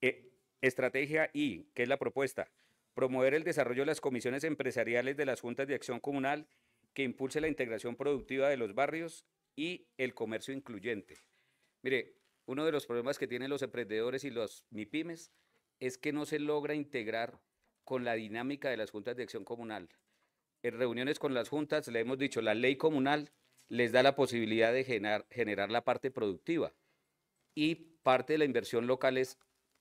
Speaker 16: Eh, estrategia I, que es la propuesta, promover el desarrollo de las comisiones empresariales de las juntas de acción comunal que impulse la integración productiva de los barrios y el comercio incluyente. Mire, uno de los problemas que tienen los emprendedores y los MIPIMES es que no se logra integrar con la dinámica de las juntas de acción comunal. En reuniones con las juntas le hemos dicho, la ley comunal les da la posibilidad de generar, generar la parte productiva y parte de la inversión local es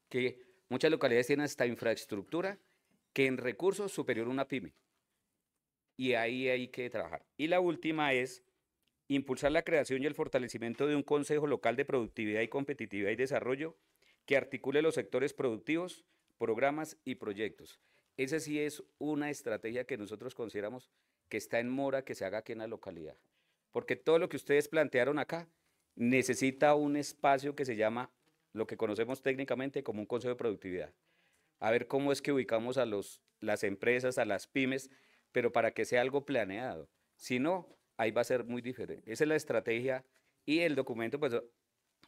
Speaker 16: que muchas localidades tienen hasta infraestructura que en recursos superior a una pyme. Y ahí hay que trabajar. Y la última es impulsar la creación y el fortalecimiento de un Consejo Local de Productividad y Competitividad y Desarrollo que articule los sectores productivos, programas y proyectos. Esa sí es una estrategia que nosotros consideramos que está en mora que se haga aquí en la localidad. Porque todo lo que ustedes plantearon acá necesita un espacio que se llama lo que conocemos técnicamente como un consejo de productividad. A ver cómo es que ubicamos a los, las empresas, a las pymes, pero para que sea algo planeado. Si no, ahí va a ser muy diferente. Esa es la estrategia y el documento, pues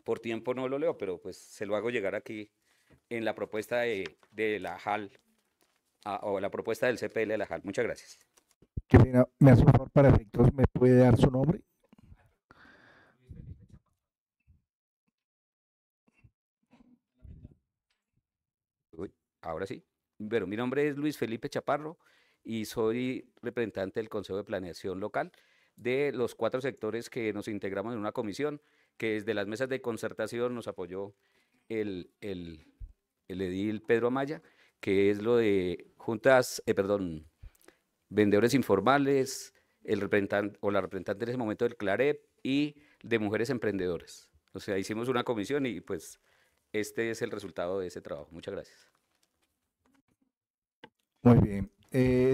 Speaker 16: por tiempo no lo leo, pero pues se lo hago llegar aquí en la propuesta de, de la JAL Ah, o la propuesta del CPL de la JAL. Muchas gracias.
Speaker 5: me hace un favor para efectos, ¿me puede dar su nombre?
Speaker 16: ahora sí. Bueno, mi nombre es Luis Felipe Chaparro y soy representante del Consejo de Planeación Local de los cuatro sectores que nos integramos en una comisión que desde las mesas de concertación nos apoyó el, el, el edil Pedro Amaya que es lo de juntas, eh, perdón, vendedores informales, el representante o la representante en ese momento del CLAREP y de mujeres emprendedoras. O sea, hicimos una comisión y pues este es el resultado de ese trabajo. Muchas gracias.
Speaker 5: Muy bien. Eh,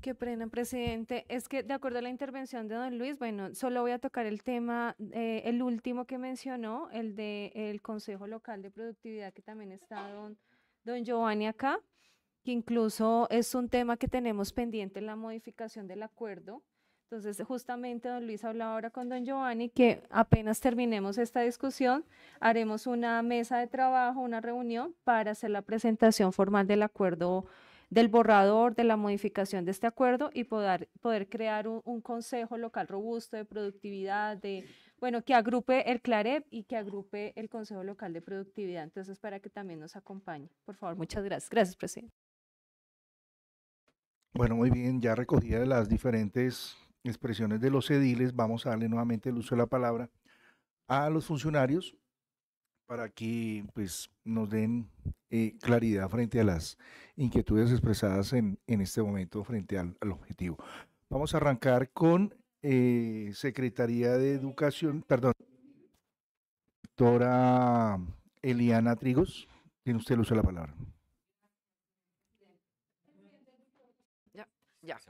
Speaker 6: Qué pena, presidente. Es que de acuerdo a la intervención de don Luis, bueno, solo voy a tocar el tema, eh, el último que mencionó, el de Consejo Local de Productividad, que también está don, don Giovanni acá, que incluso es un tema que tenemos pendiente en la modificación del acuerdo. Entonces, justamente don Luis hablaba ahora con don Giovanni que apenas terminemos esta discusión, haremos una mesa de trabajo, una reunión para hacer la presentación formal del acuerdo del borrador, de la modificación de este acuerdo y poder, poder crear un, consejo local robusto de productividad, de, bueno, que agrupe el CLAREP y que agrupe el Consejo Local de Productividad. Entonces, para que también nos acompañe. Por favor, muchas gracias. Gracias, presidente.
Speaker 5: Bueno, muy bien, ya recogida las diferentes expresiones de los ediles, vamos a darle nuevamente el uso de la palabra a los funcionarios para que pues, nos den eh, claridad frente a las inquietudes expresadas en, este momento frente al, objetivo. Vamos a arrancar con eh, Secretaría de Educación, perdón, doctora Eliana Trigos, tiene usted el la palabra.
Speaker 11: Ya, ya,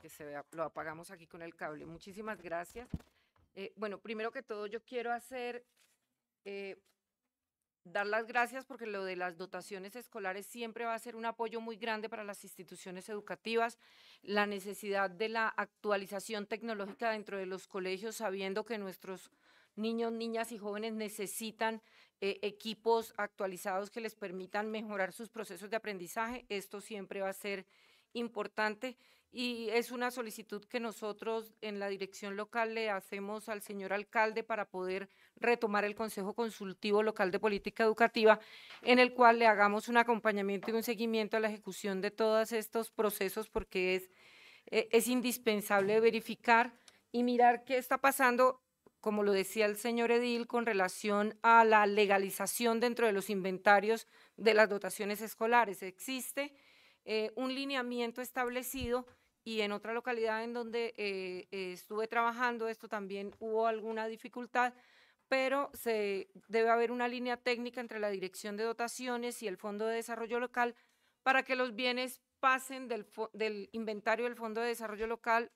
Speaker 11: que se lo apagamos aquí con el cable. Muchísimas gracias. Eh, bueno, primero que todo yo quiero hacer dar las gracias porque lo de las dotaciones escolares siempre va a ser un apoyo muy grande para las instituciones educativas, la necesidad de la actualización tecnológica dentro de los colegios, sabiendo que nuestros niños, niñas y jóvenes necesitan eh, equipos actualizados que les permitan mejorar sus procesos de aprendizaje. Esto siempre va a ser importante y es una solicitud que nosotros en la dirección local le hacemos al señor alcalde para poder retomar el Consejo Consultivo Local de Política Educativa, en el cual le hagamos un acompañamiento y un seguimiento a la ejecución de todos estos procesos, porque es, eh, es indispensable verificar y mirar qué está pasando, como lo decía el señor Edil, con relación a la legalización dentro de los inventarios de las dotaciones escolares. Existe eh, un lineamiento establecido y en otra localidad en donde eh, eh, estuve trabajando esto también hubo alguna dificultad, pero se debe haber una línea técnica entre la Dirección de Dotaciones y el Fondo de Desarrollo Local para que los bienes pasen del, del inventario del Fondo de Desarrollo Local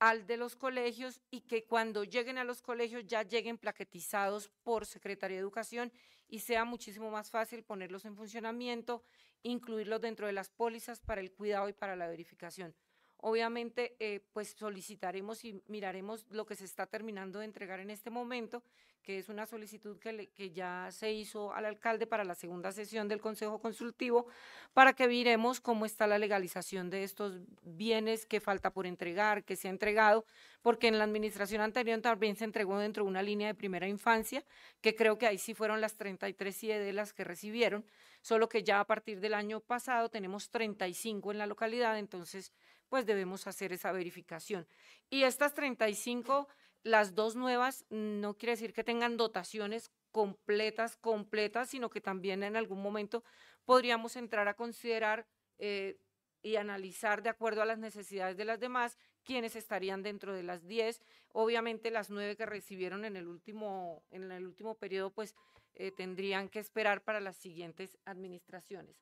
Speaker 11: al de los colegios y que cuando lleguen a los colegios ya lleguen plaquetizados por Secretaría de Educación y sea muchísimo más fácil ponerlos en funcionamiento, incluirlos dentro de las pólizas para el cuidado y para la verificación. Obviamente, eh, pues solicitaremos y miraremos lo que se está terminando de entregar en este momento, que es una solicitud que, ya se hizo al alcalde para la segunda sesión del Consejo Consultivo, para que viremos cómo está la legalización de estos bienes que falta por entregar, que se ha entregado, porque en la administración anterior también se entregó dentro de una línea de primera infancia, que creo que ahí sí fueron las 33 de las que recibieron, solo que ya a partir del año pasado tenemos 35 en la localidad, entonces pues debemos hacer esa verificación. Y estas 35, las dos nuevas, no quiere decir que tengan dotaciones completas, completas, sino que también en algún momento podríamos entrar a considerar eh, y analizar de acuerdo a las necesidades de las demás quiénes estarían dentro de las 10. Obviamente las 9 que recibieron en el último, en el último periodo pues eh, tendrían que esperar para las siguientes administraciones.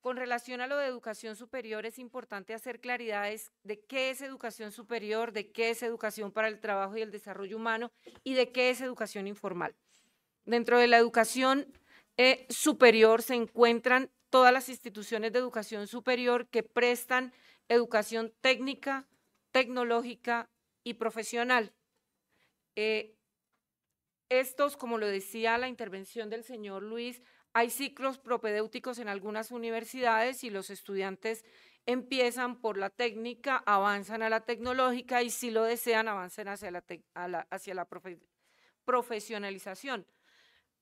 Speaker 11: Con relación a lo de educación superior, es importante hacer claridades de qué es educación superior, de qué es educación para el trabajo y el desarrollo humano y de qué es educación informal. Dentro de la educación eh, superior se encuentran todas las instituciones de educación superior que prestan educación técnica, tecnológica y profesional. Eh, estos, como lo decía la intervención del señor Luis, hay ciclos propedéuticos en algunas universidades y los estudiantes empiezan por la técnica, avanzan a la tecnológica y si lo desean avanzan hacia la, profesionalización.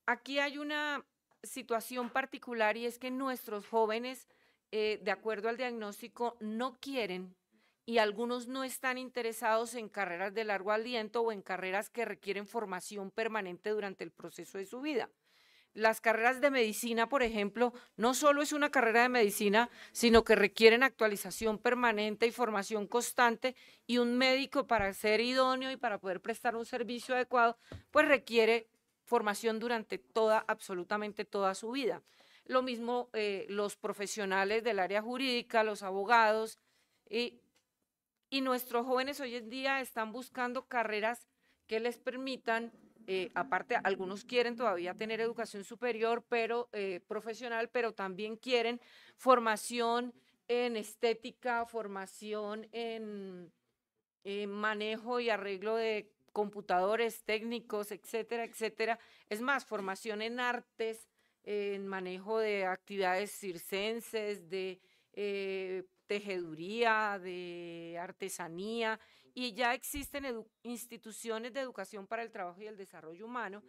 Speaker 11: Aquí hay una situación particular y es que nuestros jóvenes, eh, de acuerdo al diagnóstico, no quieren y algunos no están interesados en carreras de largo aliento o en carreras que requieren formación permanente durante el proceso de su vida las carreras de medicina, por ejemplo, no solo es una carrera de medicina, sino que requieren actualización permanente y formación constante y un médico para ser idóneo y para poder prestar un servicio adecuado, pues requiere formación durante toda, absolutamente toda su vida. Lo mismo eh, los profesionales del área jurídica, los abogados y nuestros jóvenes hoy en día están buscando carreras que les permitan eh, aparte, algunos quieren todavía tener educación superior, pero eh, profesional, pero también quieren formación en estética, formación en, manejo y arreglo de computadores técnicos, etcétera, etcétera. Es más, formación en artes, en manejo de actividades circenses, de eh, tejeduría, de artesanía y ya existen instituciones de educación para el trabajo y el desarrollo humano.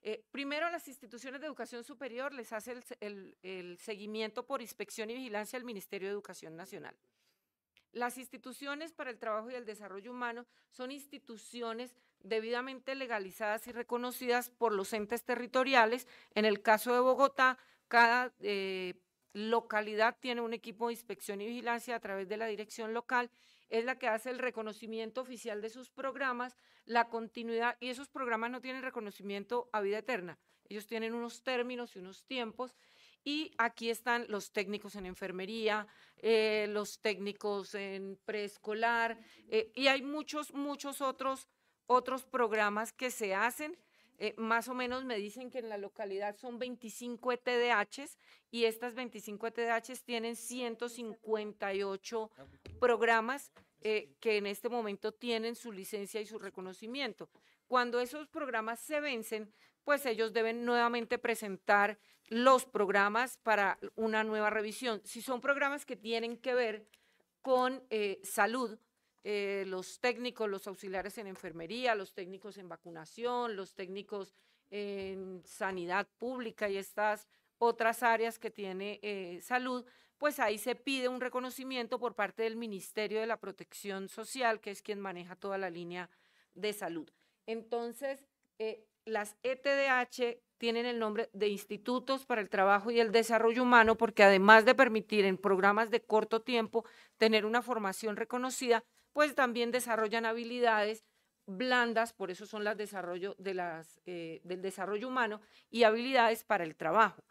Speaker 11: Eh, primero, las instituciones de educación superior les hace el, seguimiento por inspección y vigilancia al Ministerio de Educación Nacional. Las instituciones para el trabajo y el desarrollo humano son instituciones debidamente legalizadas y reconocidas por los entes territoriales. En el caso de Bogotá, cada eh, localidad tiene un equipo de inspección y vigilancia a través de la dirección local es la que hace el reconocimiento oficial de sus programas, la continuidad, y esos programas no tienen reconocimiento a vida eterna. Ellos tienen unos términos y unos tiempos, y aquí están los técnicos en enfermería, eh, los técnicos en preescolar, eh, y hay muchos, muchos otros, otros programas que se hacen eh, más o menos me dicen que en la localidad son 25 ETDHs y estas 25 ETDHs tienen 158 ah, programas eh, que en este momento tienen su licencia y su reconocimiento. Cuando esos programas se vencen, pues ellos deben nuevamente presentar los programas para una nueva revisión. Si son programas que tienen que ver con eh, salud, eh, los técnicos, los auxiliares en enfermería, los técnicos en vacunación, los técnicos en sanidad pública y estas otras áreas que tiene eh, salud, pues ahí se pide un reconocimiento por parte del Ministerio de la Protección Social, que es quien maneja toda la línea de salud. Entonces, eh, las ETDH tienen el nombre de Institutos para el Trabajo y el Desarrollo Humano porque además de permitir en programas de corto tiempo tener una formación reconocida, pues también desarrollan habilidades blandas, por eso son las desarrollo eh, del desarrollo humano, y habilidades para el trabajo.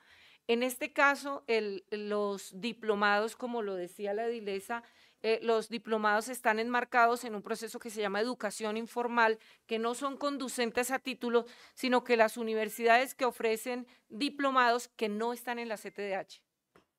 Speaker 11: En este caso, los diplomados, como lo decía la Dilesa, eh, los diplomados están enmarcados en un proceso que se llama educación informal, que no son conducentes a título, sino que las universidades que ofrecen diplomados que no están en la CTDH,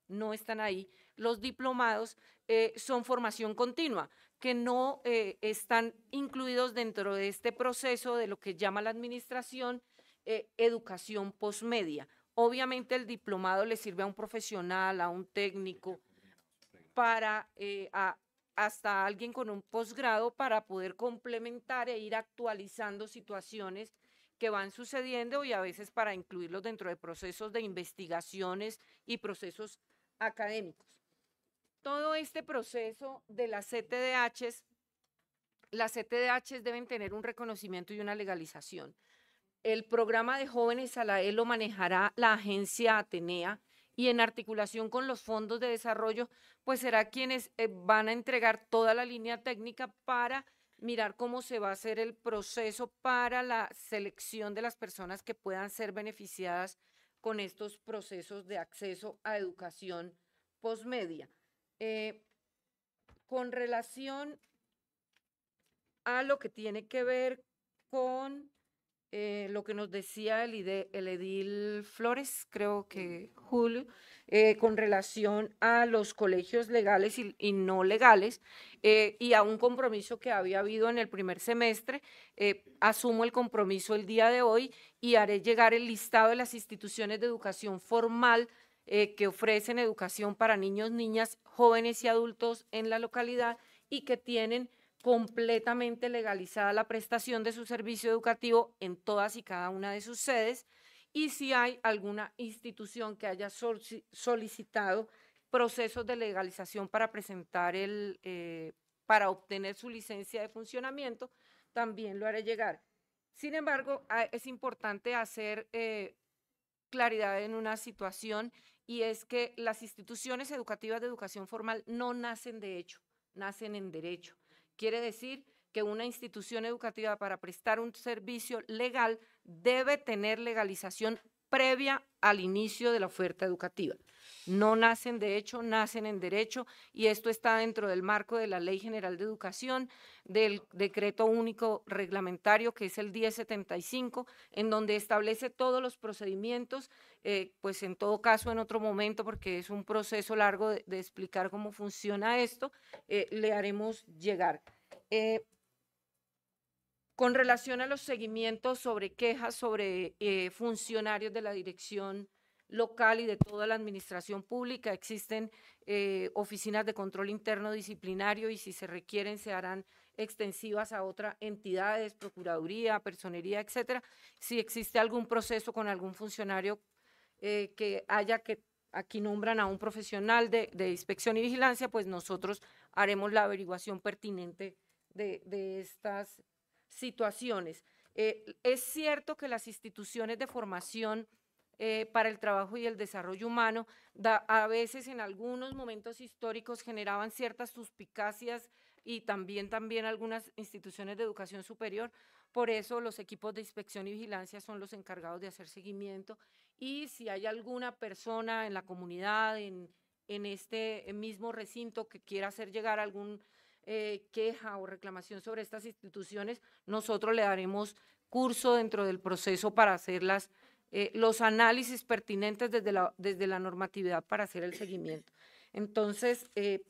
Speaker 11: no están ahí, los diplomados eh, son formación continua que no eh, están incluidos dentro de este proceso de lo que llama la administración eh, educación posmedia. Obviamente el diplomado le sirve a un profesional, a un técnico, para eh, a, hasta alguien con un posgrado para poder complementar e ir actualizando situaciones que van sucediendo y a veces para incluirlos dentro de procesos de investigaciones y procesos académicos todo este proceso de las CTDHs, las CTDHs deben tener un reconocimiento y una legalización. El programa de jóvenes a la E lo manejará la agencia Atenea y en articulación con los fondos de desarrollo, pues será quienes eh, van a entregar toda la línea técnica para mirar cómo se va a hacer el proceso para la selección de las personas que puedan ser beneficiadas con estos procesos de acceso a educación posmedia. Eh, con relación a lo que tiene que ver con eh, lo que nos decía el, edil Flores, creo que Julio, eh, con relación a los colegios legales y, no legales y a un compromiso que había habido en el primer semestre. asumo el compromiso el día de hoy y haré llegar el listado de las instituciones de educación formal eh, que ofrecen educación para niños, niñas, jóvenes y adultos en la localidad y que tienen completamente legalizada la prestación de su servicio educativo en todas y cada una de sus sedes y si hay alguna institución que haya solicitado procesos de legalización para presentar el, eh, para obtener su licencia de funcionamiento, también lo haré llegar. Sin embargo, ah, es importante hacer eh, claridad en una situación y es que las instituciones educativas de educación formal no nacen de hecho, nacen en derecho. Quiere decir que una institución educativa para prestar un servicio legal debe tener legalización previa al inicio de la oferta educativa no nacen de hecho, nacen en derecho y esto está dentro del marco de la Ley General de Educación, del decreto único reglamentario que es el 1075, en donde establece todos los procedimientos, eh, pues en todo caso en otro momento, porque es un proceso largo de, explicar cómo funciona esto, eh, le haremos llegar. Eh, con relación a los seguimientos sobre quejas sobre funcionarios de la dirección local y de toda la administración pública. Existen eh, oficinas de control interno disciplinario y si se requieren se harán extensivas a otras entidades, procuraduría, personería, etcétera. Si existe algún proceso con algún funcionario eh, que haya que aquí nombran a un profesional de, inspección y vigilancia, pues nosotros haremos la averiguación pertinente de, estas situaciones. Eh, es cierto que las instituciones de formación eh, para el trabajo y el desarrollo humano, a veces en algunos momentos históricos generaban ciertas suspicacias y también, también algunas instituciones de educación superior. Por eso los equipos de inspección y vigilancia son los encargados de hacer seguimiento y si hay alguna persona en la comunidad, en, este mismo recinto que quiera hacer llegar algún eh, queja o reclamación sobre estas instituciones, nosotros le daremos curso dentro del proceso para hacerlas eh, los análisis pertinentes desde la, desde la normatividad para hacer el seguimiento. Entonces, eh,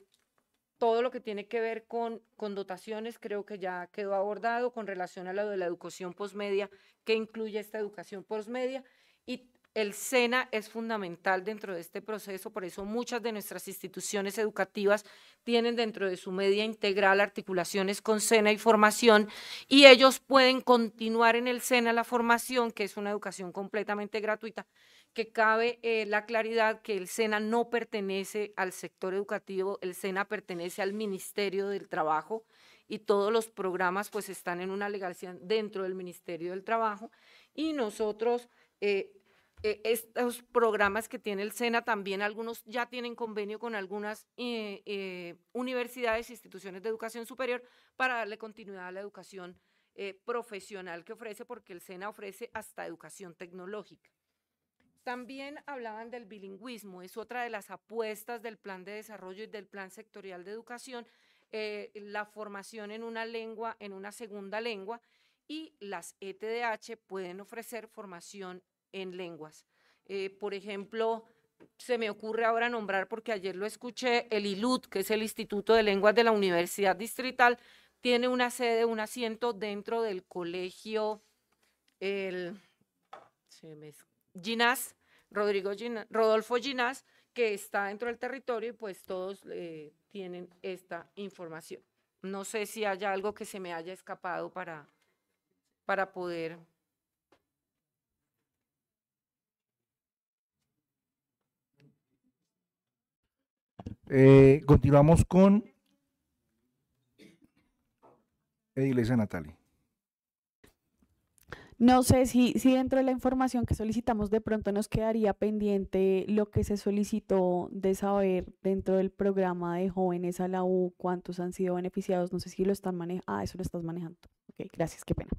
Speaker 11: todo lo que tiene que ver con, con dotaciones creo que ya quedó abordado con relación a lo de la educación posmedia, que incluye esta educación posmedia. Y el SENA es fundamental dentro de este proceso, por eso muchas de nuestras instituciones educativas tienen dentro de su media integral articulaciones con SENA y formación, y ellos pueden continuar en el SENA la formación, que es una educación completamente gratuita, que cabe eh, la claridad que el SENA no pertenece al sector educativo, el SENA pertenece al Ministerio del Trabajo y todos los programas pues están en una legalidad dentro del Ministerio del Trabajo y nosotros... Eh, eh, estos programas que tiene el SENA también, algunos ya tienen convenio con algunas eh, eh, universidades e instituciones de educación superior para darle continuidad a la educación profesional que ofrece, porque el SENA ofrece hasta educación tecnológica. También hablaban del bilingüismo, es otra de las apuestas del plan de desarrollo y del plan sectorial de educación, la formación en una lengua, en una segunda lengua, y las ETDH pueden ofrecer formación en lenguas. Eh, por ejemplo, se me ocurre ahora nombrar, porque ayer lo escuché, el ILUT, que es el Instituto de Lenguas de la Universidad Distrital, tiene una sede, un asiento dentro del colegio, el Ginás, Rodolfo Ginás, que está dentro del territorio y pues todos eh, tienen esta información. No sé si haya algo que se me haya escapado para, para poder
Speaker 5: Eh, continuamos con Iglesia Natali.
Speaker 10: No sé si, si dentro de la información que solicitamos de pronto nos quedaría pendiente lo que se solicitó de saber dentro del programa de jóvenes a la U, cuántos han sido beneficiados, no sé si lo están manejando. Ah, eso lo estás manejando. Ok, gracias, qué pena.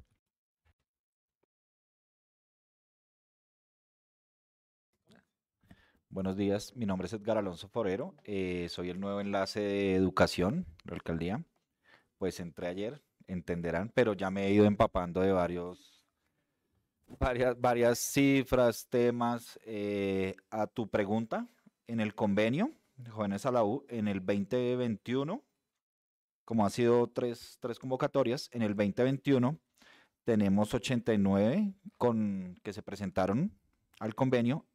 Speaker 17: Buenos días, mi nombre es Edgar Alonso Forero, eh, soy el nuevo enlace de educación de la alcaldía. Pues entré ayer, entenderán, pero ya me he ido empapando de varios, varias, varias cifras, temas. Eh, a tu pregunta, en el convenio, Jóvenes a la U, en el 2021, como ha sido tres, convocatorias, en el 2021 tenemos 89 con, que se presentaron al convenio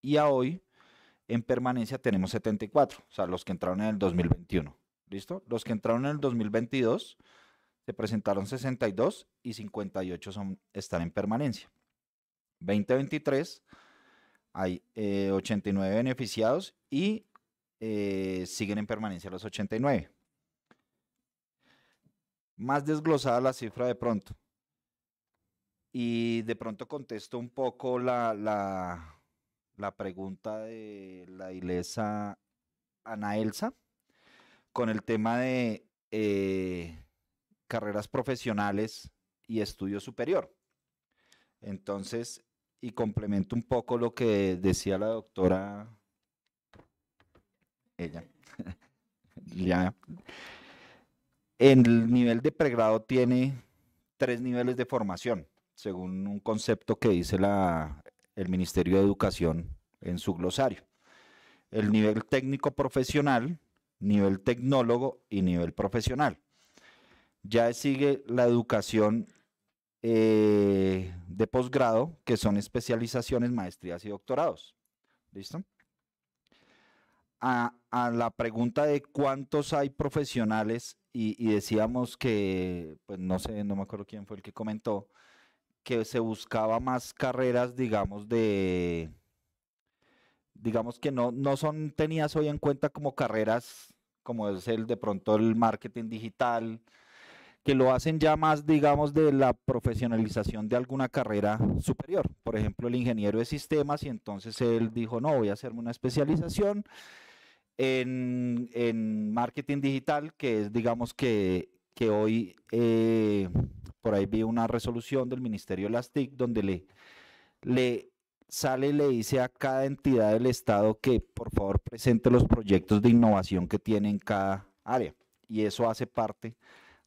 Speaker 17: y a hoy en permanencia tenemos 74, o sea, los que entraron en el 2021. ¿Listo? Los que entraron en el 2022 se presentaron 62 y 58 son, están en permanencia. 2023 hay 89 eh, beneficiados y eh, siguen en permanencia los 89. Más desglosada la cifra de pronto. Y de pronto contesto un poco la la pregunta de la ilesa Ana Elsa con el tema de eh, carreras profesionales y estudio superior. Entonces, y complemento un poco lo que decía la doctora, ella, ya, el nivel de pregrado tiene tres niveles de formación, según un concepto que dice la el Ministerio de Educación en su glosario. El nivel técnico profesional, nivel tecnólogo y nivel profesional. Ya sigue la educación eh, de posgrado, que son especializaciones, maestrías y doctorados. ¿Listo? A, la pregunta de cuántos hay profesionales, y, y decíamos que, pues no sé, no me acuerdo quién fue el que comentó, que se buscaba más carreras, digamos, de, digamos que no, no son tenidas hoy en cuenta como carreras, como es el de pronto el marketing digital, que lo hacen ya más, digamos, de la profesionalización de alguna carrera superior. Por ejemplo, el ingeniero de sistemas y entonces él dijo, no, voy a hacerme una especialización en, marketing digital, que es, digamos, que, hoy... Eh, por ahí vi una resolución del Ministerio de las TIC donde le, le sale y le dice a cada entidad del Estado que por favor presente los proyectos de innovación que tiene en cada área. Y eso hace parte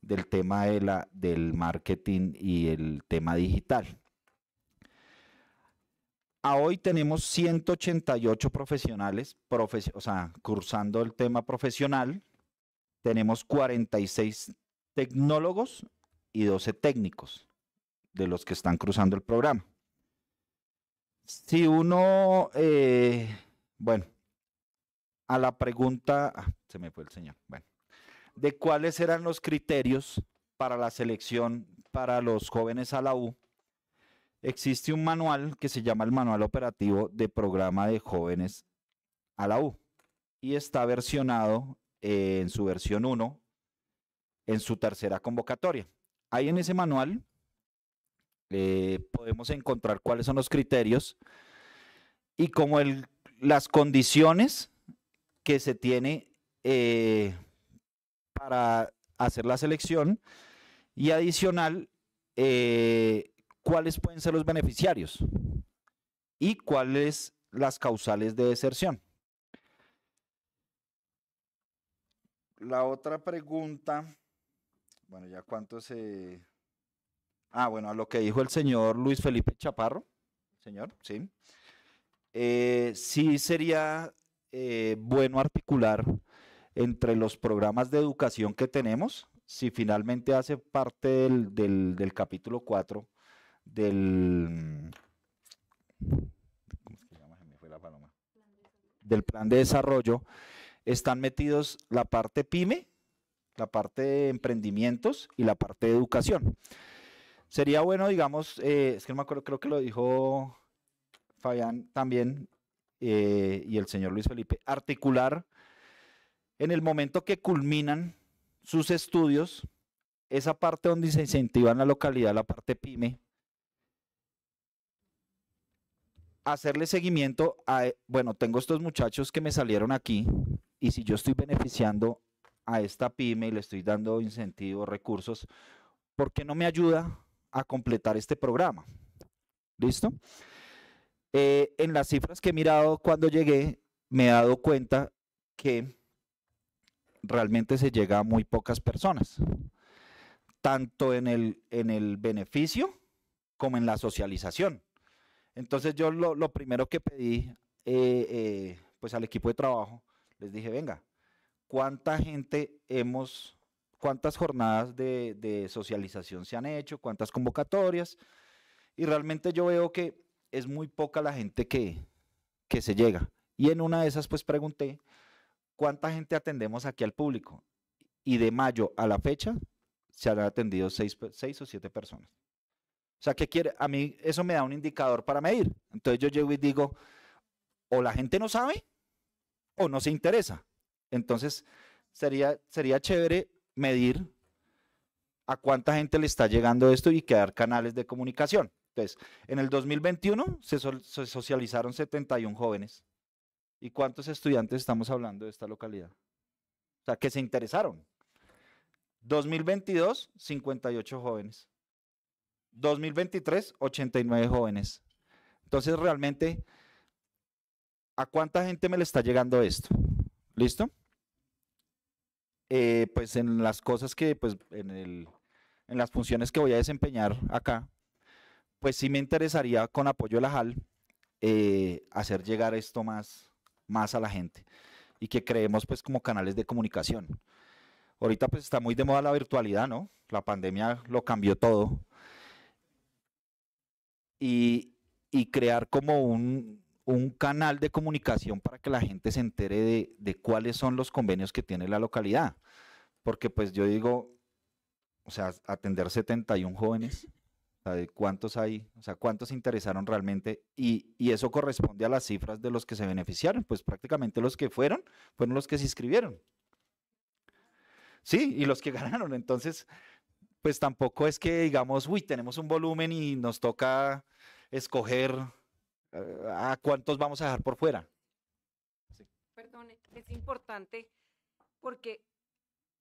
Speaker 17: del tema de la, del marketing y el tema digital. A hoy tenemos 188 profesionales, o sea, cursando el tema profesional. Tenemos 46 tecnólogos y 12 técnicos de los que están cruzando el programa. Si uno, eh, bueno, a la pregunta, ah, se me fue el señor, bueno, de cuáles eran los criterios para la selección para los jóvenes a la U, existe un manual que se llama el Manual Operativo de Programa de Jóvenes a la U y está versionado en su versión 1 en su tercera convocatoria. Ahí en ese manual eh, podemos encontrar cuáles son los criterios y como las condiciones que se tiene eh, para hacer la selección y adicional eh, cuáles pueden ser los beneficiarios y cuáles las causales de deserción. La otra pregunta bueno, ya cuánto se... Ah, bueno, a lo que dijo el señor Luis Felipe Chaparro, señor, sí. Eh, sí sería eh, bueno articular entre los programas de educación que tenemos, si finalmente hace parte del, del, capítulo 4 del... ¿Cómo se llama? Del plan de desarrollo, están metidos la parte pyme la parte de emprendimientos y la parte de educación. Sería bueno, digamos, eh, es que no me acuerdo, creo que lo dijo Fabián también eh, y el señor Luis Felipe, articular en el momento que culminan sus estudios, esa parte donde se incentiva en la localidad, la parte pyme, hacerle seguimiento a, eh, bueno, tengo estos muchachos que me salieron aquí y si yo estoy beneficiando a esta pyme y le estoy dando incentivos, recursos, porque no me ayuda a completar este programa. ¿Listo? Eh, en las cifras que he mirado cuando llegué, me he dado cuenta que realmente se llega a muy pocas personas, tanto en el, en el beneficio como en la socialización. Entonces yo lo, primero que pedí eh, eh, pues al equipo de trabajo, les dije, venga, cuánta gente hemos, cuántas jornadas de, socialización se han hecho, cuántas convocatorias. Y realmente yo veo que es muy poca la gente que, se llega. Y en una de esas pues pregunté cuánta gente atendemos aquí al público. Y de mayo a la fecha se han atendido seis, seis o siete personas. O sea, ¿qué quiere? A mí eso me da un indicador para medir. Entonces yo llego y digo, o la gente no sabe o no se interesa. Entonces, sería, sería chévere medir a cuánta gente le está llegando esto y crear canales de comunicación. Entonces, en el 2021 se, se socializaron 71 jóvenes. ¿Y cuántos estudiantes estamos hablando de esta localidad? O sea, que se interesaron. 2022, 58 jóvenes. 2023, 89 jóvenes. Entonces, realmente, ¿a cuánta gente me le está llegando esto? ¿Listo? Eh, pues en las cosas que, pues en, el, en las funciones que voy a desempeñar acá, pues sí me interesaría con apoyo de la JAL eh, hacer llegar esto más, más a la gente y que creemos pues como canales de comunicación. Ahorita pues está muy de moda la virtualidad, ¿no? La pandemia lo cambió todo. y crear como un, un canal de comunicación para que la gente se entere de, cuáles son los convenios que tiene la localidad. Porque pues yo digo, o sea, atender 71 jóvenes, ¿cuántos hay? O sea, ¿cuántos se interesaron realmente? Y, y, eso corresponde a las cifras de los que se beneficiaron. Pues prácticamente los que fueron, fueron los que se inscribieron. Sí, y los que ganaron. Entonces, pues tampoco es que digamos, uy, tenemos un volumen y nos toca escoger ¿A cuántos vamos a dejar por fuera?
Speaker 11: Perdone, es importante porque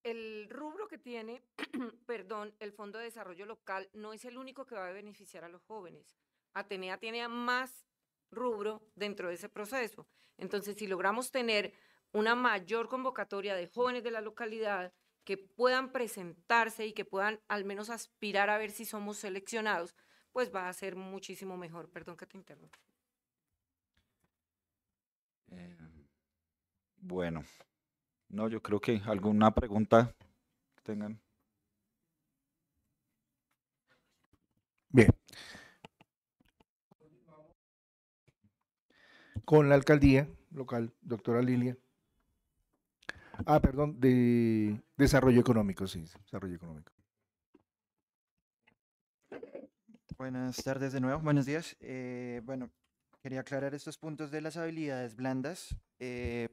Speaker 11: el rubro que tiene, perdón, el Fondo de Desarrollo Local no es el único que va a beneficiar a los jóvenes. Atenea tiene más rubro dentro de ese proceso. Entonces, si logramos tener una mayor convocatoria de jóvenes de la localidad que puedan presentarse y que puedan al menos aspirar a ver si somos seleccionados, pues va a ser muchísimo mejor. Perdón que te interrumpa.
Speaker 17: Bueno, no, yo creo que alguna pregunta tengan.
Speaker 5: Bien. Con la alcaldía local, doctora Lilia. Ah, perdón, de desarrollo económico, sí, desarrollo económico.
Speaker 15: Buenas tardes de nuevo, buenos días. Eh, bueno, quería aclarar estos puntos de las habilidades blandas. Eh,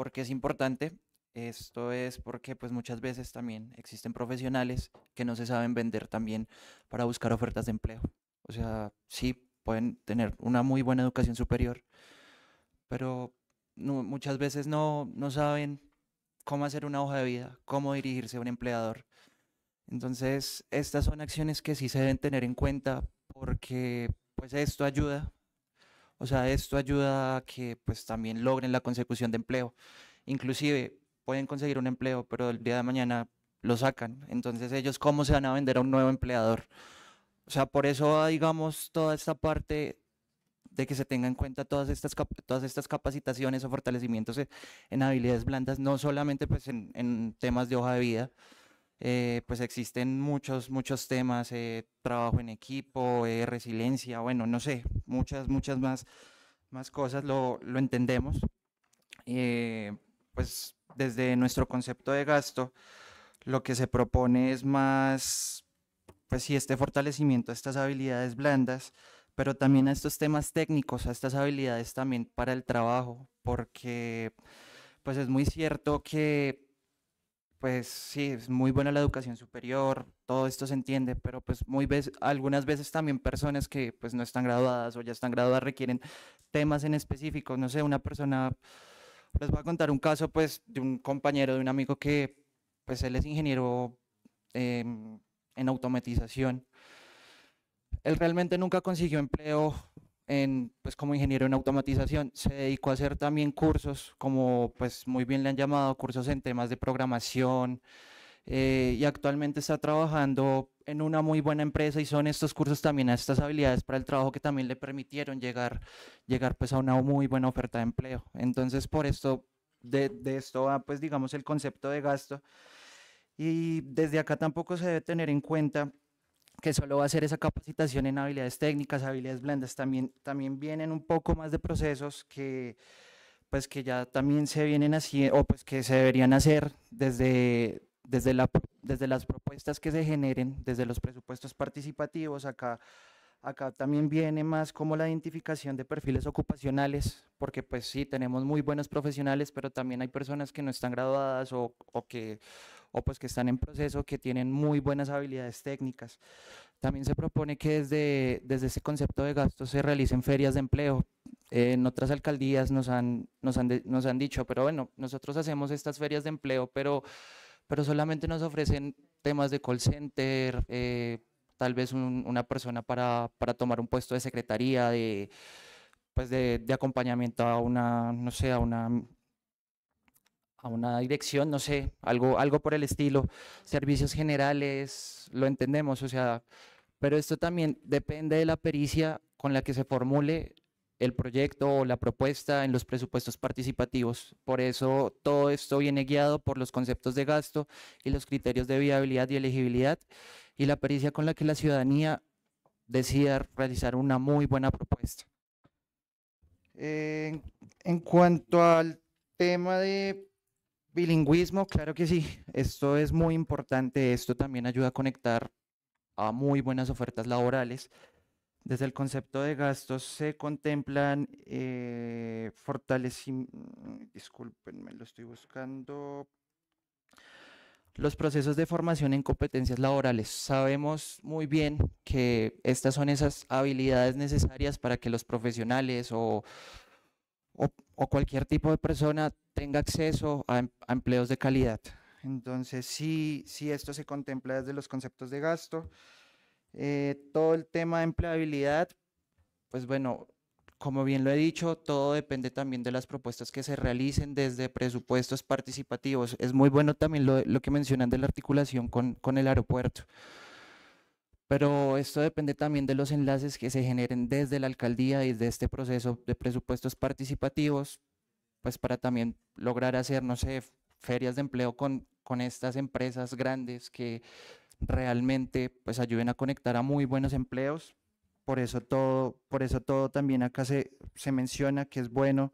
Speaker 15: porque es importante. Esto es porque pues muchas veces también existen profesionales que no se saben vender también para buscar ofertas de empleo. O sea, sí pueden tener una muy buena educación superior, pero muchas veces no, no saben cómo hacer una hoja de vida, cómo dirigirse a un empleador. Entonces, estas son acciones que sí se deben tener en cuenta porque pues esto ayuda o sea, esto ayuda a que pues también logren la consecución de empleo. Inclusive pueden conseguir un empleo, pero el día de mañana lo sacan. Entonces ellos cómo se van a vender a un nuevo empleador. O sea, por eso digamos toda esta parte de que se tenga en cuenta todas estas, todas estas capacitaciones o fortalecimientos e, en habilidades blandas, no solamente pues en, en temas de hoja de vida, eh, pues existen muchos, muchos temas, eh, trabajo en equipo, eh, resiliencia, bueno, no sé, muchas, muchas más, más cosas lo, lo entendemos. pues desde nuestro concepto de gasto, lo que se propone es más, pues sí, este fortalecimiento a estas habilidades blandas, pero también a estos temas técnicos, a estas habilidades también para el trabajo, porque pues es muy cierto que pues sí, es muy buena la educación superior, todo esto se entiende, pero pues muy veces, algunas veces también personas que pues no están graduadas o ya están graduadas requieren temas en específico, no sé, una persona, les voy a contar un caso pues de un compañero, de un amigo que pues él es ingeniero em, en automatización, él realmente nunca consiguió empleo pues como ingeniero en automatización, se dedicó a hacer también cursos, como pues muy bien le han llamado, cursos en temas de programación, eh, y actualmente está trabajando en una muy buena empresa y son estos cursos también, estas habilidades para el trabajo que también le permitieron llegar, llegar pues a una muy buena oferta de empleo. Entonces por esto, de, esto va pues digamos el concepto de gasto. Y desde acá tampoco se debe tener en cuenta que solo va a ser esa capacitación en habilidades técnicas, habilidades blandas. También, también vienen un poco más de procesos que pues que ya también se vienen así, o pues que se deberían hacer desde, desde, la, desde las propuestas que se generen, desde los presupuestos participativos. Acá Acá también viene más como la identificación de perfiles ocupacionales, porque pues sí, tenemos muy buenos profesionales, pero también hay personas que no están graduadas o, o que, o pues que están en proceso, que tienen muy buenas habilidades técnicas. También se propone que desde, desde ese concepto de gasto se realicen ferias de empleo. en otras alcaldías nos han, nos, han nos han dicho, pero bueno, nosotros hacemos estas ferias de empleo, pero, pero solamente nos ofrecen temas de call center, eh, tal vez una persona para, tomar un puesto de secretaría, de, pues de, acompañamiento a una, no sé, a una, a una dirección, no sé, algo, algo por el estilo, servicios generales, lo entendemos, o sea, pero esto también depende de la pericia con la que se formule el proyecto o la propuesta en los presupuestos participativos. Por eso todo esto viene guiado por los conceptos de gasto y los criterios de viabilidad y elegibilidad y la pericia con la que la ciudadanía decida realizar una muy buena propuesta. en cuanto al tema de bilingüismo, claro que sí, esto es muy importante, esto también ayuda a conectar a muy buenas ofertas laborales desde el concepto de gastos se contemplan eh, fortalecimientos, mm, discúlpenme, lo estoy buscando, los procesos de formación en competencias laborales. Sabemos muy bien que estas son esas habilidades necesarias para que los profesionales o, o, cualquier tipo de persona tenga acceso em-, a, empleos de calidad. Entonces, sí, sí, esto se contempla desde los conceptos de gasto. Eh, todo el tema de empleabilidad, pues bueno, como bien lo he dicho, todo depende también de las propuestas que se realicen desde presupuestos participativos. Es muy bueno también lo, que mencionan de la articulación con, con, el aeropuerto. Pero esto depende también de los enlaces que se generen desde la alcaldía y desde este proceso de presupuestos participativos, pues para también lograr hacer, no sé, ferias de empleo con, con estas empresas grandes que realmente pues ayuden a conectar a muy buenos empleos. Por eso todo, por eso todo también acá se, se menciona que es bueno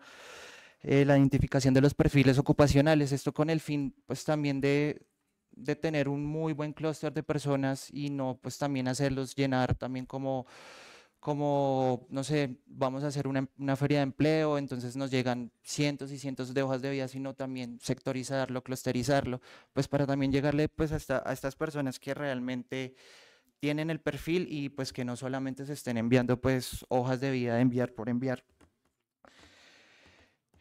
Speaker 15: eh, la identificación de los perfiles ocupacionales. Esto con el fin pues también de, de tener un muy buen clúster de personas y no pues también hacerlos llenar también como como, no sé, vamos a hacer una, feria de empleo, entonces nos llegan cientos y cientos de hojas de vida, sino también sectorizarlo, clusterizarlo, pues para también llegarle pues hasta a estas personas que realmente tienen el perfil y pues que no solamente se estén enviando pues hojas de vida enviar por enviar.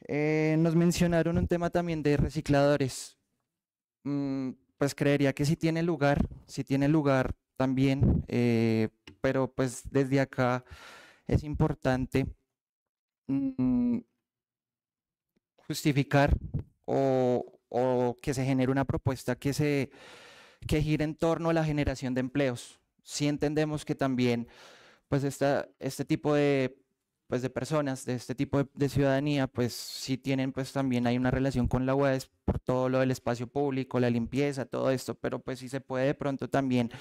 Speaker 15: Eh, nos mencionaron un tema también de recicladores. Mm, pues creería que si tiene lugar, si tiene lugar también, eh, pero pues desde acá es importante mm, justificar o, que se genere una propuesta que, se, que gire en torno a la generación de empleos. Si entendemos que también pues esta, este tipo de pues, personas de este tipo de, ciudadanía, pues sí tienen, pues también hay una relación con la web, por todo lo del espacio público, la limpieza, todo esto, pero pues sí se puede de pronto también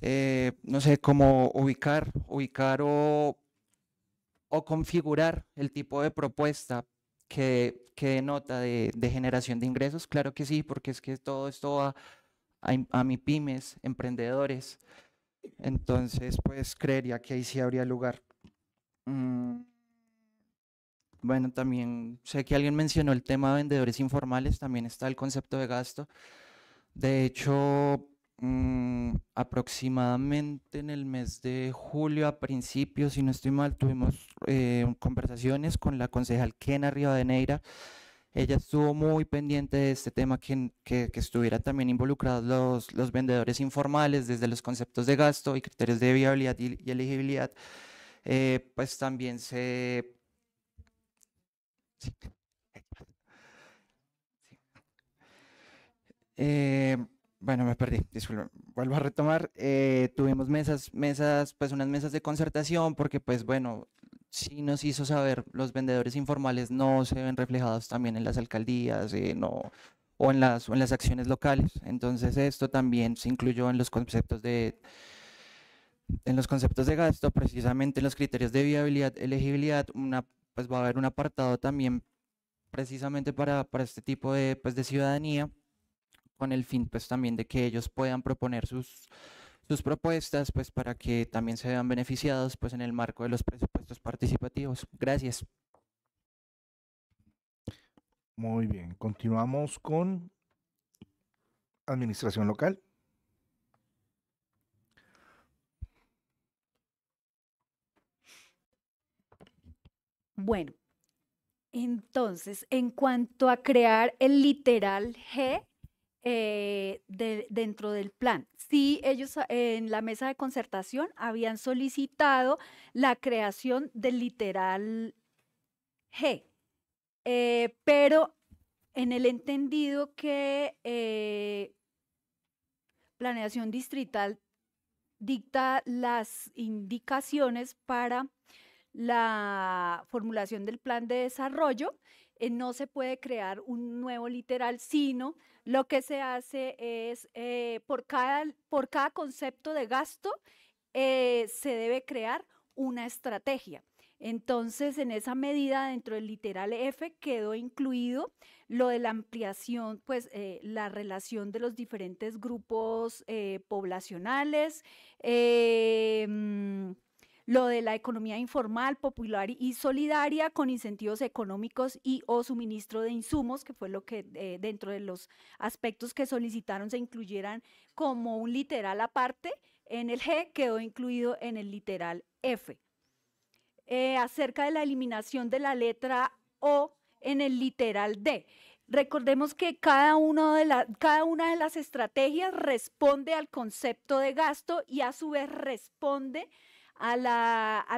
Speaker 15: eh, no sé, cómo ubicar, ubicar o, configurar el tipo de propuesta que, denota de, generación de ingresos? Claro que sí, porque es que todo esto va a, a, mi pymes, emprendedores. Entonces, pues creería que ahí sí habría lugar. Mm. Bueno, también sé que alguien mencionó el tema de vendedores informales, también está el concepto de gasto. De hecho, Mm, aproximadamente en el mes de julio, a principios, si no estoy mal, tuvimos eh, conversaciones con la concejal Kena Rivadeneira. Ella estuvo muy pendiente de este tema, que, que, estuvieran también involucrados los, vendedores informales desde los conceptos de gasto y criterios de viabilidad y, elegibilidad. Eh, pues también se... Eh, bueno, me perdí, disculpen. Vuelvo a retomar. Eh, tuvimos mesas, mesas, pues unas mesas de concertación, porque pues bueno, sí nos hizo saber, los vendedores informales no se ven reflejados también en las alcaldías, eh, o en las, en las acciones locales. Entonces esto también se incluyó en los conceptos de en los conceptos de gasto, precisamente en los criterios de viabilidad, elegibilidad, una, pues va a haber un apartado también precisamente para, este tipo de, pues, de ciudadanía con el fin pues también de que ellos puedan proponer sus, propuestas pues para que también se vean beneficiados pues en el marco de los presupuestos participativos. Gracias.
Speaker 5: Muy bien, continuamos con administración local.
Speaker 14: Bueno, entonces, en cuanto a crear el literal G, eh, dentro del plan. Sí, ellos ah, en la mesa de concertación habían solicitado la creación del literal G, eh, pero en el entendido que eh, planeación distrital dicta las indicaciones para la formulación del plan de desarrollo, no se puede crear un nuevo literal, sino lo que se hace es, eh, por, cada, por cada concepto de gasto, eh, se debe crear una estrategia. Entonces, en esa medida, dentro del literal F quedó incluido lo de la ampliación, pues eh, la relación de los diferentes grupos poblacionales. Eh, mm, lo de la economía informal, popular y solidaria con incentivos económicos y o suministro de insumos, que fue lo que eh, dentro de los aspectos que solicitaron se incluyeran como un literal aparte en el G, quedó incluido en el literal F. Eh, acerca de la eliminación de la letra O en el literal D. Recordemos que cada, uno de la, cada, una de las estrategias responde al concepto de gasto y a su vez responde a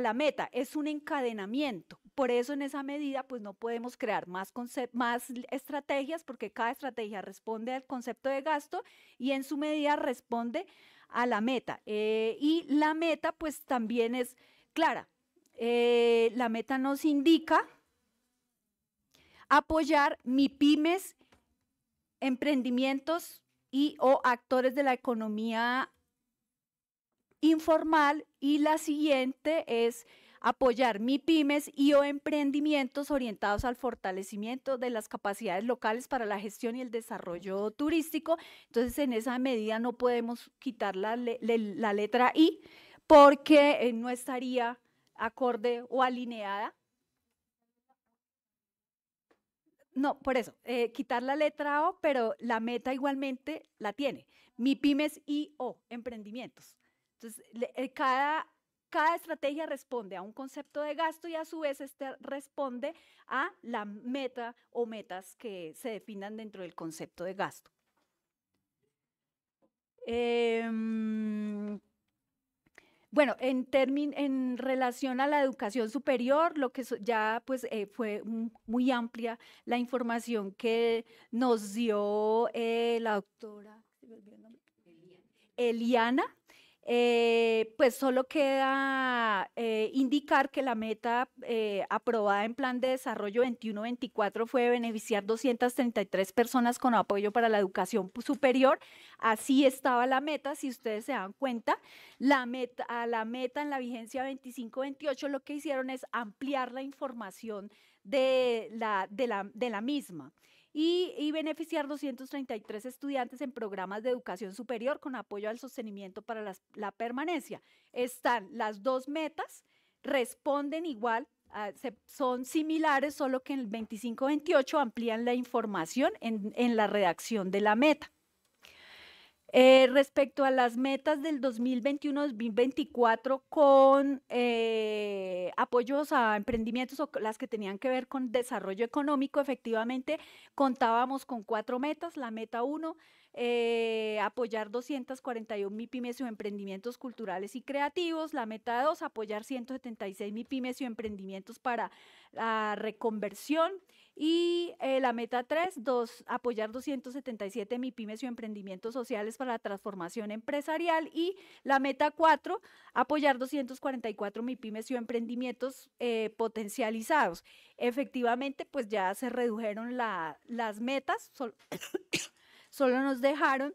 Speaker 14: la, meta, es un encadenamiento. Por eso en esa medida pues no podemos crear más, más estrategias porque cada estrategia responde al concepto de gasto y en su medida responde a la meta. Eh, y la meta pues también es clara. Eh, la meta nos indica apoyar mi pymes, emprendimientos y o actores de la economía informal y la siguiente es apoyar mi pymes y o emprendimientos orientados al fortalecimiento de las capacidades locales para la gestión y el desarrollo turístico. Entonces, en esa medida no podemos quitar la, letra I porque eh, no estaría acorde o alineada. No, por eso, eh, quitar la letra O, pero la meta igualmente la tiene. pymes y O, emprendimientos. Entonces, eh, cada, estrategia responde a un concepto de gasto y a su vez este responde a la meta o metas que se definan dentro del concepto de gasto. Em, bueno, en, en relación a la educación superior, lo que ya pues eh, fue muy amplia la información que nos dio eh, la doctora Eliana eh, pues solo queda eh, indicar que la meta eh, aprobada en Plan de Desarrollo 21-24 fue beneficiar 233 personas con apoyo para la educación superior. Así estaba la meta, si ustedes se dan cuenta. La meta, a la meta en la vigencia 25-28 lo que hicieron es ampliar la información de la misma y, beneficiar 233 estudiantes en programas de educación superior con apoyo al sostenimiento para la permanencia. Están las dos metas, responden igual, ah, son similares, solo que en el 25-28 amplían la información en, en la redacción de la meta. Eh, respecto a las metas del 2021-2024 con eh, apoyos a emprendimientos o las que tenían que ver con desarrollo económico, efectivamente contábamos con cuatro metas. La meta uno, eh, apoyar 241 MIPIMES o emprendimientos culturales y creativos. La meta 2, apoyar 176 MIPIMES o emprendimientos para la reconversión. Y eh, la meta 3, dos, apoyar 277 MIPIMES o emprendimientos sociales para la transformación empresarial. Y la meta 4, apoyar 244 MIPIMES o emprendimientos eh, potencializados. Efectivamente, pues ya se redujeron la, las metas. Solo nos dejaron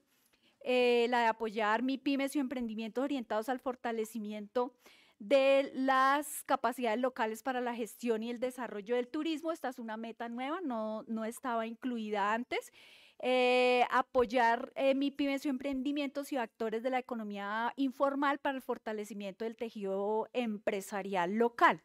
Speaker 14: eh, la de apoyar mi pymes y emprendimientos orientados al fortalecimiento de las capacidades locales para la gestión y el desarrollo del turismo. Esta es una meta nueva, no, no estaba incluida antes. Eh, apoyar eh, mi pymes y emprendimientos y actores de la economía informal para el fortalecimiento del tejido empresarial local.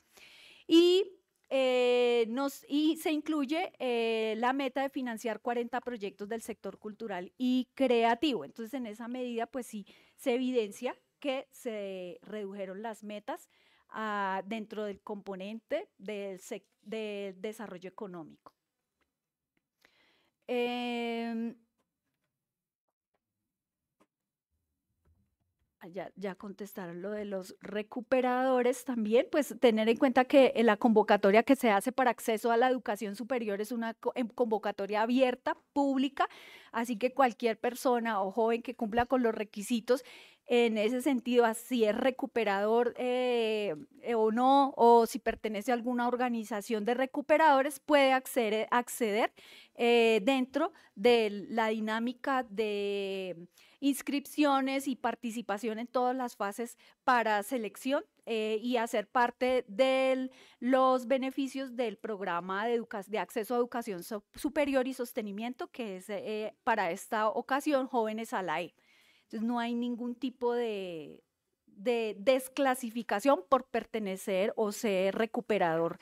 Speaker 14: Y eh, y se incluye eh, la meta de financiar 40 proyectos del sector cultural y creativo. Entonces, en esa medida, pues sí, se evidencia que se redujeron las metas ah, dentro del componente del, desarrollo económico. Em, ya, contestaron lo de los recuperadores también, pues tener en cuenta que eh, la convocatoria que se hace para acceso a la educación superior es una em, convocatoria abierta, pública, así que cualquier persona o joven que cumpla con los requisitos en ese sentido, así es recuperador eh, eh, o no, o si pertenece a alguna organización de recuperadores, puede acceder, acceder dentro de la dinámica de inscripciones y participación en todas las fases para selección eh, y hacer parte de los beneficios del programa de, acceso a educación superior y sostenimiento que es eh, para esta ocasión jóvenes a la Entonces no hay ningún tipo de, de desclasificación por pertenecer o ser recuperador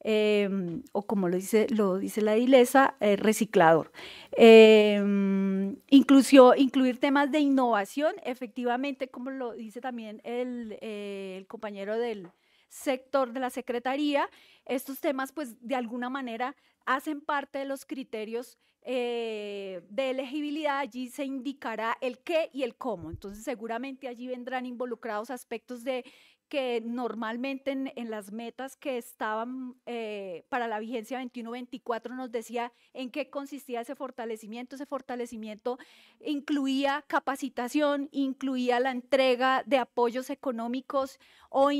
Speaker 14: Em, o como lo dice, lo dice la Dilesa, eh, reciclador. Em, incluso, incluir temas de innovación, efectivamente, como lo dice también eh, el, compañero del sector de la Secretaría, estos temas pues de alguna manera hacen parte de los criterios eh, de elegibilidad, allí se indicará el qué y el cómo. Entonces, seguramente allí vendrán involucrados aspectos de que normalmente en, las metas que estaban eh, para la vigencia 21-24 nos decía en qué consistía ese fortalecimiento. Ese fortalecimiento incluía capacitación, incluía la entrega de apoyos económicos o eh,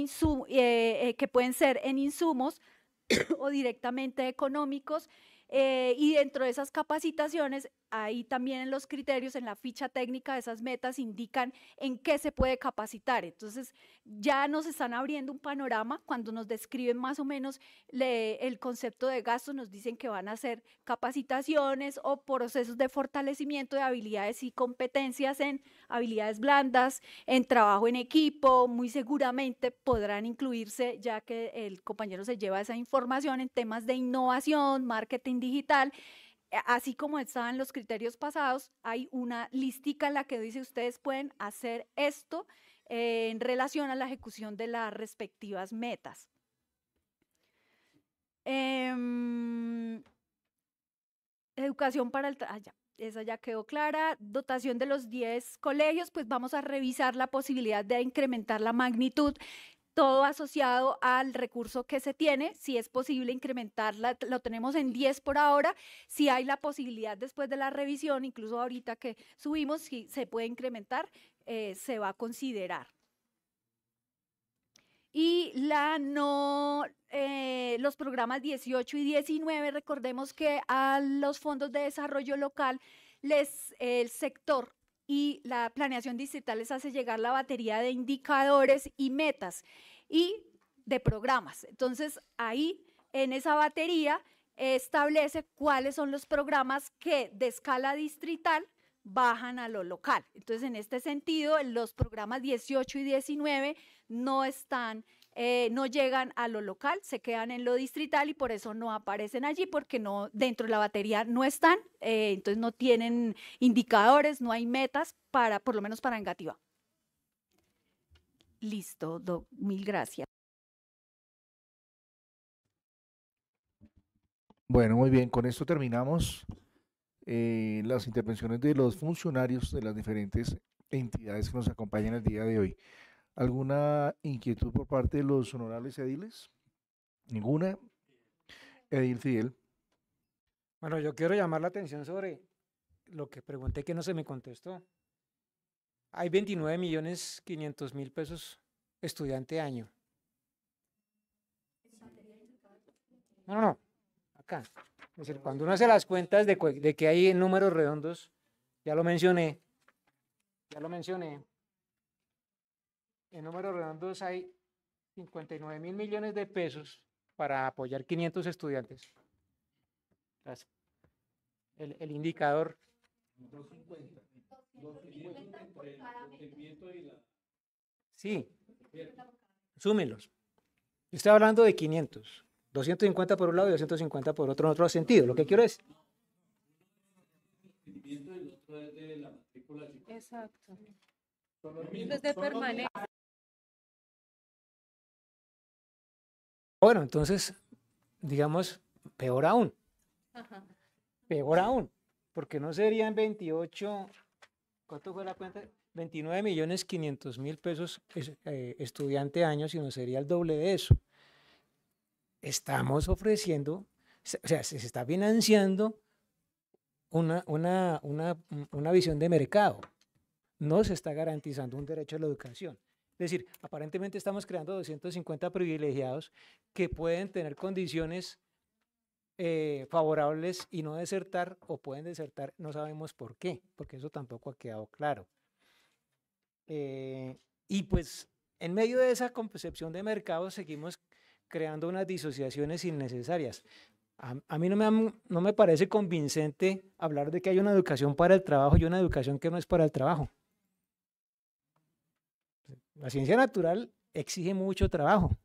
Speaker 14: eh, que pueden ser en insumos o directamente económicos. y dentro de esas capacitaciones Ahí también en los criterios, en la ficha técnica de esas metas indican en qué se puede capacitar. Entonces ya nos están abriendo un panorama cuando nos describen más o menos el concepto de gasto, nos dicen que van a ser capacitaciones o procesos de fortalecimiento de habilidades y competencias en habilidades blandas, en trabajo en equipo, muy seguramente podrán incluirse ya que el compañero se lleva esa información en temas de innovación, marketing digital así como estaban los criterios pasados, hay una listica en la que dice ustedes pueden hacer esto en relación a la ejecución de las respectivas metas. Em, educación para el... Ah, esa ya quedó clara. Dotación de los 10 colegios, pues vamos a revisar la posibilidad de incrementar la magnitud todo asociado al recurso que se tiene, si es posible incrementarla, lo tenemos en 10 por ahora, si hay la posibilidad después de la revisión, incluso ahorita que subimos, si se puede incrementar, eh, se va a considerar. Y la no, eh, los programas 18 y 19, recordemos que a los fondos de desarrollo local, les, el sector y la planeación digital les hace llegar la batería de indicadores y metas y de programas. Entonces, ahí en esa batería establece cuáles son los programas que de escala distrital bajan a lo local. Entonces, en este sentido, los programas 18 y 19 no están, eh, no llegan a lo local, se quedan en lo distrital y por eso no aparecen allí, porque no, dentro de la batería no están, eh, entonces no tienen indicadores, no hay metas para, por lo menos para Engativá. Listo, Mil gracias.
Speaker 5: Bueno, muy bien. Con esto terminamos eh, las intervenciones de los funcionarios de las diferentes entidades que nos acompañan el día de hoy. ¿Alguna inquietud por parte de los honorables ediles? ¿Ninguna? Edil Fidel.
Speaker 9: Bueno, yo quiero llamar la atención sobre lo que pregunté que no se me contestó. Hay 29.500.000 millones mil pesos estudiante año. No, no, no. Acá. cuando uno hace las cuentas de, que hay números redondos, ya lo mencioné, ya lo mencioné, en números redondos hay 59 mil millones de pesos para apoyar 500 estudiantes. El, indicador. Sí. Súmenlos. Yo estoy hablando de 500. 250 por un lado y 250 por otro en otro sentido. Lo que quiero es...
Speaker 2: Exacto. de permanencia.
Speaker 15: Bueno, entonces, digamos,
Speaker 9: peor aún. Peor aún, porque no serían 28 ¿Cuánto fue la cuenta? 29.500.000 pesos eh, estudiante año, no sería el doble de eso. Estamos ofreciendo, o sea, se está financiando una, una, una visión de mercado. No se está garantizando un derecho a la educación. Es decir, aparentemente estamos creando 250 privilegiados que pueden tener condiciones eh, favorables y no desertar o pueden desertar, no sabemos por qué, porque eso tampoco ha quedado claro. Eh, y pues en medio de esa concepción de mercado seguimos creando unas disociaciones innecesarias. A, mí no no me parece convincente hablar de que hay una educación para el trabajo y una educación que no es para el trabajo. La ciencia natural exige mucho trabajo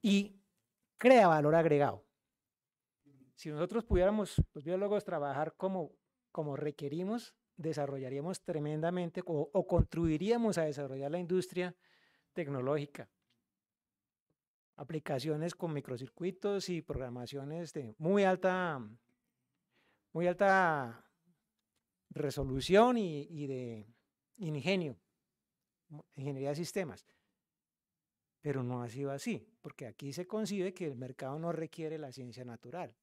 Speaker 9: y crea valor agregado. Si nosotros pudiéramos, los biólogos, trabajar como, requerimos, desarrollaríamos tremendamente o, contribuiríamos a desarrollar la industria tecnológica. Aplicaciones con microcircuitos y programaciones de muy alta, muy alta resolución y, y de ingenio, ingeniería de sistemas. Pero no ha sido así, porque aquí se concibe que el mercado no requiere la ciencia natural,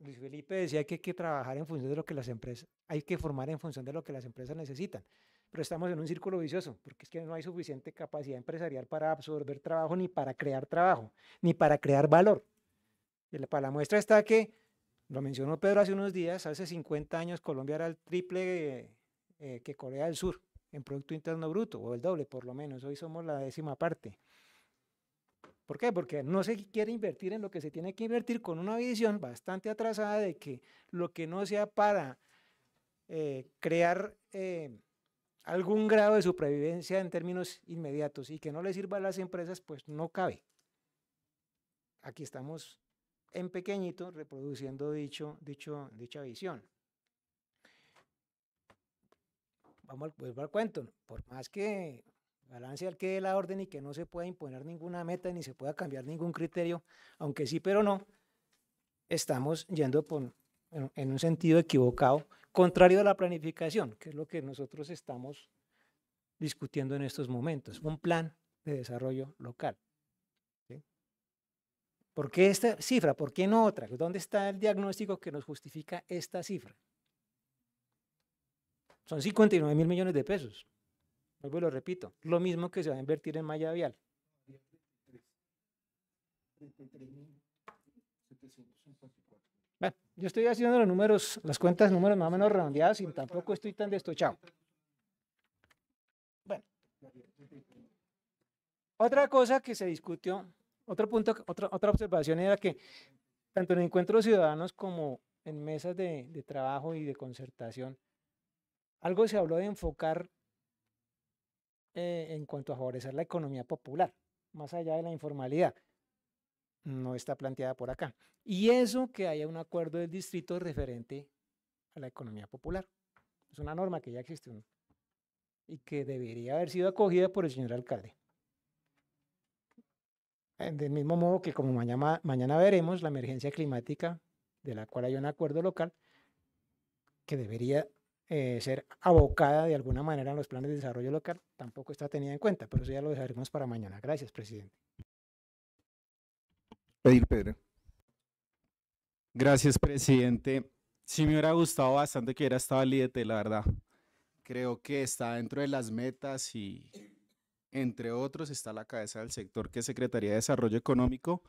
Speaker 9: Luis Felipe decía que hay que trabajar en función de lo que las empresas, hay que formar en función de lo que las empresas necesitan. Pero estamos en un círculo vicioso, porque es que no hay suficiente capacidad empresarial para absorber trabajo, ni para crear trabajo, ni para crear valor. para la muestra está que, lo mencionó Pedro hace unos días, hace 50 años Colombia era el triple eh, que Corea del Sur en Producto Interno Bruto, o el doble por lo menos, hoy somos la décima parte. ¿Por qué? Porque no se quiere invertir en lo que se tiene que invertir con una visión bastante atrasada de que lo que no sea para eh, crear eh, algún grado de supervivencia en términos inmediatos y que no le sirva a las empresas, pues no cabe. Aquí estamos en pequeñito reproduciendo dicho, dicho, dicha visión. Vamos a volver al cuento, por más que balance al que dé la orden y que no se pueda imponer ninguna meta ni se pueda cambiar ningún criterio, aunque sí, pero no, estamos yendo en, un sentido equivocado, contrario a la planificación, que es lo que nosotros estamos discutiendo en estos momentos, un plan de desarrollo local. ¿Por qué esta cifra? ¿Por qué no otra? ¿Dónde está el diagnóstico que nos justifica esta cifra? Son 59 mil millones de pesos. Vuelvo lo repito, lo mismo que se va a invertir en malla vial. Bueno, yo estoy haciendo los números, las cuentas números más o menos redondeadas y tampoco estoy tan destochado. Bueno. Otra cosa que se discutió, otro punto, otra, otra observación era que tanto en encuentros ciudadanos como en mesas de trabajo y de concertación, algo se habló de enfocar eh, en cuanto a favorecer la economía popular, más allá de la informalidad. No está planteada por acá. Y eso que haya un acuerdo del distrito referente a la economía popular. Es una norma que ya existe y que debería haber sido acogida por el señor alcalde. Eh, del mismo modo que como mañana, mañana veremos la emergencia climática, de la cual hay un acuerdo local, que debería eh, ser abocada de alguna manera en los planes de desarrollo local tampoco está tenida en cuenta, pero eso ya lo dejaremos para mañana. Gracias, presidente.
Speaker 5: Pedir,
Speaker 8: Pedro. Gracias, presidente. Sí, me hubiera gustado bastante que hubiera estado el IDT, la verdad. Creo que está dentro de las metas y, entre otros, está la cabeza del sector que es Secretaría de Desarrollo Económico.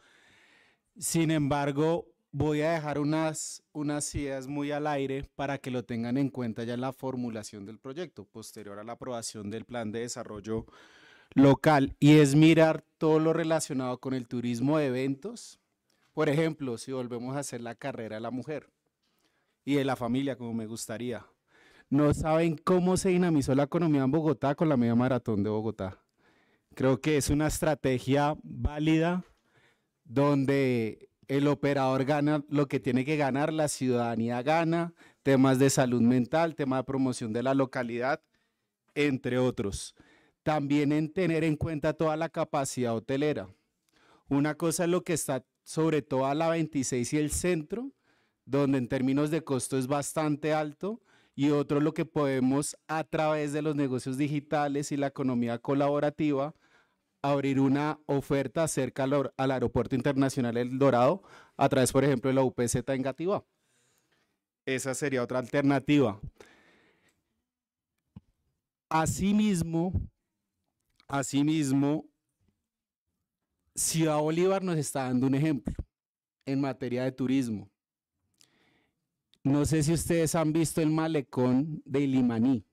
Speaker 8: Sin embargo, Voy a dejar unas, unas ideas muy al aire para que lo tengan en cuenta ya en la formulación del proyecto, posterior a la aprobación del plan de desarrollo local, y es mirar todo lo relacionado con el turismo de eventos. Por ejemplo, si volvemos a hacer la carrera de la mujer y de la familia, como me gustaría. No saben cómo se dinamizó la economía en Bogotá con la media maratón de Bogotá. Creo que es una estrategia válida donde el operador gana lo que tiene que ganar, la ciudadanía gana, temas de salud mental, tema de promoción de la localidad, entre otros. También en tener en cuenta toda la capacidad hotelera. Una cosa es lo que está sobre todo a la 26 y el centro, donde en términos de costo es bastante alto, y otro lo que podemos a través de los negocios digitales y la economía colaborativa abrir una oferta cerca al, Aeropuerto Internacional El Dorado a través, por ejemplo, de la UPZ en Gativá. Esa sería otra alternativa. Asimismo, asimismo, Ciudad Bolívar nos está dando un ejemplo en materia de turismo. No sé si ustedes han visto el malecón de Limaní,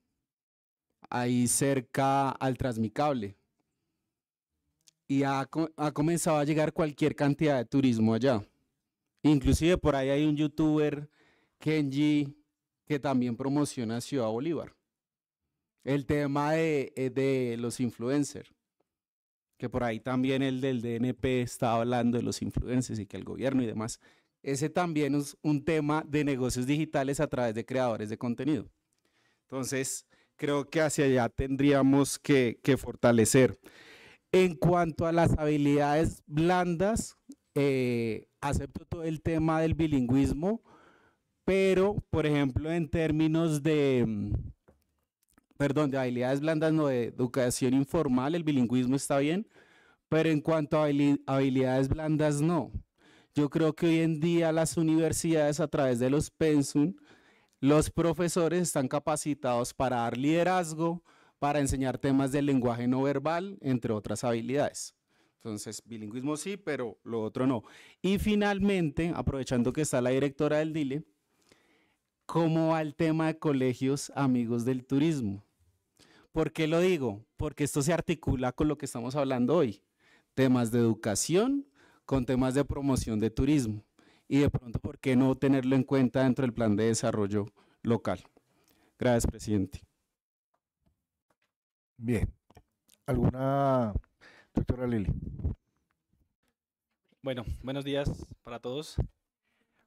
Speaker 8: ahí cerca al Transmicable y ha, comenzado a llegar cualquier cantidad de turismo allá. Inclusive por ahí hay un youtuber, Kenji, que también promociona Ciudad Bolívar. El tema de, eh, los influencers, que por ahí también el del DNP está hablando de los influencers y que el gobierno y demás. Ese también es un tema de negocios digitales a través de creadores de contenido. Entonces, creo que hacia allá tendríamos que fortalecer. En cuanto a las habilidades blandas, eh, acepto todo el tema del bilingüismo, pero, por ejemplo, en términos de, mm, perdón, de habilidades blandas, no de educación informal, el bilingüismo está bien, pero en cuanto a habilidades blandas, no. Yo creo que hoy en día las universidades a través de los pensum, los profesores están capacitados para dar liderazgo, para enseñar temas del lenguaje no verbal, entre otras habilidades. Entonces, bilingüismo sí, pero lo otro no. Y finalmente, aprovechando que está la directora del DILE, ¿cómo va el tema de colegios amigos del turismo? ¿Por qué lo digo? Porque esto se articula con lo que estamos hablando hoy. Temas de educación con temas de promoción de turismo. Y de pronto, ¿por qué no tenerlo en cuenta dentro del plan de desarrollo local? Gracias, presidente. Bien.
Speaker 5: ¿Alguna, doctora Lili?
Speaker 18: Bueno, buenos días para todos.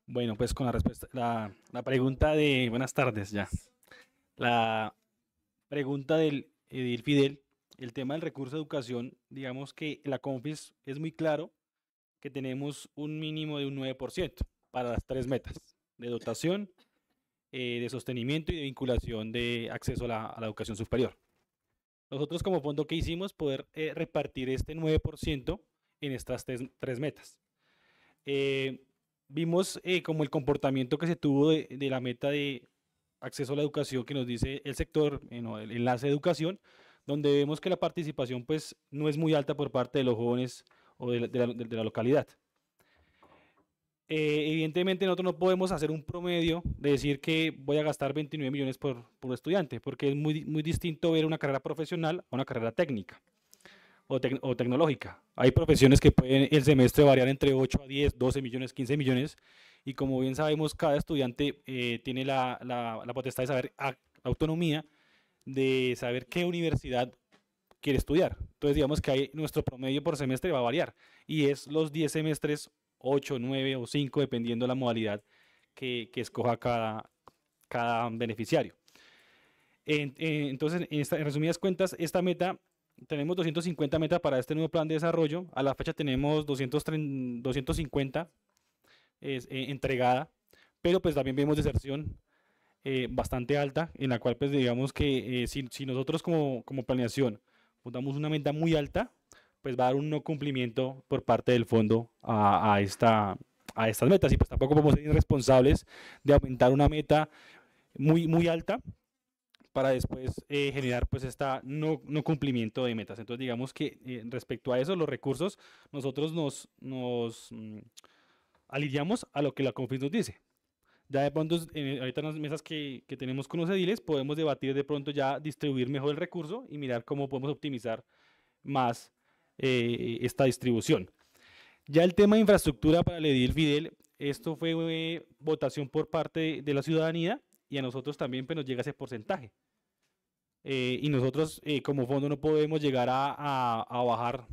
Speaker 18: Bueno, pues con la respuesta, la, pregunta de, buenas tardes ya. La pregunta del, Edil Fidel, el tema del recurso de educación, digamos que la CONFIS es muy claro que tenemos un mínimo de un 9% para las tres metas, de dotación, eh, de sostenimiento y de vinculación de acceso a la educación superior. Nosotros como fondo que hicimos poder eh, repartir este 9% en estas tres, metas. Eh, vimos eh, como el comportamiento que se tuvo de, la meta de acceso a la educación que nos dice el sector, el enlace educación, donde vemos que la participación pues no es muy alta por parte de los jóvenes o de la localidad. Eh, evidentemente nosotros no podemos hacer un promedio de decir que voy a gastar 29 millones por, por estudiante, porque es muy, muy distinto ver una carrera profesional a una carrera técnica o, tecnológica. Hay profesiones que pueden el semestre variar entre 8 a 10, 12 millones, 15 millones, y como bien sabemos, cada estudiante eh, tiene la, la, potestad de saber, autonomía, de saber qué universidad quiere estudiar. Entonces digamos que hay, nuestro promedio por semestre va a variar, y es los 10 semestres 8, 9 o 5, dependiendo de la modalidad que, que escoja cada, cada beneficiario. Eh, entonces, en, resumidas cuentas, esta meta tenemos 250 metas para este nuevo plan de desarrollo. A la fecha tenemos 230, 250 es, eh, entregada, pero pues también vemos deserción eh, bastante alta, en la cual pues digamos que si, nosotros como, como planeación pongamos una meta muy alta, pues va a dar un no cumplimiento por parte del fondo a, esta, a estas metas. Y pues tampoco podemos ser irresponsables de aumentar una meta muy, muy alta para después eh, generar pues esta no, no, cumplimiento de metas. Entonces digamos que eh, respecto a eso, los recursos, nosotros nos, nos mm, alineamos a lo que la Confis nos dice. Ya de pronto, en, ahorita en las mesas que, que tenemos con los ediles, podemos debatir de pronto ya distribuir mejor el recurso y mirar cómo podemos optimizar más eh, esta distribución. Ya el tema de infraestructura para el edil Fidel, esto fue eh, votación por parte de, la ciudadanía y a nosotros también pues, nos llega ese porcentaje. Eh, y nosotros como fondo no podemos llegar a, a, bajar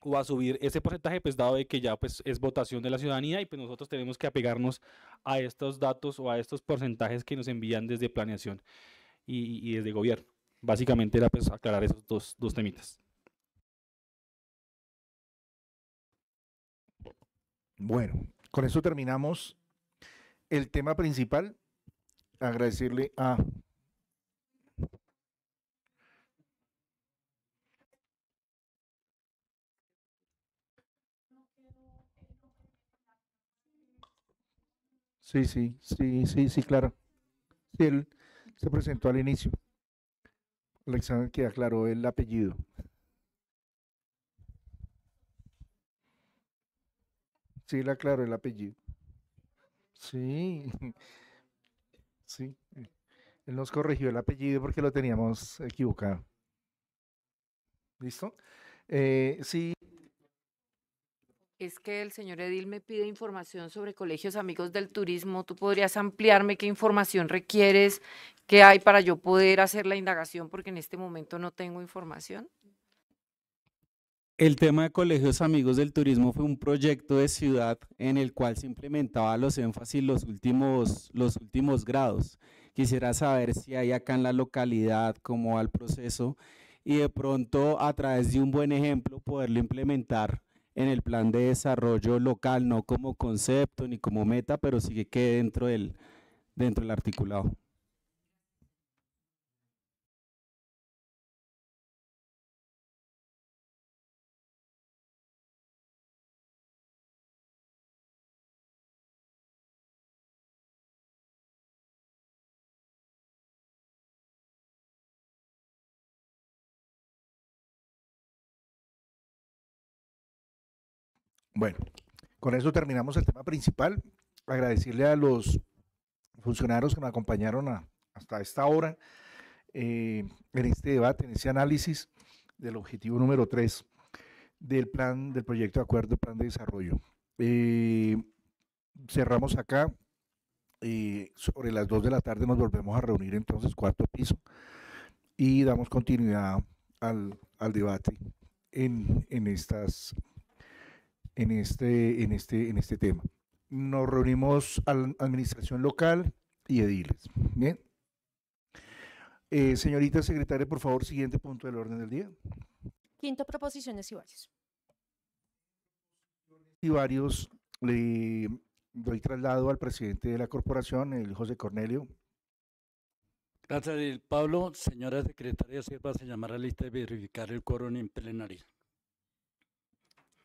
Speaker 18: o a subir ese porcentaje, pues dado de que ya pues, es votación de la ciudadanía y pues nosotros tenemos que apegarnos a estos datos o a estos porcentajes que nos envían desde planeación y, y desde gobierno. Básicamente era pues aclarar esos dos, dos temitas.
Speaker 5: Bueno, con eso terminamos el tema principal. Agradecerle a... Sí, sí, sí, sí, sí, claro. Sí, él se presentó al inicio. Alexander que aclaró el apellido. Sí, la aclaro el apellido. Sí. Sí. Eh, él nos corrigió el apellido porque lo teníamos equivocado. ¿Listo? Eh, sí.
Speaker 11: Es que el señor Edil me pide información sobre colegios amigos del turismo. ¿Tú podrías ampliarme qué información requieres, qué hay para yo poder hacer la indagación? Porque en este momento no tengo información.
Speaker 8: El tema de colegios amigos del turismo fue un proyecto de ciudad en el cual se implementaba los énfasis los últimos, los últimos grados. Quisiera saber si hay acá en la localidad cómo va el proceso y de pronto a través de un buen ejemplo poderlo implementar en el plan de desarrollo local, no como concepto ni como meta, pero sí que quede dentro del, dentro del articulado.
Speaker 5: Bueno, con eso terminamos el tema principal. Agradecerle a los funcionarios que nos acompañaron hasta esta hora eh, en este debate, en este análisis del objetivo número 3 del plan, del proyecto de acuerdo, plan de desarrollo. Eh, cerramos acá. Eh, sobre las 2 de la tarde nos volvemos a reunir entonces cuarto piso y damos continuidad al, debate en, en estas en este, en este, en este tema. Nos reunimos a la administración local y ediles. Bien. Eh, señorita secretaria, por favor, siguiente punto del orden del día.
Speaker 3: Quinto, proposiciones y varios.
Speaker 5: Y varios, le doy traslado al presidente de la corporación, el José Cornelio.
Speaker 2: Gracias, Pablo. Señora secretaria, sirva a llamar a la lista y verificar el coro en plenaria.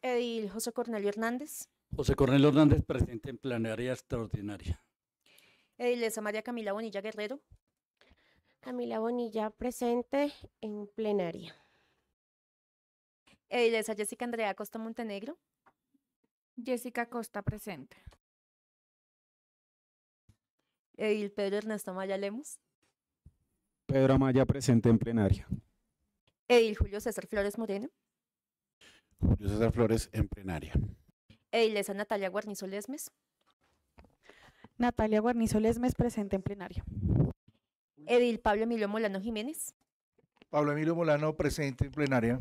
Speaker 3: Edil José Cornelio Hernández.
Speaker 2: José Cornelio Hernández, presente en Plenaria Extraordinaria.
Speaker 12: Edilesa María Camila Bonilla Guerrero. Camila Bonilla, presente en plenaria. Edilesa Jessica Andrea Costa Montenegro. Jessica Costa,
Speaker 3: presente. Edil Pedro Ernesto Maya Lemos.
Speaker 8: Pedro Amaya, presente en plenaria.
Speaker 3: Edil Julio César Flores Moreno.
Speaker 13: Julio César Flores, plenaria.
Speaker 3: Edilesa
Speaker 10: Natalia Guarnizo Lesmes. Natalia Guarnizo Lesmes, presente en plenaria. Edil
Speaker 3: Pablo Emilio Molano Jiménez.
Speaker 5: Pablo Emilio Molano, presente en plenaria.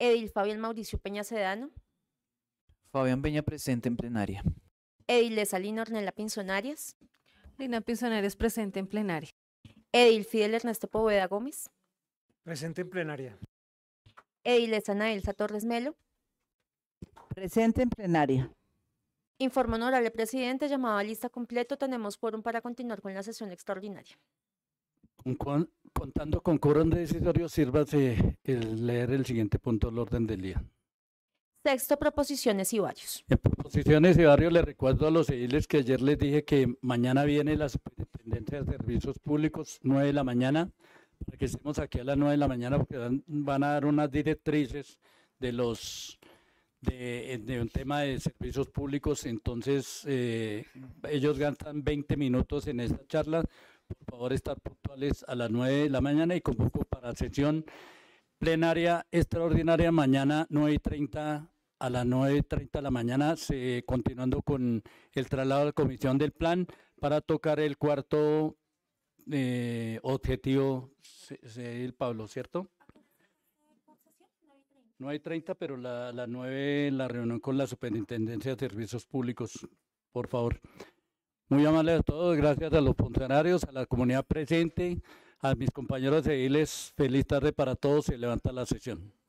Speaker 3: Edil Fabián Mauricio Peña Sedano.
Speaker 5: Fabián Peña, presente en
Speaker 9: plenaria.
Speaker 3: Edilesa Lina Ornella Pinzonarias. Lina Pinzonarias, presente en plenaria. Edil Fidel Ernesto Poveda Gómez.
Speaker 9: Presente en plenaria.
Speaker 3: E Ana Elsa Torres Melo.
Speaker 7: Presente en plenaria.
Speaker 3: Informe honorable presidente, llamada lista completo, tenemos quórum para continuar con la sesión extraordinaria.
Speaker 2: contando con quórum decisorio, sírvase el leer el siguiente punto del orden del día.
Speaker 3: Sexto, proposiciones y varios. En
Speaker 2: proposiciones y varios le recuerdo a los ediles que ayer les dije que mañana viene la Superintendencia de Servicios Públicos, nueve de la mañana, que estemos aquí a las 9 de la mañana porque van, a dar unas directrices de los de, un tema de servicios públicos, entonces eh, ellos gastan 20 minutos en esta charla. Por favor, estar puntuales a las 9 de la mañana y convoco para sesión plenaria extraordinaria mañana 9 y 30 a las 9.30 de la mañana, se, continuando con el traslado a la comisión del plan para tocar el cuarto eh, objetivo el Pablo, ¿cierto? No hay 30, pero la, 9, la reunión con la Superintendencia de Servicios Públicos, por favor. Muy amable a todos, gracias a los funcionarios, a la comunidad presente, a mis compañeros civiles. Feliz tarde para todos, y levanta la sesión.